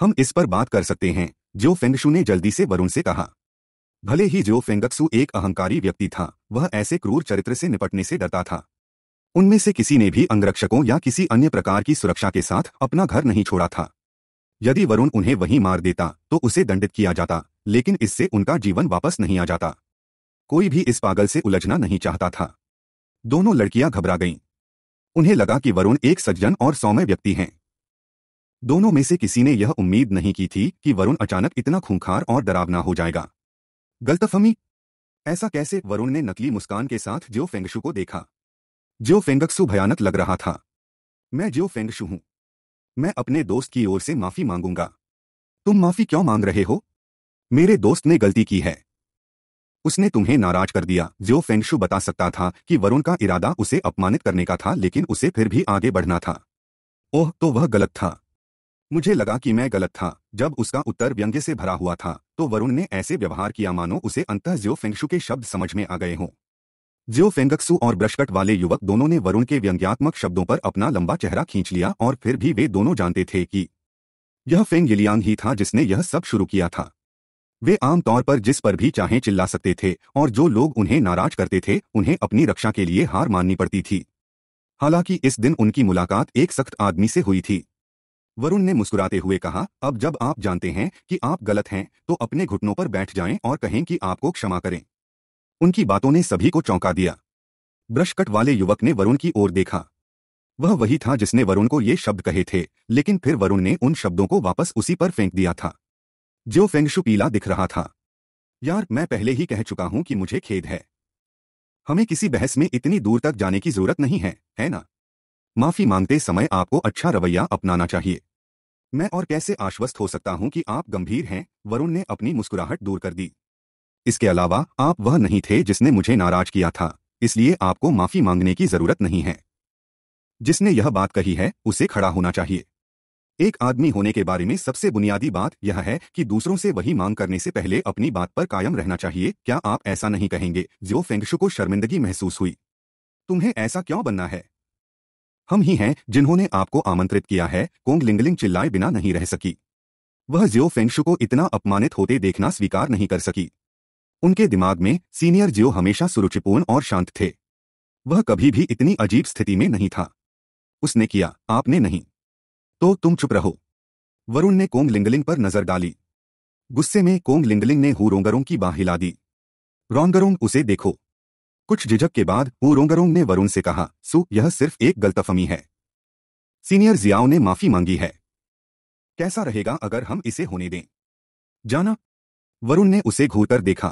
हम इस पर बात कर सकते हैं जो फेंगशू ने जल्दी से वरुण से कहा भले ही जो फेंगक्सु एक अहंकारी व्यक्ति था वह ऐसे क्रूर चरित्र से निपटने से डरता था उनमें से किसी ने भी अंगरक्षकों या किसी अन्य प्रकार की सुरक्षा के साथ अपना घर नहीं छोड़ा था यदि वरुण उन्हें वहीं मार देता तो उसे दंडित किया जाता लेकिन इससे उनका जीवन वापस नहीं आ जाता कोई भी इस पागल से उलझना नहीं चाहता था दोनों लड़कियां घबरा गईं उन्हें लगा कि वरुण एक सज्जन और सौम्य व्यक्ति हैं दोनों में से किसी ने यह उम्मीद नहीं की थी कि वरुण अचानक इतना खूंखार और डरावना हो जाएगा गलतफहमी ऐसा कैसे वरुण ने नकली मुस्कान के साथ जो फेंगशु को देखा जो फेंगक्सु भयानक लग रहा था मैं जो फेंगशु हूं मैं अपने दोस्त की ओर से माफी मांगूंगा तुम माफी क्यों मांग रहे हो मेरे दोस्त ने गलती की है उसने तुम्हें नाराज कर दिया जो फेंगशु बता सकता था कि वरुण का इरादा उसे अपमानित करने का था लेकिन उसे फिर भी आगे बढ़ना था ओह तो वह गलत था मुझे लगा कि मैं गलत था जब उसका उत्तर व्यंग्य से भरा हुआ था तो वरुण ने ऐसे व्यवहार किया मानो उसे अंत ज्यो फेंगशु के शब्द समझ में आ गए हों ज्यो फेंगक्सु और ब्रशकट वाले युवक दोनों ने वरुण के व्यंग्यात्मक शब्दों पर अपना लंबा चेहरा खींच लिया और फिर भी वे दोनों जानते थे कि यह फेंग यलियांग ही था जिसने यह सब शुरू किया था वे आमतौर पर जिस पर भी चाहें चिल्ला सकते थे और जो लोग उन्हें नाराज करते थे उन्हें अपनी रक्षा के लिए हार माननी पड़ती थी हालांकि इस दिन उनकी मुलाकात एक सख्त आदमी से हुई थी वरुण ने मुस्कुराते हुए कहा अब जब आप जानते हैं कि आप गलत हैं तो अपने घुटनों पर बैठ जाएं और कहें कि आपको क्षमा करें उनकी बातों ने सभी को चौंका दिया ब्रशकट वाले युवक ने वरुण की ओर देखा वह वही था जिसने वरुण को ये शब्द कहे थे लेकिन फिर वरुण ने उन शब्दों को वापस उसी पर फेंक दिया था जो फेंगशु पीला दिख रहा था यार मैं पहले ही कह चुका हूं कि मुझे खेद है हमें किसी बहस में इतनी दूर तक जाने की जरूरत नहीं है है ना माफी मांगते समय आपको अच्छा रवैया अपनाना चाहिए मैं और कैसे आश्वस्त हो सकता हूं कि आप गंभीर हैं वरुण ने अपनी मुस्कुराहट दूर कर दी इसके अलावा आप वह नहीं थे जिसने मुझे नाराज किया था इसलिए आपको माफी मांगने की जरूरत नहीं है जिसने यह बात कही है उसे खड़ा होना चाहिए एक आदमी होने के बारे में सबसे बुनियादी बात यह है कि दूसरों से वही मांग करने से पहले अपनी बात पर कायम रहना चाहिए क्या आप ऐसा नहीं कहेंगे जो फेंगशु को शर्मिंदगी महसूस हुई तुम्हें ऐसा क्यों बनना है हम ही हैं जिन्होंने आपको आमंत्रित किया है कोंग लिंगलिंग चिल्लाए बिना नहीं रह सकी वह जियो फेंशु को इतना अपमानित होते देखना स्वीकार नहीं कर सकी उनके दिमाग में सीनियर जियो हमेशा सुरुचिपूर्ण और शांत थे वह कभी भी इतनी अजीब स्थिति में नहीं था उसने किया आपने नहीं तो तुम चुप रहो वरुण ने कोंग लिंगलिंग पर नजर डाली गुस्से में कोंग लिंगलिंग ने हुरोंगरों की बाह हिला दी रोंगरोंग उसे देखो कुछ झिझक के बाद ओरोंगरोंग ने वरुण से कहा सु यह सिर्फ एक गलतफहमी है सीनियर जियाओ ने माफी मांगी है कैसा रहेगा अगर हम इसे होने दें जाना वरुण ने उसे घूरकर देखा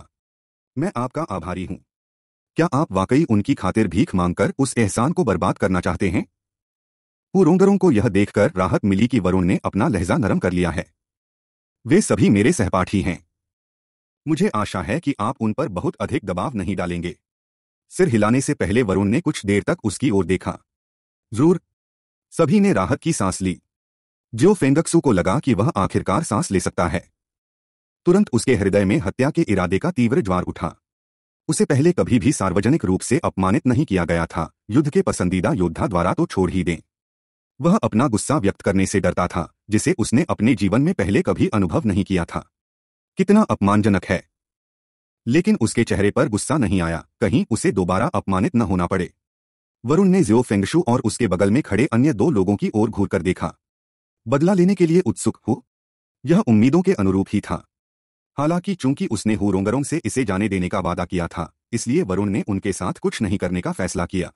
मैं आपका आभारी हूं क्या आप वाकई उनकी खातिर भीख मांगकर उस एहसान को बर्बाद करना चाहते हैं रोंगरों को यह देखकर राहत मिली कि वरुण ने अपना लहजा नरम कर लिया है वे सभी मेरे सहपाठी हैं मुझे आशा है कि आप उन पर बहुत अधिक दबाव नहीं डालेंगे सिर हिलाने से पहले वरुण ने कुछ देर तक उसकी ओर देखा जरूर सभी ने राहत की सांस ली जो फेंगक्सू को लगा कि वह आखिरकार सांस ले सकता है तुरंत उसके हृदय में हत्या के इरादे का तीव्र ज्वार उठा उसे पहले कभी भी सार्वजनिक रूप से अपमानित नहीं किया गया था युद्ध के पसंदीदा योद्धा द्वारा तो छोड़ ही दें वह अपना गुस्सा व्यक्त करने से डरता था जिसे उसने अपने जीवन में पहले कभी अनुभव नहीं किया था कितना अपमानजनक है लेकिन उसके चेहरे पर गुस्सा नहीं आया कहीं उसे दोबारा अपमानित न होना पड़े वरुण ने जियो फेंगशु और उसके बगल में खड़े अन्य दो लोगों की ओर घूर कर देखा बदला लेने के लिए उत्सुक हो यह उम्मीदों के अनुरूप ही था हालांकि चूंकि उसने हुरोंगरों से इसे जाने देने का वादा किया था इसलिए वरुण ने उनके साथ कुछ नहीं करने का फैसला किया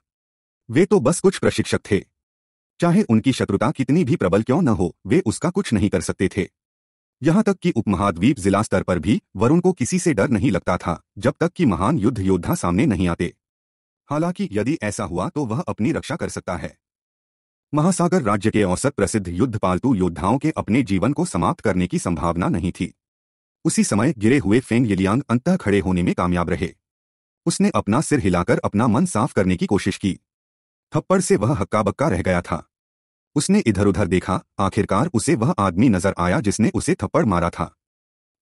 वे तो बस कुछ प्रशिक्षक थे चाहे उनकी शत्रुता कितनी भी प्रबल क्यों न हो वे उसका कुछ नहीं कर सकते थे यहाँ तक कि उपमहाद्वीप जिला स्तर पर भी वरुण को किसी से डर नहीं लगता था जब तक कि महान युद्ध योद्धा सामने नहीं आते हालांकि यदि ऐसा हुआ तो वह अपनी रक्षा कर सकता है महासागर राज्य के औसत प्रसिद्ध युद्ध पालतू योद्धाओं के अपने जीवन को समाप्त करने की संभावना नहीं थी उसी समय गिरे हुए फेंग यलियांग अंतः खड़े होने में कामयाब रहे उसने अपना सिर हिलाकर अपना मन साफ करने की कोशिश की थप्पड़ से वह हक्का बक्का रह गया था उसने इधर उधर देखा आखिरकार उसे वह आदमी नजर आया जिसने उसे थप्पड़ मारा था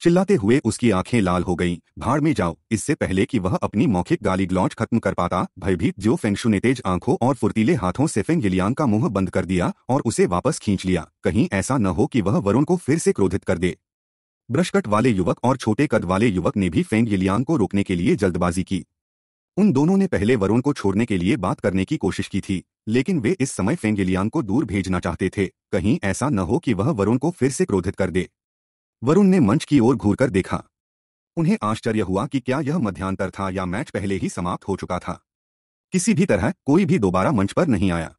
चिल्लाते हुए उसकी आंखें लाल हो गईं। भाड़ में जाओ इससे पहले कि वह अपनी मौखिक गाली ग्लौच खत्म कर पाता भयभीत जो फेंगशु ने तेज आंखों और फुर्तीले हाथों से फेंग यलियांग का मुंह बंद कर दिया और उसे वापस खींच लिया कहीं ऐसा न हो कि वह वरुण को फिर से क्रोधित कर दे ब्रशकट वाले युवक और छोटे कद वाले युवक ने भी फेंग यलियांग को रोकने के लिए जल्दबाजी की उन दोनों ने पहले वरुण को छोड़ने के लिए बात करने की कोशिश की थी लेकिन वे इस समय फेंगेलियांग को दूर भेजना चाहते थे कहीं ऐसा न हो कि वह वरुण को फिर से क्रोधित कर दे वरुण ने मंच की ओर घूरकर देखा उन्हें आश्चर्य हुआ कि क्या यह मध्यांतर था या मैच पहले ही समाप्त हो चुका था किसी भी तरह कोई भी दोबारा मंच पर नहीं आया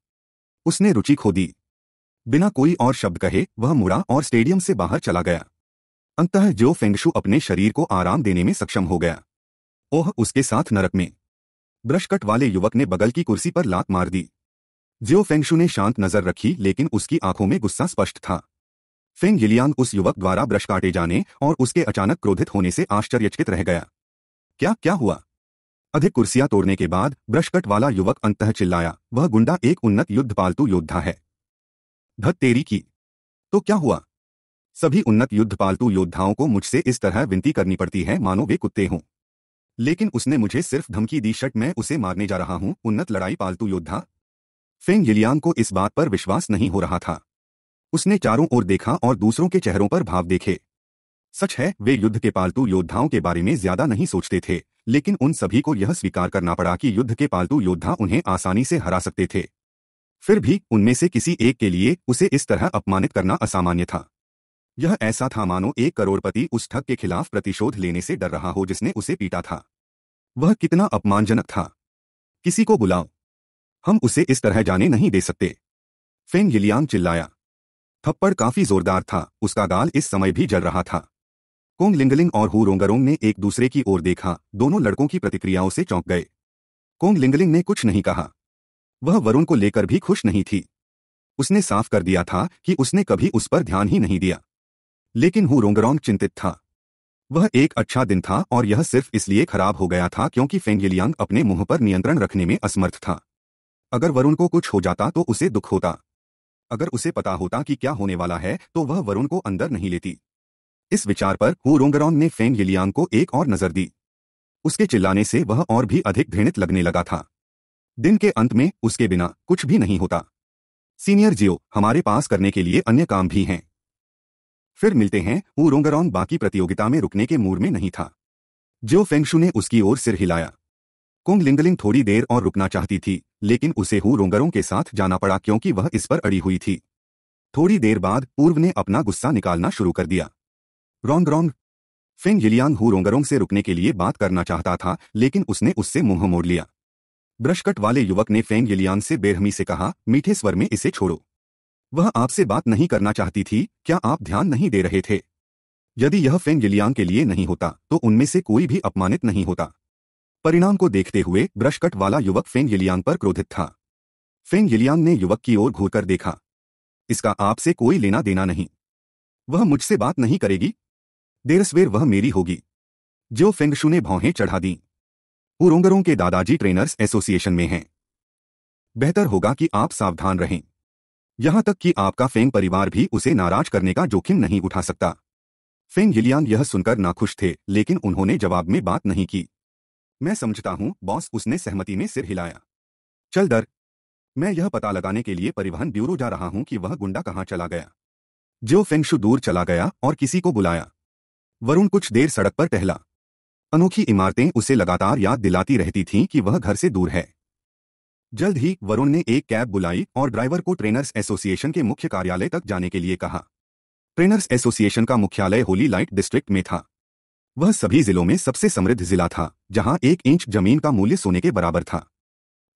उसने रुचि खो दी बिना कोई और शब्द कहे वह मुड़ा और स्टेडियम से बाहर चला गया अंतः जो फेंगशु अपने शरीर को आराम देने में सक्षम हो गया ओह उसके साथ नरक में ब्रशकट वाले युवक ने बगल की कुर्सी पर लात मार दी जियो फेंगशु ने शांत नजर रखी लेकिन उसकी आंखों में गुस्सा स्पष्ट था फेंग यिलियांग उस युवक द्वारा ब्रश काटे जाने और उसके अचानक क्रोधित होने से आश्चर्यचकित रह गया क्या क्या हुआ अधिक कुर्सियां तोड़ने के बाद ब्रश कट वाला युवक अंतह चिल्लाया वह गुंडा एक उन्नत युद्ध पालतू योद्धा है धत तेरी की तो क्या हुआ सभी उन्नत युद्ध पालतू योद्धाओं को मुझसे इस तरह विनती करनी पड़ती है मानो वे कुत्ते हों लेकिन उसने मुझे सिर्फ धमकी दी शट मैं उसे मारने जा रहा हूं उन्नत लड़ाई पालतू योद्धा फेंग यिलियांग को इस बात पर विश्वास नहीं हो रहा था उसने चारों ओर देखा और दूसरों के चेहरों पर भाव देखे सच है वे युद्ध के पालतू योद्धाओं के बारे में ज्यादा नहीं सोचते थे लेकिन उन सभी को यह स्वीकार करना पड़ा कि युद्ध के पालतू योद्धा उन्हें आसानी से हरा सकते थे फिर भी उनमें से किसी एक के लिए उसे इस तरह अपमानित करना असामान्य था यह ऐसा था मानो एक करोड़पति उस ठग के खिलाफ प्रतिशोध लेने से डर रहा हो जिसने उसे पीटा था वह कितना अपमानजनक था किसी को बुलाओ हम उसे इस तरह जाने नहीं दे सकते फेन यिलियांग चिल्लाया थप्पड़ काफी जोरदार था उसका गाल इस समय भी जल रहा था कोंग लिंगलिंग और हु रोंगरोंग ने एक दूसरे की ओर देखा दोनों लड़कों की प्रतिक्रियाओं से चौंक गए कोंग लिंगलिंग ने कुछ नहीं कहा वह वरुण को लेकर भी खुश नहीं थी उसने साफ कर दिया था कि उसने कभी उस पर ध्यान ही नहीं दिया लेकिन हु रोंगरोंग चिंतित था वह एक अच्छा दिन था और यह सिर्फ इसलिए खराब हो गया था क्योंकि फेंगिलियांग अपने मुंह पर नियंत्रण रखने में असमर्थ था अगर वरुण को कुछ हो जाता तो उसे दुख होता अगर उसे पता होता कि क्या होने वाला है तो वह वरुण को अंदर नहीं लेती इस विचार पर हु रोंगरोंग ने फेंग यिलियांग को एक और नजर दी उसके चिल्लाने से वह और भी अधिक घृणित लगने लगा था दिन के अंत में उसके बिना कुछ भी नहीं होता सीनियर जियो हमारे पास करने के लिए अन्य काम भी हैं फिर मिलते हैं हु रोंगरोंग बाकी प्रतियोगिता में रुकने के मूड में नहीं था जियो फेंगशु ने उसकी ओर सिर हिलाया कुंग लिंगलिंग थोड़ी देर और रुकना चाहती थी लेकिन उसे हु रोंगरों के साथ जाना पड़ा क्योंकि वह इस पर अड़ी हुई थी थोड़ी देर बाद पूर्व ने अपना गुस्सा निकालना शुरू कर दिया रोंग रोंग फिंग यिलियांग हु रोंगरोंग से रुकने के लिए बात करना चाहता था लेकिन उसने उससे मुंह मोड़ लिया ब्रशकट वाले युवक ने फेंग यिलियांग से बेरहमी से कहा मीठे स्वर में इसे छोड़ो वह आपसे बात नहीं करना चाहती थी क्या आप ध्यान नहीं दे रहे थे यदि यह फेंग यिलियांग के लिए नहीं होता तो उनमें से कोई भी अपमानित नहीं होता परिणाम को देखते हुए ब्रशकट वाला युवक फेंग यलियांग पर क्रोधित था फेंग यलियांग ने युवक की ओर घूरकर देखा इसका आपसे कोई लेना देना नहीं वह मुझसे बात नहीं करेगी देरसवेर वह मेरी होगी जो फेंगशु ने भौहें चढ़ा दी पुरोंगरों के दादाजी ट्रेनर्स एसोसिएशन में हैं बेहतर होगा कि आप सावधान रहें यहां तक कि आपका फेंग परिवार भी उसे नाराज करने का जोखिम नहीं उठा सकता फेंग यिलियांग यह सुनकर नाखुश थे लेकिन उन्होंने जवाब में बात नहीं की मैं समझता हूँ बॉस उसने सहमति में सिर हिलाया चल डर मैं यह पता लगाने के लिए परिवहन ब्यूरो जा रहा हूं कि वह गुंडा कहाँ चला गया जो फेंगशु दूर चला गया और किसी को बुलाया वरुण कुछ देर सड़क पर टहला अनोखी इमारतें उसे लगातार याद दिलाती रहती थीं कि वह घर से दूर है जल्द ही वरुण ने एक कैब बुलाई और ड्राइवर को ट्रेनर्स एसोसिएशन के मुख्य कार्यालय तक जाने के लिए कहा ट्रेनर्स एसोसिएशन का मुख्यालय होली लाइट डिस्ट्रिक्ट में था वह सभी जिलों में सबसे समृद्ध जिला था जहां एक इंच जमीन का मूल्य सोने के बराबर था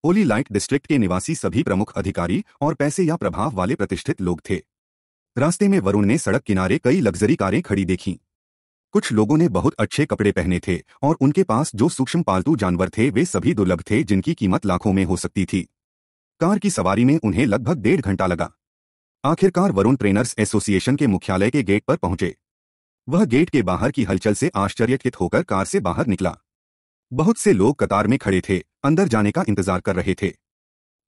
ओली लाइट डिस्ट्रिक्ट के निवासी सभी प्रमुख अधिकारी और पैसे या प्रभाव वाले प्रतिष्ठित लोग थे रास्ते में वरुण ने सड़क किनारे कई लग्जरी कारें खड़ी देखीं कुछ लोगों ने बहुत अच्छे कपड़े पहने थे और उनके पास जो सूक्ष्म पालतू जानवर थे वे सभी दुर्लभ थे जिनकी कीमत लाखों में हो सकती थी कार की सवारी में उन्हें लगभग डेढ़ घंटा लगा आखिरकार वरुण ट्रेनर्स एसोसिएशन के मुख्यालय के गेट पर पहुंचे वह गेट के बाहर की हलचल से आश्चर्यचकित होकर कार से बाहर निकला बहुत से लोग कतार में खड़े थे अंदर जाने का इंतजार कर रहे थे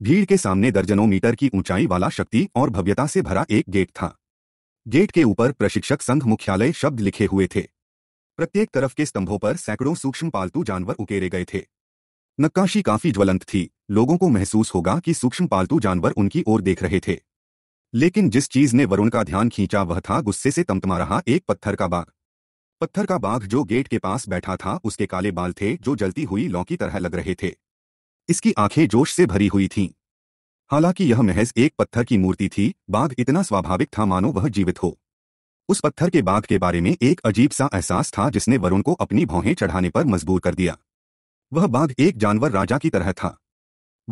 भीड़ के सामने दर्जनों मीटर की ऊंचाई वाला शक्ति और भव्यता से भरा एक गेट था गेट के ऊपर प्रशिक्षक संघ मुख्यालय शब्द लिखे हुए थे प्रत्येक तरफ के स्तंभों पर सैकड़ों सूक्ष्म पालतू जानवर उकेरे गए थे नक्काशी काफी ज्वलंत थी लोगों को महसूस होगा कि सूक्ष्म पालतू जानवर उनकी ओर देख रहे थे लेकिन जिस चीज ने वरुण का ध्यान खींचा वह था गुस्से से तमतमा रहा एक पत्थर का बाघ पत्थर का बाघ जो गेट के पास बैठा था उसके काले बाल थे जो जलती हुई लौ की तरह लग रहे थे इसकी आंखें जोश से भरी हुई थीं हालांकि यह महज एक पत्थर की मूर्ति थी बाघ इतना स्वाभाविक था मानो वह जीवित हो उस पत्थर के बाघ के बारे में एक अजीब सा एहसास था जिसने वरुण को अपनी भौहें चढ़ाने पर मजबूर कर दिया वह बाघ एक जानवर राजा की तरह था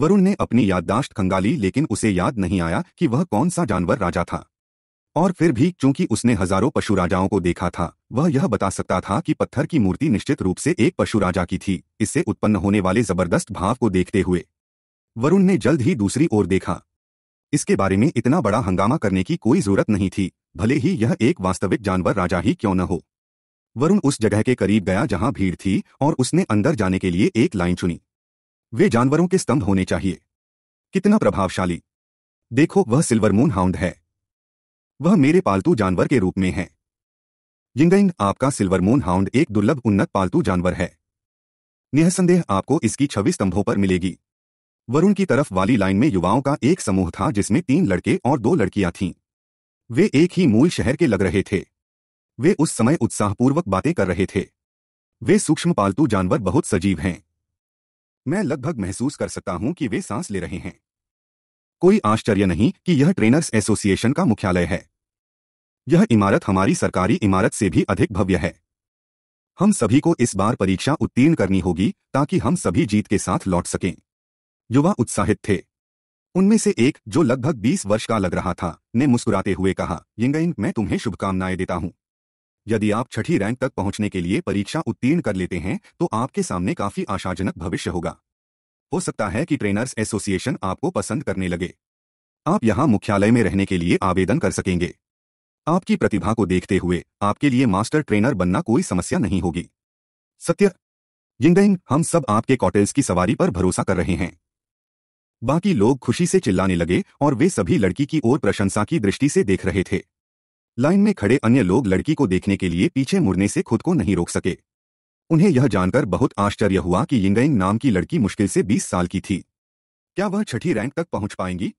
वरुण ने अपनी याददाश्त खंगाली लेकिन उसे याद नहीं आया कि वह कौन सा जानवर राजा था और फिर भी चूंकि उसने हजारों पशु राजाओं को देखा था वह यह बता सकता था कि पत्थर की मूर्ति निश्चित रूप से एक पशु राजा की थी इससे उत्पन्न होने वाले जबरदस्त भाव को देखते हुए वरुण ने जल्द ही दूसरी ओर देखा इसके बारे में इतना बड़ा हंगामा करने की कोई जरूरत नहीं थी भले ही यह एक वास्तविक जानवर राजा ही क्यों न हो वरुण उस जगह के करीब गया जहां भीड़ थी और उसने अंदर जाने के लिए एक लाइन चुनी वे जानवरों के स्तंभ होने चाहिए कितना प्रभावशाली देखो वह सिल्वर मून हाउंड है वह मेरे पालतू जानवर के रूप में है यिंगइंग आपका सिल्वर मून हाउंड एक दुर्लभ उन्नत पालतू जानवर है निहसंदेह आपको इसकी छवि स्तंभों पर मिलेगी वरुण की तरफ वाली लाइन में युवाओं का एक समूह था जिसमें तीन लड़के और दो लड़कियां थीं वे एक ही मूल शहर के लग रहे थे वे उस समय उत्साहपूर्वक बातें कर रहे थे वे सूक्ष्म पालतू जानवर बहुत सजीव हैं मैं लगभग महसूस कर सकता हूं कि वे सांस ले रहे हैं कोई आश्चर्य नहीं कि यह ट्रेनर्स एसोसिएशन का मुख्यालय है यह इमारत हमारी सरकारी इमारत से भी अधिक भव्य है हम सभी को इस बार परीक्षा उत्तीर्ण करनी होगी ताकि हम सभी जीत के साथ लौट सकें युवा उत्साहित थे उनमें से एक जो लगभग 20 वर्ष का लग रहा था ने मुस्कुराते हुए कहा यिंग मैं तुम्हें शुभकामनाएं देता हूं यदि आप छठी रैंक तक पहुंचने के लिए परीक्षा उत्तीर्ण कर लेते हैं तो आपके सामने काफी आशाजनक भविष्य होगा हो सकता है कि ट्रेनर्स एसोसिएशन आपको पसंद करने लगे आप यहां मुख्यालय में रहने के लिए आवेदन कर सकेंगे आपकी प्रतिभा को देखते हुए आपके लिए मास्टर ट्रेनर बनना कोई समस्या नहीं होगी सत्य यिंगडेंग हम सब आपके कॉटेल्स की सवारी पर भरोसा कर रहे हैं बाकी लोग खुशी से चिल्लाने लगे और वे सभी लड़की की ओर प्रशंसा की दृष्टि से देख रहे थे लाइन में खड़े अन्य लोग लड़की को देखने के लिए पीछे मुड़ने से खुद को नहीं रोक सके उन्हें यह जानकर बहुत आश्चर्य हुआ कि यिंगयिंग नाम की लड़की मुश्किल से 20 साल की थी क्या वह छठी रैंक तक पहुंच पाएंगी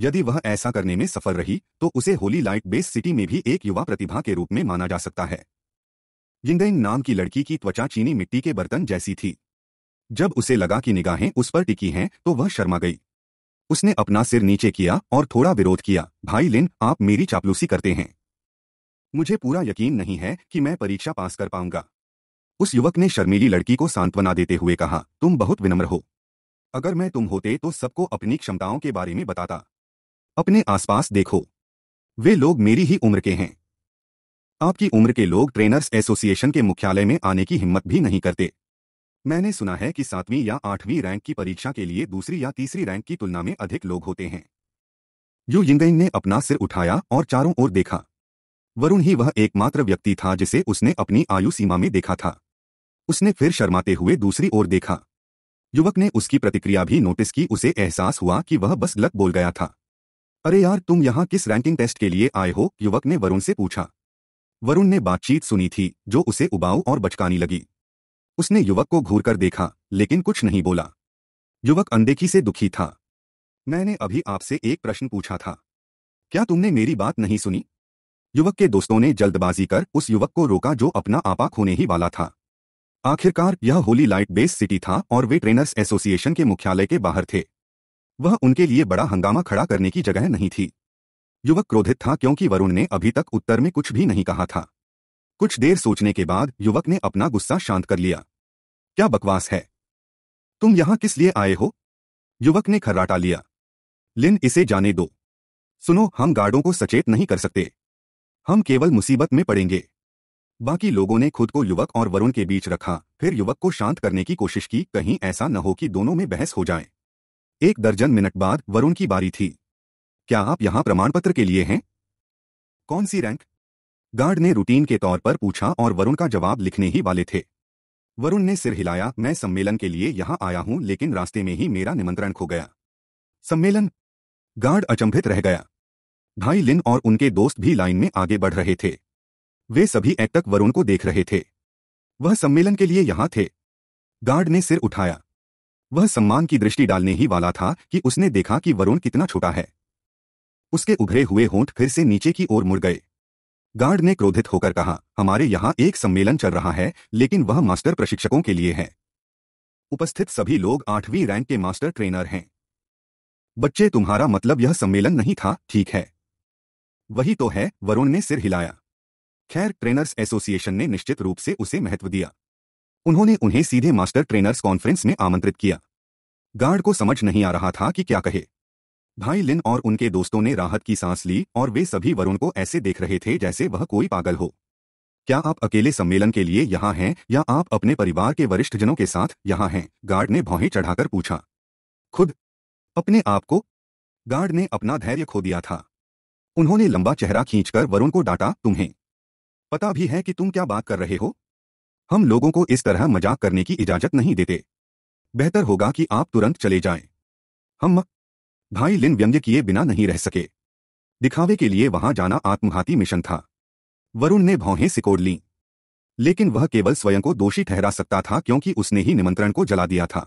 यदि वह ऐसा करने में सफल रही तो उसे होली लाइट बेस सिटी में भी एक युवा प्रतिभा के रूप में माना जा सकता है यिंगयिंग नाम की लड़की की त्वचा चीनी मिट्टी के बर्तन जैसी थी जब उसे लगा कि निगाहें उस पर टिकी हैं तो वह शर्मा गई उसने अपना सिर नीचे किया और थोड़ा विरोध किया भाई लिन आप मेरी चापलूसी करते हैं मुझे पूरा यकीन नहीं है कि मैं परीक्षा पास कर पाऊंगा उस युवक ने शर्मीली लड़की को सांत्वना देते हुए कहा तुम बहुत विनम्र हो अगर मैं तुम होते तो सबको अपनी क्षमताओं के बारे में बताता अपने आसपास देखो वे लोग मेरी ही उम्र के हैं आपकी उम्र के लोग ट्रेनर्स एसोसिएशन के मुख्यालय में आने की हिम्मत भी नहीं करते मैंने सुना है कि सातवीं या आठवीं रैंक की परीक्षा के लिए दूसरी या तीसरी रैंक की तुलना में अधिक लोग होते हैं यू यिंगेंग ने अपना सिर उठाया और चारों ओर देखा वरुण ही वह एकमात्र व्यक्ति था जिसे उसने अपनी आयु सीमा में देखा था उसने फिर शर्माते हुए दूसरी ओर देखा युवक ने उसकी प्रतिक्रिया भी नोटिस की उसे एहसास हुआ कि वह बस गलत बोल गया था अरे यार तुम यहाँ किस रैंकिंग टेस्ट के लिए आए हो युवक ने वरुण से पूछा वरुण ने बातचीत सुनी थी जो उसे उबाऊ और बचकानी लगी उसने युवक को घूर कर देखा लेकिन कुछ नहीं बोला युवक अनदेखी से दुखी था मैंने अभी आपसे एक प्रश्न पूछा था क्या तुमने मेरी बात नहीं सुनी युवक के दोस्तों ने जल्दबाजी कर उस युवक को रोका जो अपना आपा खोने ही वाला था आखिरकार यह होली लाइट बेस सिटी था और वे ट्रेनर्स एसोसिएशन के मुख्यालय के बाहर थे वह उनके लिए बड़ा हंगामा खड़ा करने की जगह नहीं थी युवक क्रोधित था क्योंकि वरुण ने अभी तक उत्तर में कुछ भी नहीं कहा था कुछ देर सोचने के बाद युवक ने अपना गुस्सा शांत कर लिया क्या बकवास है तुम यहां किस लिए आए हो युवक ने खर्राटा लिया लिन इसे जाने दो सुनो हम गार्डों को सचेत नहीं कर सकते हम केवल मुसीबत में पड़ेंगे बाकी लोगों ने खुद को युवक और वरुण के बीच रखा फिर युवक को शांत करने की कोशिश की कहीं ऐसा न हो कि दोनों में बहस हो जाए एक दर्जन मिनट बाद वरुण की बारी थी क्या आप यहां प्रमाण पत्र के लिए हैं कौन सी रैंक गार्ड ने रूटीन के तौर पर पूछा और वरुण का जवाब लिखने ही वाले थे वरुण ने सिर हिलाया मैं सम्मेलन के लिए यहां आया हूं लेकिन रास्ते में ही मेरा निमंत्रण खो गया सम्मेलन गार्ड अचंभित रह गया भाई लिन और उनके दोस्त भी लाइन में आगे बढ़ रहे थे वे सभी एकटक वरुण को देख रहे थे वह सम्मेलन के लिए यहां थे गार्ड ने सिर उठाया वह सम्मान की दृष्टि डालने ही वाला था कि उसने देखा कि वरुण कितना छोटा है उसके उभरे हुए होंठ फिर से नीचे की ओर मुड़ गए गार्ड ने क्रोधित होकर कहा हमारे यहां एक सम्मेलन चल रहा है लेकिन वह मास्टर प्रशिक्षकों के लिए है उपस्थित सभी लोग आठवीं रैंक के मास्टर ट्रेनर हैं बच्चे तुम्हारा मतलब यह सम्मेलन नहीं था ठीक है वही तो है वरुण ने सिर हिलाया खैर ट्रेनर्स एसोसिएशन ने निश्चित रूप से उसे महत्व दिया उन्होंने उन्हें सीधे मास्टर ट्रेनर्स कॉन्फ्रेंस में आमंत्रित किया गार्ड को समझ नहीं आ रहा था कि क्या कहे भाई लिन और उनके दोस्तों ने राहत की सांस ली और वे सभी वरुण को ऐसे देख रहे थे जैसे वह कोई पागल हो क्या आप अकेले सम्मेलन के लिए यहाँ हैं या आप अपने परिवार के वरिष्ठ जनों के साथ यहाँ हैं गार्ड ने भौहें चढ़ाकर पूछा खुद अपने आप को गार्ड ने अपना धैर्य खो दिया था उन्होंने लंबा चेहरा खींचकर वरुण को डांटा तुम्हें पता भी है कि तुम क्या बात कर रहे हो हम लोगों को इस तरह मजाक करने की इजाजत नहीं देते बेहतर होगा कि आप तुरंत चले जाएं। हम भाई लिन व्यंग्य किए बिना नहीं रह सके दिखावे के लिए वहां जाना आत्मघाती मिशन था वरुण ने भौहें सिकोड़ ली लेकिन वह केवल स्वयं को दोषी ठहरा सकता था क्योंकि उसने ही निमंत्रण को जला दिया था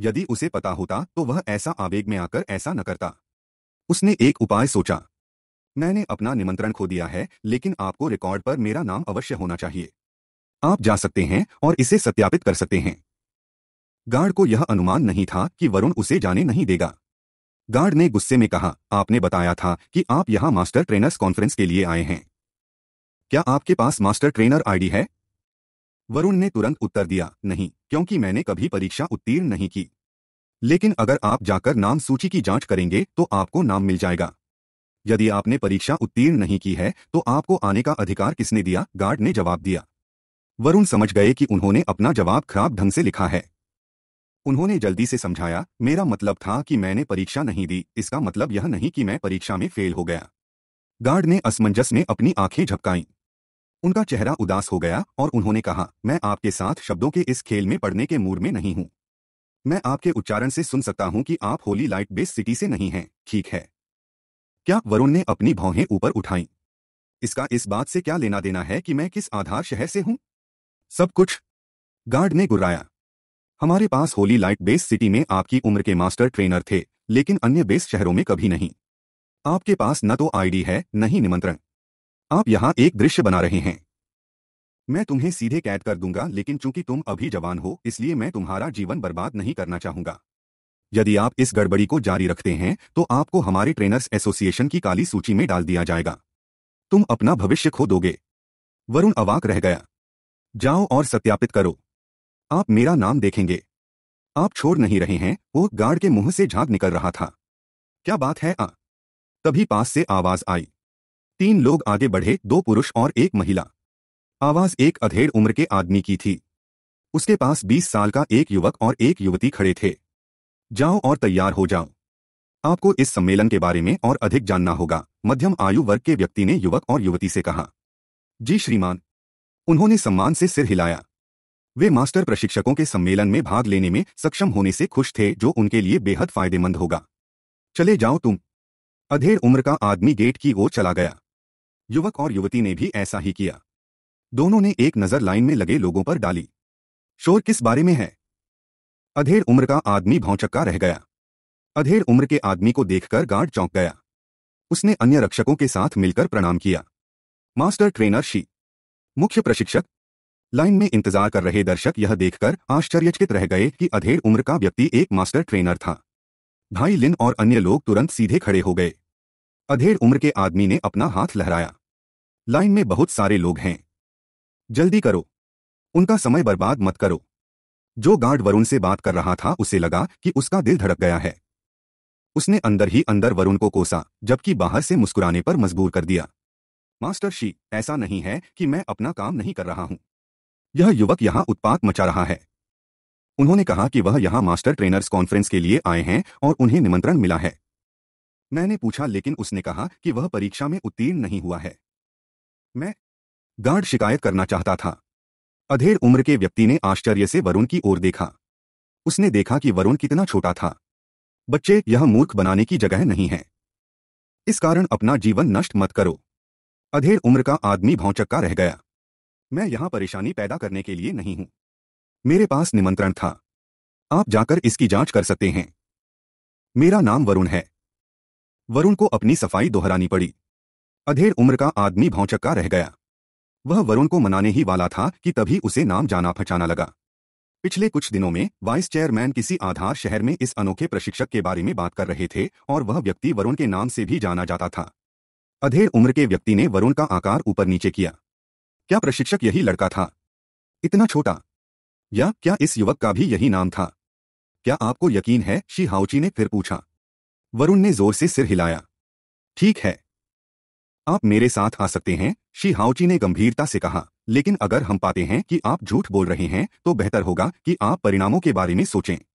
यदि उसे पता होता तो वह ऐसा आवेग में आकर ऐसा न करता उसने एक उपाय सोचा मैंने अपना निमंत्रण खो दिया है लेकिन आपको रिकॉर्ड पर मेरा नाम अवश्य होना चाहिए आप जा सकते हैं और इसे सत्यापित कर सकते हैं गार्ड को यह अनुमान नहीं था कि वरुण उसे जाने नहीं देगा गार्ड ने गुस्से में कहा आपने बताया था कि आप यहां मास्टर ट्रेनर्स कॉन्फ्रेंस के लिए आए हैं क्या आपके पास मास्टर ट्रेनर आईडी है वरुण ने तुरंत उत्तर दिया नहीं क्योंकि मैंने कभी परीक्षा उत्तीर्ण नहीं की लेकिन अगर आप जाकर नाम सूची की जांच करेंगे तो आपको नाम मिल जाएगा यदि आपने परीक्षा उत्तीर्ण नहीं की है तो आपको आने का अधिकार किसने दिया गार्ड ने जवाब दिया वरुण समझ गए कि उन्होंने अपना जवाब खराब ढंग से लिखा है उन्होंने जल्दी से समझाया मेरा मतलब था कि मैंने परीक्षा नहीं दी इसका मतलब यह नहीं कि मैं परीक्षा में फेल हो गया गार्ड ने असमंजस में अपनी आंखें झपकाईं उनका चेहरा उदास हो गया और उन्होंने कहा मैं आपके साथ शब्दों के इस खेल में पढ़ने के मूड में नहीं हूं मैं आपके उच्चारण से सुन सकता हूं कि आप होली लाइट बेस सिटी से नहीं हैं ठीक है क्या वरुण ने अपनी भौहें ऊपर उठाई इसका इस बात से क्या लेना देना है कि मैं किस आधार शहर से हूं सब कुछ गार्ड ने गुर्राया हमारे पास होली लाइट बेस सिटी में आपकी उम्र के मास्टर ट्रेनर थे लेकिन अन्य बेस शहरों में कभी नहीं आपके पास न तो आईडी है न ही निमंत्रण आप यहां एक दृश्य बना रहे हैं मैं तुम्हें सीधे कैद कर दूंगा लेकिन चूंकि तुम अभी जवान हो इसलिए मैं तुम्हारा जीवन बर्बाद नहीं करना चाहूंगा यदि आप इस गड़बड़ी को जारी रखते हैं तो आपको हमारे ट्रेनर्स एसोसिएशन की काली सूची में डाल दिया जाएगा तुम अपना भविष्य खो दोगे वरुण अवाक रह गया जाओ और सत्यापित करो आप मेरा नाम देखेंगे आप छोड़ नहीं रहे हैं वो गार्ड के मुंह से झाँक निकल रहा था क्या बात है आ तभी पास से आवाज आई तीन लोग आगे बढ़े दो पुरुष और एक महिला आवाज एक अधेड़ उम्र के आदमी की थी उसके पास 20 साल का एक युवक और एक युवती खड़े थे जाओ और तैयार हो जाओ आपको इस सम्मेलन के बारे में और अधिक जानना होगा मध्यम आयु वर्ग के व्यक्ति ने युवक और युवती से कहा जी श्रीमान उन्होंने सम्मान से सिर हिलाया वे मास्टर प्रशिक्षकों के सम्मेलन में भाग लेने में सक्षम होने से खुश थे जो उनके लिए बेहद फायदेमंद होगा चले जाओ तुम अधेर उम्र का आदमी गेट की ओर चला गया युवक और युवती ने भी ऐसा ही किया दोनों ने एक नज़र लाइन में लगे लोगों पर डाली शोर किस बारे में है अधेर उम्र का आदमी भौचक्का रह गया अधेर उम्र के आदमी को देखकर गार्ड चौंक गया उसने अन्य रक्षकों के साथ मिलकर प्रणाम किया मास्टर ट्रेनर शी मुख्य प्रशिक्षक लाइन में इंतजार कर रहे दर्शक यह देखकर आश्चर्यचकित रह गए कि अधेड़ उम्र का व्यक्ति एक मास्टर ट्रेनर था भाई लिन और अन्य लोग तुरंत सीधे खड़े हो गए अधेड़ उम्र के आदमी ने अपना हाथ लहराया लाइन में बहुत सारे लोग हैं जल्दी करो उनका समय बर्बाद मत करो जो गार्ड वरुण से बात कर रहा था उसे लगा कि उसका दिल धड़क गया है उसने अंदर ही अंदर वरुण को कोसा जबकि बाहर से मुस्कुराने पर मजबूर कर दिया मास्टर शी ऐसा नहीं है कि मैं अपना काम नहीं कर रहा हूं यह युवक यहां उत्पात मचा रहा है उन्होंने कहा कि वह यहां मास्टर ट्रेनर्स कॉन्फ्रेंस के लिए आए हैं और उन्हें निमंत्रण मिला है मैंने पूछा लेकिन उसने कहा कि वह परीक्षा में उत्तीर्ण नहीं हुआ है मैं गार्ड शिकायत करना चाहता था अधेड़ उम्र के व्यक्ति ने आश्चर्य से वरुण की ओर देखा उसने देखा कि वरुण कितना छोटा था बच्चे यह मूर्ख बनाने की जगह नहीं है इस कारण अपना जीवन नष्ट मत करो अधेड़ उम्र का आदमी भौचक्का रह गया मैं यहां परेशानी पैदा करने के लिए नहीं हूं मेरे पास निमंत्रण था आप जाकर इसकी जांच कर सकते हैं मेरा नाम वरुण है वरुण को अपनी सफाई दोहरानी पड़ी अधेड़ उम्र का आदमी भौचक्का रह गया वह वरुण को मनाने ही वाला था कि तभी उसे नाम जाना पहचाना लगा पिछले कुछ दिनों में वाइस चेयरमैन किसी आधार शहर में इस अनोखे प्रशिक्षक के बारे में बात कर रहे थे और वह व्यक्ति वरुण के नाम से भी जाना जाता था अधेर उम्र के व्यक्ति ने वरुण का आकार ऊपर नीचे किया क्या प्रशिक्षक यही लड़का था इतना छोटा या क्या इस युवक का भी यही नाम था क्या आपको यकीन है शी हाउची ने फिर पूछा वरुण ने जोर से सिर हिलाया ठीक है आप मेरे साथ आ सकते हैं श्री हाउची ने गंभीरता से कहा लेकिन अगर हम पाते हैं कि आप झूठ बोल रहे हैं तो बेहतर होगा कि आप परिणामों के बारे में सोचें